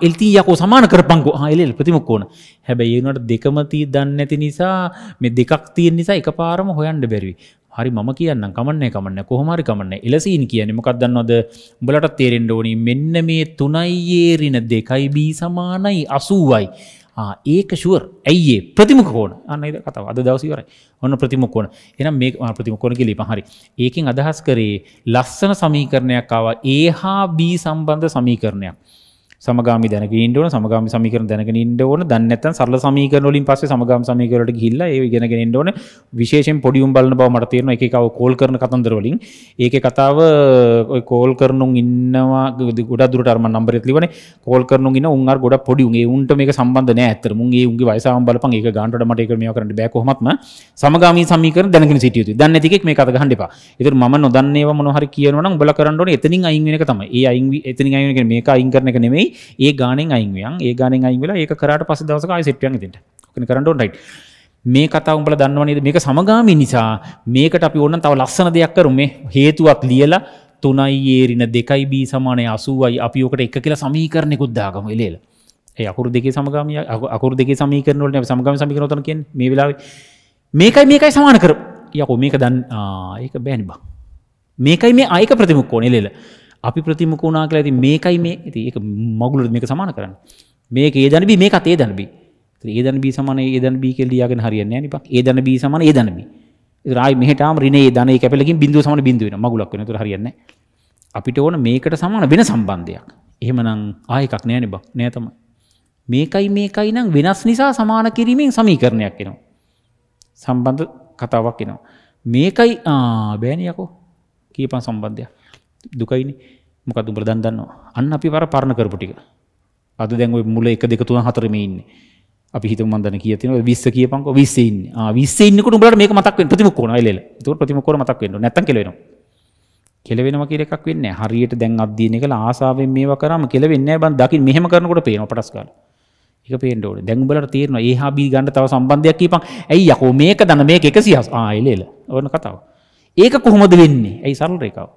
Speaker 1: එල්තියකෝ සමාන කරපංකු ආයලෙල් ප්‍රතිමක්කෝන හැබැයි ඒනට දෙකමති දන්න ඇති නිසා මේ දෙකක් තියෙන් නිසා එක පාරම හොයන්ඩ බැරිවි හරි ම කියන්න කමන්න කමන්න කොහමරි කමන්න එලසීන් කියන මොකක්දන්නවද බලට තේරෙන්ඩ ඕනි මෙන්න මේ තුනයි ඒරින දෙකයි බී සමානයි අසුවයි ඒක ශුවර් ඇයිඒ ප්‍රතිමක කෝන අන්නද කතව අද දවසිවරයි ඔන්න ප්‍රතිමක් කෝන එනම් මේ ප්‍රතිම කොන කිලි පහරි ඒකින් අදහස් කරේ ලස්සන සමීකරණයක් ආව ඒහා බී සම්බන්ධ සමීකරණයක් සමගාමි දැනක ඉන්නවන සමගාමි සමීකරණ දැනක ඉන්න ඕන දැන් නැත්නම් සරල සමීකරණ වලින් පස්සේ සමගාමි සමීකරණ වලට ගිහිල්ලා ඒව ඉගෙනගෙන ඉන්න ඕන විශේෂයෙන් පොඩි උම් බලන බව මට තේරෙනවා එක එක කෝල් කරන කතන්දර වලින් ඒකේ කතාව ඔය කෝල් කරනුන් ඉන්නවා ගොඩක් දුරට අර මම නම්බරෙත් ලිවනේ කෝල් කරනුන් ඉන්න උන් අර ගොඩක් පොඩි උන් ඒ උන්ට මේක සම්බන්ධ නෑ ඇත්තටම උන් ඒ උන්ගේ වයසාවම බලපන් ඒක ගන්නට මට ඒක මේවා කරන්න බෑ කොහොමත්ම සමගාමී සමීකරණ දැනගෙන සිටිය යුතුයි දන්නේ නැති එකෙක් මේක අත ගහන්න එපා ඒතර මම නොදන්නේ ඒවා මොනවා හරි කියනවනම් උඹලා කරන්න ඕනේ එතනින් අයින් වෙන එක තමයි ඒ අයින් එතනින් අයින් වෙන එක මේක අයින් කරන එක නෙමෙයි නෙවෙයි ඒ ගානෙන් අයින් වෙනවා. ඒ ගානෙන් අයින් වෙලා ඒක කරාට පස්සේ දවසක ආයෙ සෙට් වෙනවා ඉතින්ට. ඔකනේ කරන්න ඕන රයිට්. මේ කතා උඹල දන්නවනේද මේක සමගාමී නිසා මේකට අපි ඕන තව ලස්සන දෙයක් කරු මේ හේතුවක් ලියලා තුනයි ඒරින දෙකයි බී සමානය අසුවයි අපි ඕකට එක කියලා සමීකරණයකුත් දාගම එලේල ඒ අකුරු දෙකේ සමගාමිය අකුරු දෙකේ සමීකරණවලට අපි සමගාමී සමීකරණ උතන කියන්නේ මේ වෙලාවේ මේකයි මේකයි සමාන කර යකෝ මේක දන්න ඒක බෑනේ බං මේකයි මේ ආයක ප්‍රතිමුඛ ඕනේ එලේල අපි ප්‍රතිමක වුණා කියලා ඇති මේකයි මේ ඇති ඒ මගුලට මේක සමාන කරන්න මේක ඒ දනබි මේක අතේ දනබි ඒ දනබී සමන ඒ දනබී කෙල්ලියගෙන හරියන්න නිප ඒ දනබී සමන ඒ දනබි රයි මෙහටාම රිනේ දන කැපලකින් බිඳුව සමන බිඳුවෙන මගුලක් වෙන තුර හරියන්න අපිට ඕන මේකට සමාන වෙන සම්බන්ධයක් එහෙමනම් ආයකක් නෑන බක් නෑතම මේකයි මේකයි නම් වෙනස් නිසා සමාන කිරීමෙන් සමීකරණයක් එනවා සම්බන්ධ කතාවක් එනවා මේකයි බෑනියකෝ කියපන් සම්බන්ධයක් දුකයිනි මොකද උඹලා දැන් දන්නවා අන්න අපි වර පරණ කරපු ටික අද දැන් ඔය මුල 1 2 3 4 මේ ඉන්නේ අපි හිතමු මන් දන්නේ කීයක් තියෙනවද 20 කියපන්කෝ 20 ඉන්නේ ආ 20 ඉන්නකොට උඹලාට මේක මතක් වෙන්න ප්‍රතිමුඛ වෙනවා එලෙල ඒතකොට ප්‍රතිමුඛ වල මතක් වෙන්න ඕනේ නැත්තම් කෙල වෙනවා කෙල වෙනවා කියලා එකක් වෙන්නේ නැහැ හරියට දැන් අධ්‍යයනය කළ ආසාවෙන් මේවා කරාම කෙල වෙන්නේ නැහැ බං දකින් මෙහෙම කරනකොට පේනවා පටස් ගන්න ඒක පේන්න ඕනේ. දැන් උඹලට තේරෙනවා ඒ හා බී ගන්න තව සම්බන්ධයක් කීපන්. ඇයි යකෝ මේක දන මේක 100. ආ එලෙල. ඕන කතාව. ඒක කොහොමද වෙන්නේ? ඇයි සරල රේඛාව.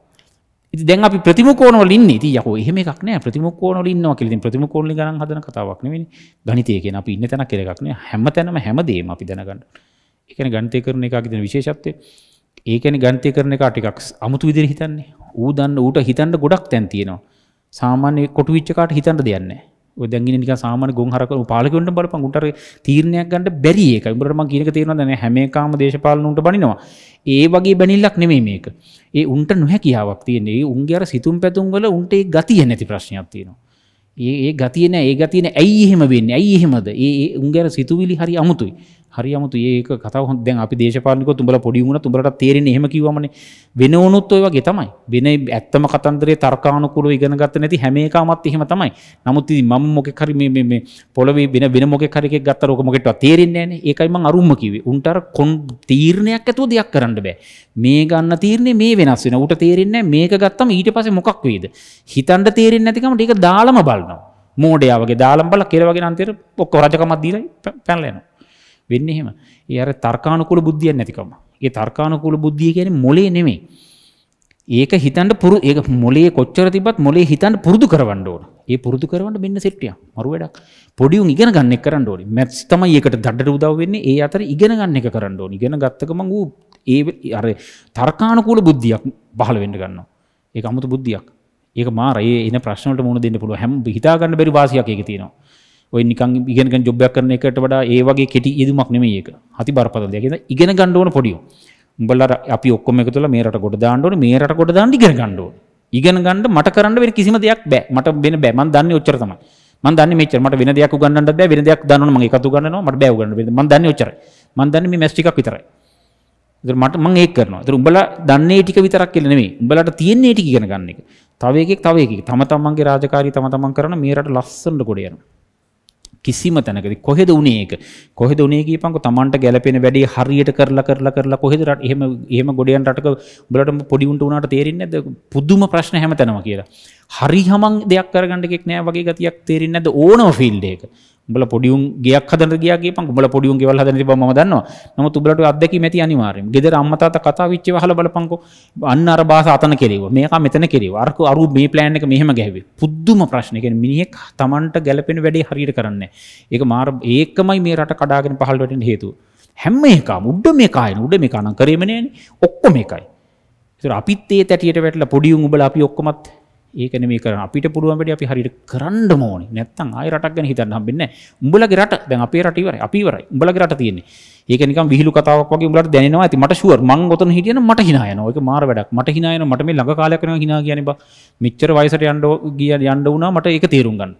Speaker 1: ඉති දැන් අපි ප්‍රතිමකෝනොල ඉන්න ති යක එහෙම එකක් නෑ ප්‍රතිමකෝනොල ඉන්නවා කෙලින් ප්‍රතිමකෝල ගන හදන කතාවක් නෙවෙනි ගනිතයකෙන අපි ඉන්න තැන කෙරෙක්න හැම තැනම හැමදේම අපි දැනගන්න එකන ගන්තය කරන එකක් දෙන විශේෂත්වය ඒකන ගන්තය කරන එක ටිකක් අමුතු විදිර හිතන්නේ ඌ දන්න ඌට හිතන්ට ගොඩක් තැන් තියෙනවා සාමාන්‍ය කොටු විච්චකාට හිතන්ට දෙයන්නේ දැගෙන නික සාමන ගොහරක පාලකට බලපන් උටර තීරණයක් ගන්නට බැරි එක උඹටම කියනක තේරෙනවා දැන් හැමකාම දේශපාලන උන්ට බනිනවා ඒ වගේ බැනිල්ලක් නෙමෙයි මේක ඒ උන්ට නොහැකියාවක් තියෙන ඒ උන්ගේ අර සිතුම් පැතුම් වල උන්ට ඒ ගතිය නැති ප්‍රශ්නයක් තියෙනවා ඒ ඒ ගතිය නැහැ ඒ ගතිය නැහැ ඇයි එහෙම වෙන්නේ ඇයි එහෙමද ඒ උන්ගේ අර සිතුවිලි හරි අමුතුයි හරියමුතු ඒක කතාව දැන් අපි දේශපාලනික තුඹල පොඩි වුණා තුඹලට තේරෙන්නේ එහෙම කිව්වමනේ වෙන වුණොත් ඔය වගේ තමයි වෙන ඇත්තම කතන්දරේ තර්කානුකූලව ඉගෙන ගත්ත නැති හැම එකමත් එහෙම තමයි නමුත් ඉතින් මම මොකෙක් හරි මේ මේ මේ පොළවේ වෙන වෙන මොකෙක් හරි එකක් ගත්තා රෝක මොකෙක්වත් තේරෙන්නේ නැහනේ ඒකයි මම අරුම්ම කිව්වේ උන්ට අර තීරණයක් ඇතුව දෙයක් කරන්න බෑ මේ ගන්න තීරණේ මේ වෙනස් වෙනවා උට තේරෙන්නේ මේක ගත්තම ඊට පස්සේ මොකක් වේද හිතන්න තේරෙන්නේ නැතිකම ටික දාලම බලනවා මෝඩයාවගේ දාලම් බල කෙලවගෙන අන්තිර ඔක්කො රජකමක් දීලා පැනලා යනවා වෙන්න එහෙම ඒ අර තර්කානුකුල බුද්ධියක් නැතිකම. ඒ තර්කානුකුල බුද්ධිය කියන්නේ මොලේ නෙමෙයි. ඒක හිතන්න පුරු ඒක මොලේ කොච්චර තිබ්බත් මොලේ හිතන්න පුරුදු කරවන්න ඕන. ඒ පුරුදු කරවන්න මෙන්න සෙට්ටියක්. මරු වැඩක්. පොඩි උන් ඉගෙන ගන්න එක කරන්න ඕනේ. මැත්ස් තමයි ඒකට දඩට උදව් වෙන්නේ. ඒ අතර ඉගෙන ගන්න එක කරන්න ඕනේ. ඉගෙන ගත්ත ගමන් ඌ ඒ අර තර්කානුකූල බුද්ධියක් පහළ වෙන්න ගන්නවා. ඒක 아무තු බුද්ධියක්. ඒක මාර ඒ එන ප්‍රශ්න වලට මුහුණ දෙන්න පුළුවන්. හැම හිතා ගන්න බැරි වාසියක් ඒක තියෙනවා. ඔය නිකං ඉගෙනක ජොබ්යක් කරන එකට වඩා ඒ වගේ කෙටි ඉදුමක් නෙමේ ඒක හති බරපතල දෙයක් ඉතින් ඉගෙන ගන්න ඕන පොඩියෝ උඹලා අපි ඔක්කොම එකතු වෙලා මේ රට ගොඩ දාන්න ඕනේ මේ රට ගොඩ දාන්න ඉගෙන ගන්න ඕනේ ඉගෙන ගන්න මට කරන්න වෙන කිසිම දෙයක් බෑ මට වෙන බෑ මන් දන්නේ ඔච්චර තමයි මන් දන්නේ මෙච්චර මට වෙන දෙයක් උගන්නන්න බෑ වෙන දෙයක් දන්නවනම් මම එකතු ගන්නවා මට බෑ උගන්නන්න මන් දන්නේ ඔච්චරයි මන් දන්නේ මේ මැස් ටිකක් විතරයි ඒතර මට මම ඒක කරනවා ඒතර උඹලා දන්නේ ටික විතරක් කියලා නෙමෙයි උඹලාට තියෙන්නේ ටික ඉගෙන ගන්න එක තව එකෙක් තව එකෙක් තම තමන්ගේ රාජකාරී තම තමන් කරන මේ රට ලස්සනට ගොඩ යනවා කිසිම තැනකදී කොහෙද උනේ ඒක කොහෙද උනේ කියපන්කො Tamanට ගැළපෙන වැඩේ හරියට කරලා කරලා කරලා කොහෙද රට එහෙම එහෙම ගොඩයන් රටක උඹලට පොඩි උන්ට උනාට තේරෙන්නේ නැද්ද පුදුම ප්‍රශ්න හැමතැනම කියලා හරි හමන් දෙයක් කරගන්න එකෙක් නෑ වගේ ගතියක් තේරෙන්නේ නැද්ද ඕනම ෆීල්ඩ් එක උඹලා පොඩියුන් ගයක් හදන්න ගියා කියපන් උඹලා පොඩියුන් ගෙවල් හදන්න තිබ්බා මම දන්නවා නමුත් උඹලට අත්දැකීම් ඇති අනිවාර්යෙන් ගෙදර අම්මා තාත්තා කතා වෙච්ච ඒවා අහලා බලපන්කෝ අන්න අර භාෂා අතන කෙරෙව්වා මේක මෙතන කෙරෙව්වා අරක අරු මේ ප්ලෑන් එක මෙහෙම ගැහුවේ පුදුම ප්‍රශ්න ඒ කියන්නේ මිනිහෙක් Tamanට ගැළපෙන වැඩේ හරියට කරන්නේ ඒක මාර ඒකමයි මේ රට කඩාගෙන පහළට වැටෙන්න හේතුව හැම එකම උඩ මේ කායන උඩ මේ කනන් කරේම නෑනේ ඔක්කොම එකයි ඒතර අපිත් ඒ තැටියට වැටලා පොඩියුන් උඹලා අපි ඔක්කොමත් ඒකන මේ කර අපිට පුළුවන්ට අපි හරිට කරන්න මෝනි නැත්තන් ආය රටක් ගැන හිතන්න හම්බෙන්න උඹලගේ රට දැන් අපේ රටවර අපිවරයි උඹලගේ රට තියන්නේ ඒකනික විහිලු කතාවක් වගේ උඹලට දැනෙනවා ඇති මට ෂුවර් මං ඔතන හිටියන මට hina යනවා ඒක මාර වැඩක් මට hina යනවා මට මේ ළඟ කාලයක් වෙනවා hina කියන්නේ බා මෙච්චර වයසට යන්න ගිය යන්න වුණා මට ඒක තේරුම් ගන්න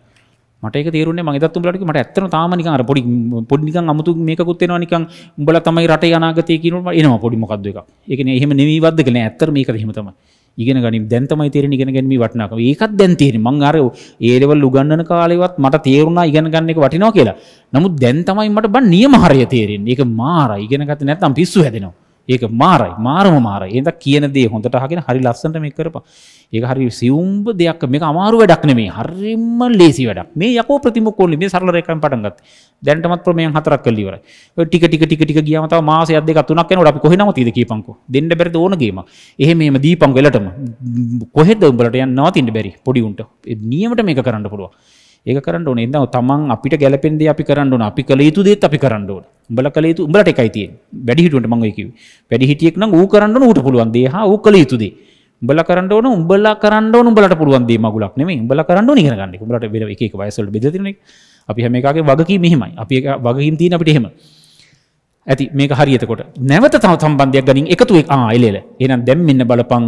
Speaker 1: මට ඒක තේරුන්නේ මම එදත් උඹලට මට ඇත්තටම තාම නිකන් අර පොඩි පොඩි නිකන් අමුතු මේකකුත් එනවා නිකන් උඹලා තමයි රටේ අනාගතය කියනකොට එනවා පොඩි මොකද්ද එක ඒ කියන්නේ එහෙම නෙමෙයි වද්ද කියලා ඇත්තට මේක එහෙම තමයි ඉගෙන ගනිම් දැන්තමයි තේරෙන ඉගෙන ගැනීම වටිනාකම. ඒකත් දැන් තේරෙන. මං අර ඒ ලෙවල් උගන්වන කාලෙවත් මට තේරුණා ඉගෙන ගන්න එක වටිනවා කියලා. නමුත් දැන් තමයි මට බන් නියම හරිය තේරෙන්නේ. ඒක මාරයි. ඉගෙන ගත්තේ නැත්නම් පිස්සු හැදෙනවා. ඒක මාරයි මාරම මාරයි ඒද කියන දේ හොඳට අහගෙන හරි ලස්සනට මේක කරපන් ඒක හරි සියුම්බ දෙයක් මේක අමාරු වැඩක් නෙමෙයි හරිම ලේසි වැඩක් මේ යකෝ ප්‍රතිමුඛ ඕනේ මේ සරල රේඛාවෙන් පටන් ගත්තේ දැනටමත් ප්‍රමේයන් හතරක් කරලා ඉවරයි ඔය ටික ටික ටික ටික ගියාම තව මාසයක් දෙකක් තුනක් යනකොට අපි කොහේ නවතිද කියපන්කෝ දෙන්න බැරිද ඕන ගේමක් එහෙම එහෙම දීපන්කෝ එලටම කොහෙද උඹලට යන්න නවතින්න බැරි පොඩි උන්ට නියමට මේක කරන්න පුළුවන් ඒක කරන්න ඕනේ. ඉතින් තමන් අපිට ගැළපෙන දේ අපි කරන්න ඕන. අපි කළ යුතු දේත් අපි කරන්න ඕන. උඹලා කළ යුතු උඹලට එකයි තියෙන්නේ. වැඩි හිටියොන්ට මම ඔය කිව්වේ. වැඩි හිටියෙක් නම් ඌ කරන්න ඕන ඌට පුළුවන් දේ. හා ඌ කළ යුතු දේ. උඹලා කරන්න ඕන උඹලා කරන්න ඕන උඹලට පුළුවන් දේ මගුලක් නෙමෙයි. උඹලා කරන්න ඕන ඉගෙන ගන්න එක. උඹලට එක එක වයස් වල බෙදලා තියෙන එක. අපි හැම එකාගේ වගකීම මෙහෙමයි. අපි එක වගකීම් තියෙන අපිට එහෙම. ඇති මේක හරියතකොට නැවත තව සම්බන්ධයක් ගනින් එකතු එල එනම් දැම් මෙන්න බලපං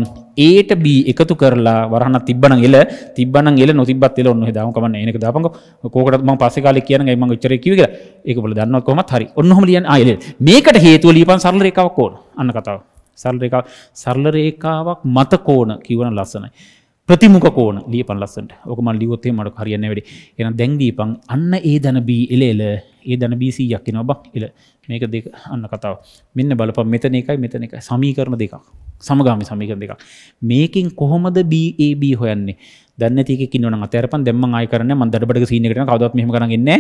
Speaker 1: ඒට B එකතු කරලා වරහන්න තිබන එල තිබන එල නොතිබත් එල ඔන්න දාම කමන්න එනක දාපංග කෝකට මම පස්සේ කාලේ කියන ගමන් උච්චරය කිව්ව කියලා ඒක බල දන්නවත් කොහොමත් හරි ඔන්න ඔහම ලියන්න ආයෙල මේකට හේතුව ලියපන් සරල රේඛාවක් ඕන අන්න කතාව සරල රේඛාව සරල රේඛාවක් මත කෝණ කියවන ලස්සනයි ප්‍රතිමුක කෝන ලියපන් ලස්සට ඕක මන් ලියවොත් එහෙම මට හරියන්නේ නැහැ වැඩි එහෙනම් දැන් දීපන් අන්න ඒ දන B එල එල ඒ දැන බීසීයක් කියෙන බක් එල මේක දෙක අන්න කතාව මෙන්න බලප මෙතන එකයි මෙතන එක සමීකරණ දෙකක් සමගාමි සමීකර දෙකක් මේකින් කොහොමද BAB හොයන්නේ දැන්න තික කිනවන අතරපන් දෙම ආයකරන මන්දරබට සීනකට කවදත් මෙහම කරගන්න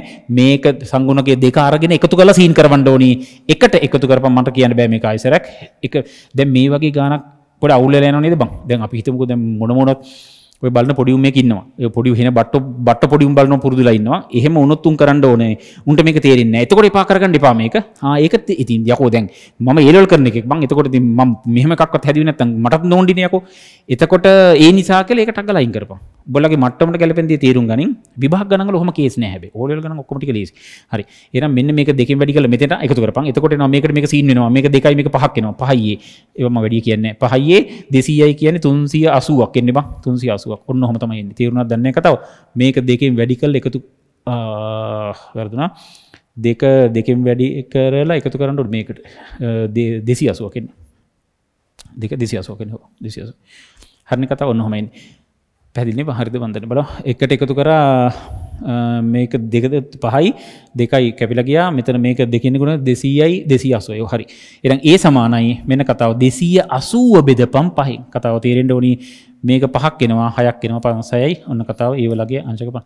Speaker 1: මේක සංගුණගේ දෙකාරගෙන එකතු කලා සීන් කරවන්න ඕනි එකට එකතු කරප මට කියන්න බෑ මේ අයිසරක් එක දැ මේ වගේ ගානක් පොඩ අවුල්ල නේද බං දැන් අපිහිතමුකද මොනමොනොත් ඔය බලන්න පොඩිුම් එකකින්නවා පොඩි හෙන බට්ට බට පොඩිුම් බලන පුරදුලයින්නවා එහෙම උනොත්තුන් කරන්න ඕනේ උන්ට මේක තේරෙන්නේ එතකොට එපා කරගන්න එපා මේක ආ ඒක ඉතින් යකෝ දැන් මම ඒලල් කරන එකක් මං එතකොට ඉතින් මම මෙහෙම එකක්වත් හැදුවේ නැත්නම් මටත් නෝන්ඩිනේ යකෝ එතකොට ඒ නිසා කියලා ඒක ටග් ගලයින් කරපන් බොලගේ මට්ටමට ගැලපෙන්දේ තේරුම් ගනින් විභාග ගණන් වල ඔහොම කේස් නෑ හැබැයි ඕලෙවල් ගණන් ඔක්කොම ටික ලේසි හරි එහෙනම් මෙන්න මේක දෙකෙන් වැඩි කරලා මෙතෙන්ට එකතු කරපන් එතකොට එනවා මේකට මේක සීන් වෙනවා මේක දෙකයි මේක පහක් එනවා පහයියේ ඒව මම වැඩි කියන්නේ පහයියේ 200යි කියන්නේ 380ක් එන්නේ බං 380ක් ඔන්න ඔහොම තමයි එන්නේ තේරුණාද දන්නේ කතාව මේක දෙකෙන් වැඩි කරලා එකතු වැරදුනා දෙක දෙකෙන් වැඩි කරලා එකතු කරන්නට මේකට දෙසි අසුවකෙන් දෙක දෙසි අසුවකෙන් හෝ දෙසි අසු හරණ කතා ඔන්න හොමයින් පැදිලි පහරිද බඳන්න බල එකට එකතු කර මේක දෙකද පහයි දෙකයි කැපිල ගියා මෙතන මේක දෙකෙනෙකුණ දෙසීයයි දෙසී අසුවය හරි එරන් ඒ සමානයි මෙන කතාව දෙසීය අසුව බෙද පම් පහි කතාව තේරෙන්ට ඕනි මේක පහක් එෙනවා හයක් එෙනවා පනසයයි ඔන්න කතාව ඒවලගේ අංශකප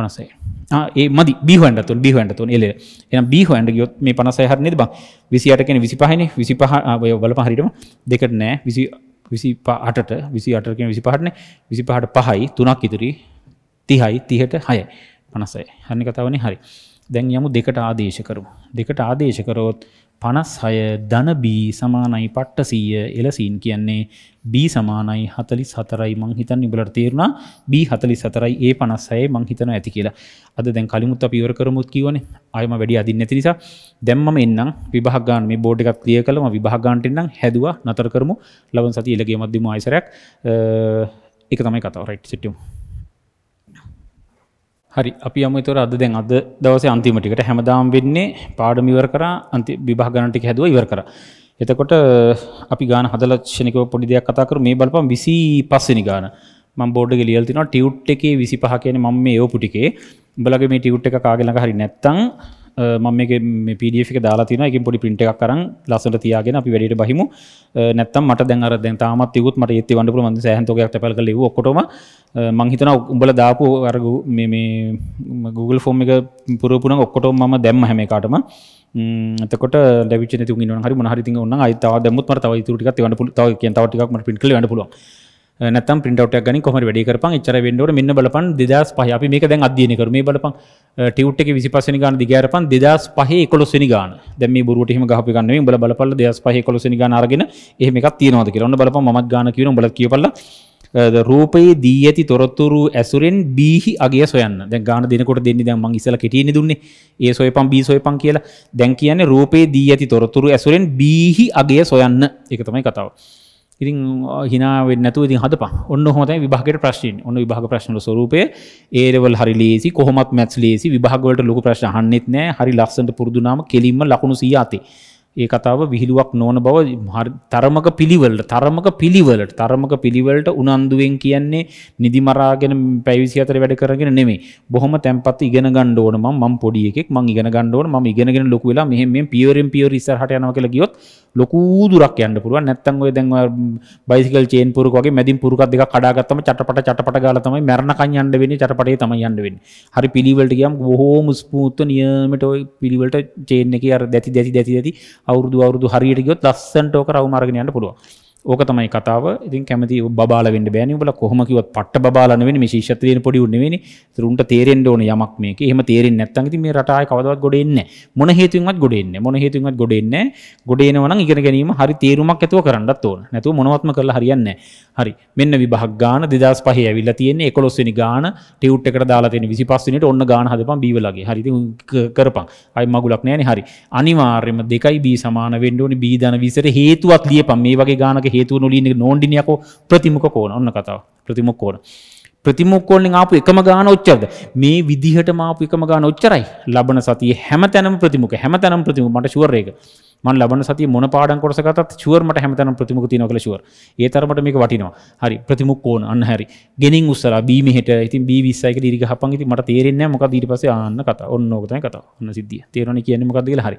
Speaker 1: පනසය ඒ මද බිහන්ටතු බිහන්ටතුන් එල එන බිහන්ට ගයොත් මේ පනසයහරනෙද බ විසියට කෙන විසි පහන විසි පහ ඔය බල පහරිටම දෙකට නෑ විසි විසි පාටට විසි අටකින් විසි පහටන විසි පහට පහයි තුනක් ඉදිරි තිහයි තිහට හය පනසයි හනි කතාවන හරි දැන් යමු දෙකට ආදේශකරු දෙකට ආදේශකරොත් පනස් හය ධනබී සමානයි පට්ට සීය එලසීන් කියන්නේ B සමානයි හතලි සතරයි මං හිතන් ඉබලට තේරුණා B හතලි සතරයි ඒ පනස්සයි මං හිතන ඇති කියලා අද දැන් කලිමුත් අප ඉවර කරමුත් කියවන අයම වැඩි අදින්න ඇති නිසා දැම්මම එන්නම් විභාගාන් මේ බෝඩ් එකක් ක්ලිය කළම විභාගාන්ටෙන්නම් හැදවා නතර කරමු ලබන් සති එලගේ මධ්‍යම අයිසරයක් එක තමයි කතාව රයිට් සිටියමු හරි අපි අම තොර අද දැන් අද දවස අන්තිමටිකට හැමදාම් වෙන්නේ පාඩමිවර කර අන්ති විභාගනටික හැදුව ඉවර කරා එතකොට අපි ගාන හදල ක්ෂණකව පොඩි දෙයක් කතා කරු මේ බලපම් විසි පස්සනි ගාන ම බෝඩ් ලියල් තින ටියුට් එකේ විසි පහ කියන ම මේ යෝපුටිකේ බලගේ මේ ටියුට් එක කාගෙනක හරි නැත්තං මම මේ පිඩික දාලාතින එක පොඩි පිට එකක් කරන් ලසට තියාගෙන අපි වැඩට බහිමු නැත්තම් මට දැර දැ තාමත් යුත් මට ඒති වඩපුර මද සහන්තෝකයක් පැල් කල ඔකොටම මංහිතන උඹල දාපු අරගු මේ Google ෆෝම් එක පුරපුන ඔක්කොට ම දැම්ම හැම කාටම එතකොට ලැබිච්ච නැති උන් ඉන්නවා හරි මොන හරි තින් ඕන නම් අයි තව දැම්මුත් මට තව ඉතුරු ටිකක් එවන්න පුළුවන් තව කියන තව ටිකක් මට print කරලා එවන්න පුළුවන් නැත්තම් print out එකක් ගනින් කොහොම හරි වැඩේ කරපන් එච්චර වෙන්න ඕන මෙන්න බලපන් 2005 අපි මේක දැන් අධ්‍යයනය කරමු මේ බලපන් ටියුට් එකේ 25 වෙනි ගාන දිගහැරපන් 2005 11 වෙනි ගාන දැන් මේ බොරුවට එහෙම ගහපු ගන්න නෙමෙයි උඹලා බලපල්ලා 2005 11 වෙනි ගාන අරගෙන එහෙම එකක් තියනවාද කියලා ඔන්න බලපන් මමත් ගාන කියනවා උඹලා කියපල්ලා රූපයේ දී ඇති තොරොත්තුරු ඇසුරෙන් බීහි අගේ සොයන්න දැ ගාන දෙනකොට දෙන්න දැ මං ඉසල කෙටියන දුන්නේ ඒ සොය පම් බී සොය පන් කියලා දැන් කියන්නේ රූපයේ දී ඇති තොරොතුරු ඇසුරෙන් බීහි අගේ සොයන්න එක තමයි කතාව. ඉතින් හිනාවෙන් නැතුව ඉතින් හදපා ඔන්න හොතයි විභාගයට ප්‍රශ්න ඔන්න විභාග ප්‍රශ්න ස්වරූපය ඒරවල් හරි ලේසි කොහොමත් මැත්ස් ලේසි විභාගවලට ලොකු ප්‍රශ්න හන්නෙත් නෑ හරි ලස්සට පුරදුනාම කෙලින්ම ලකුණු සීයාතේ ඒ කතාව විහිළුවක් නොන බව තරමක පිළිවලට තරමක පිළිවලට තරමක පිළිවලට උනන්දුවෙන් කියන්නේ නිදිමරාගෙන පැවිසි අතර වැඩ කරගෙන නෙමේ බොහොම තැන්පත් ඉගෙන ගණ්ඩෝනම ම පොඩියෙක් ම ඉගෙන ගණ්ඩෝන ම ඉගෙනගෙන ලොකුවෙලා මෙහෙම පියවරෙන් පියවර ඉස්සරහට යනව කියලා ගියොත් ලොකූ දුරක් යන්න පුළුවන් නැත්තන් ඔය දැන් බයිසිකල් චේන් පුරුක වගේ මැදින් පුරුකක් දෙක කඩාගත්තම චටපට චටපට ගාලා තමයි මැරණකන් යන්න වෙන්නේ චටපටේ තමයි යන්න වෙන්නේ. හරි පිළිවෙලට ගියම් බොහෝම ස්මූත්ව නියමට ওই පිළිවෙලට චේන් එකේ අර දැති දැති දැති දැති අවුරුදු අවුරුදු හරියට ගියොත් ලස්සන්ට ඕක රවුම අරගෙන යන්න පුළුවන්. ඕක තමයි කතාව ඉතින් කැමති බාල වෙන්න බෑන බල කොහමකිවත් පට්ට බාලන වෙන ශිෂත්‍රයන පොඩි උන්නවෙනි තරුන්ට තේරෙන් ඕන යමක් මේක එහම තේරෙන් නැත්තන්ති මේ රටාය කවදවත් ගොඩෙන්න මොන හේතුවත් ගොඩෙන්න මොන හේතුවත් ගොඩෙන්න ගොඩේනවන ඉගෙන ගැනීම හරි තේරුමක් ඇතුව කරන්නත් ඕන නැතු මොනවත්ම කරලා හරියන්න හරි මෙන්න විභාග ගාන දෙදස් පහ ඇවිල්ල තියෙන්නේ එකොස්සනි ගාන ටවට් එකට දාලාතෙන විසි පස්සනට ඔන්න ගාන හදපන් බීවලගේ හරි කරපන් අයි මගුලක් නෑන හරි අනිවාර්යම දෙකයි බී සමාන වෙන්ඩෝනි බීධන විසර හේතුවත් ලිය පම් මේ වගේ ගානක හේතු නොලින් නෝන්ඩිනියකෝ ප්‍රතිමක කෝන ඔන්න කතාව ප්‍රතිමක් කෝන. ප්‍රතිමොක්කෝලින් ආපු එකම ගාන ඔච්චරද මේ විදිහට මාපු එකම ගාන ඔච්චරයි ලබන සතිය හැම තැනම් ප්‍රතිමුක හැම තැනම් ප්‍රතිමු මට ශුවරේක මන් ලබන සති මොන පාඩන් කොටසකත් ශුවර්මට හැමතන ප්‍රතිමුක තියන කළ ශුවර් ඒ තරමට මේක වටිනවා හරි ප්‍රතිමුක් ඕන අන්න හරි ගෙනින් උස්සර බීමහට ඉතින් බිවිස්සයික දිරිග හපන් ඉති මට තේරෙන්නේ මොකක් දීට පස්සේ ආන්න කතා ඔන්න ඕකතන කතා ඔන්න සිද්ධිය තේරණ කියන්නේ මොකක්ද කියලා හරි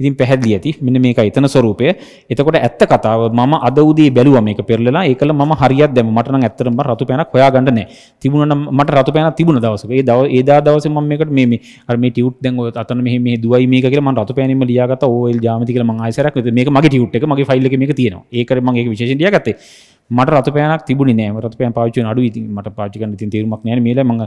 Speaker 1: ඉතින් පැහැදිලි ඇති මෙන්න මේක එතන ස්වරූපය. එතකොට ඇත්ත කතාව මම අද උදේ බැලුවා මේක පෙරලලා ඒකල මම හරියක් දැම්ම. මට නම් ඇත්තටම මම රතු පෑනක් හොයාගන්න නැහැ. තිබුණා නම් මට රතු පෑනක් තිබුණ දවසක. ඒ දව ඒදා දවසේ මම මේකට මේ මේ අර මේ ටියුට් දැන් ඔය අතන මෙහි මෙහි දුවයි මේක කියලා මම රතු පෑනෙම ලියාගත්ත ඕල් ජාමිති කියලා මම ආයෙසරක් මේක මගේ ටියුට් එක මගේ ෆයිල් එකේ මේක තියෙනවා. ඒකට මම ඒක විශේෂයෙන් ලියාගත්තේ. මට රතු පෑනක් තිබුණේ නැහැ. රතු පෑන පාවිච්චි කරන අඩුයි. ඉතින් මට පාවිච්චි කරන්න ඉතින් තේරුමක් නැහැ. මේලා මම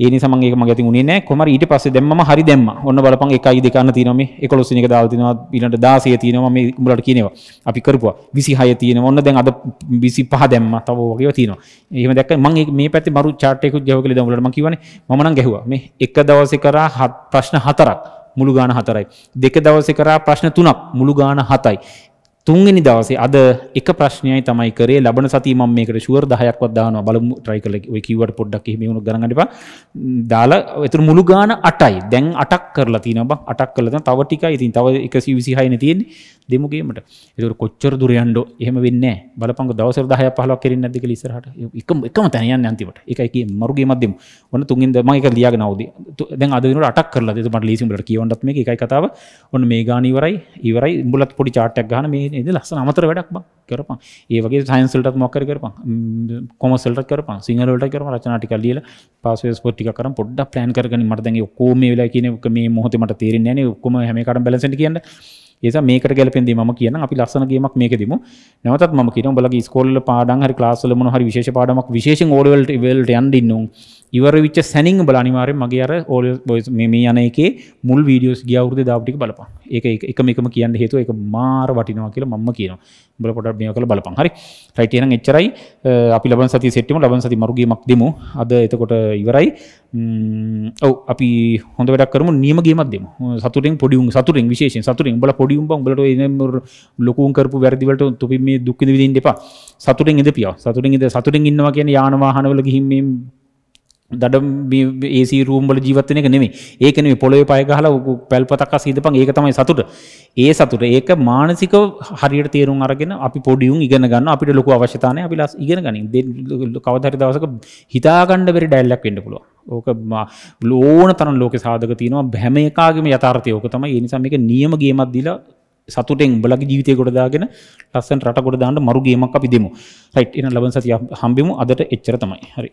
Speaker 1: ඒ නිසා මම ඒක මගේ අතින් උනේ නැහැ. කොහමරි ඊට පස්සේ දැන් මම හරි දැම්මා. ඔන්න බලපන් 1යි 2 අන්න තියෙනවා මේ 11 වෙනි එක දාලා තිනවා ඊළඟට 16 තියෙනවා මේ උඹලට කියනවා. අපි කරපුවා. 26 තියෙනවා. ඔන්න දැන් අද 25 දැම්මා. තව වගේව තියෙනවා. එහෙම දැක්ක මම මේ පැත්තේ මරු chart එකකුත් ගැහුවා කියලා දැන් උඹලට මම කියවනේ. මම නම් ගැහුවා. මේ එක දවසේ කරා ප්‍රශ්න හතරක්. මුළු ගාන හතරයි. දෙක දවසේ කරා ප්‍රශ්න තුනක් මුළු ගාන හතයි. තුන්වෙනි දවසේ අද එක ප්‍රශ්නයයි තමයි කරේ ලබන සතිය මම මේකට ෂුවර් 10ක්වත් දානවා බලමු try කරලා ඔය keyword පොඩ්ඩක් එහෙම වුණොත් ගණන් ගන්න එපා දාලා ඒතර මුළු ගාන 8යි දැන් 8ක් කරලා තිනවා බං 8ක් කරලා තියෙනවා තව ටිකයි ඉතින් තව 126 නේ තියෙන්නේ දෙමු ගේමට ඒතර කොච්චර දුර යන්නෝ එහෙම වෙන්නේ නැහැ බලපංකෝ දවසර 10ක් 15ක් කෙරෙන්නේ නැද්ද කියලා ඉස්සරහට එකම එකම තැන යන්නේ අන්තිමට ඒකයි කියන්නේ මරු ගේමක් දෙමු ඔන්න තුන්වෙනි මම ඒක ලියාගෙන ආවදී දැන් අද වෙනකොට 8ක් කරලා තියෙනවා මට ලීසින් වලට කියවන්නත් මේක එකයි කතාව ඔන්න මේ ගාන ඉවරයි ඉවරයි උඹලත් පොඩි chart එකක් ගන්න මේ ඒද ලස්සන අමතර වැඩක් බ කරපන් ඒවගේ සයින්සල්ට මොකර කරපන් කොමසල්ට කරප සිංහලට කරම රචනාටික ලියල පස පොට්ි කර පොඩ්ඩ ප්ලන් කරගන මටදගේ ඔක්කෝම වෙලා කියනක මේ මොහොතමට තේරෙන්නේ නෑ ඔක්කොම හැමකට බැලසට කියන්න ඒස මේකට ගැලපෙන්දේ ම කියන අපි ලස්සනගේමක් මේකෙදම නැවතත් ම කියන බල ස්කෝල්ල පාඩන් හරි ලාසල මොහ විශේෂ පාඩමක් විශේෂ ෝඩවල්ට වල්ට යන්ඩින්නවා ඉවර විච්ච සැනිං බලනිවාරය මගේ අර ඕල් බොයිස් මේ යන එකේ මුල් වීඩියෝස් ගියවුරුද දවටික බලපා ඒක එක මේකම කියන්න හේතු එක මාර වටිනවා කියලා මම කියන බල පොට මේ කළ බලපන් හරි රයිටයන එච්චරයි අපි ලබන් සති සෙට්ටිම ලබන් සති මරුගේමක් දෙමු අද එතකොට ඉවරයි ඔව අපි හොඳ වැඩක් කරම නියමගේමත් දෙම සතුරෙන් පොඩිුම් සතුරෙන් විශේෂ සතුරෙන් බල පොඩිුම් බලට ලොකුම් කරපු වැරදිවලට තුපි මේ දුක්කිද විදින් දෙපා සතුරෙන් ඉද පියා සතුරෙන් ඉද සතුරෙන් ඉන්නවා කියන යානවාහනවල ගිහිම දඩ ඒ රූම්බල ජීවත්වනක නෙමේ ඒකන පොලොව පයගහල පැල්පතක් සීදපන් ඒක තමයි සතුට ඒ සතුට ඒක මානසික හරියට තේරුම් අරගෙන අපි පොඩියුම් ඉගෙන ගන්න අපිට ලොකු අවශ්‍යතානය අපි ලස් ඉගෙන ගනින් කවදරි දවසක හිතාගණ්ඩ වෙරි ඩැල්ලක් වෙන්න පුළුව ඕක ලෝන තරන් ලෝක සාධක තියනවා බැම එකකාගේම යථාර්ථයෝක තමයි එනිසාම එක නියම ගේමත් දිලා සතුටෙන් බලගේ ජීවිතය ගොඩදාගෙන ලස්සන් රට ගොඩදාන්න මරුගේමක් අපි දෙමු රයිට් එන ලබන් සතිය හම්බෙමු අදට එච්චර තමයි හරි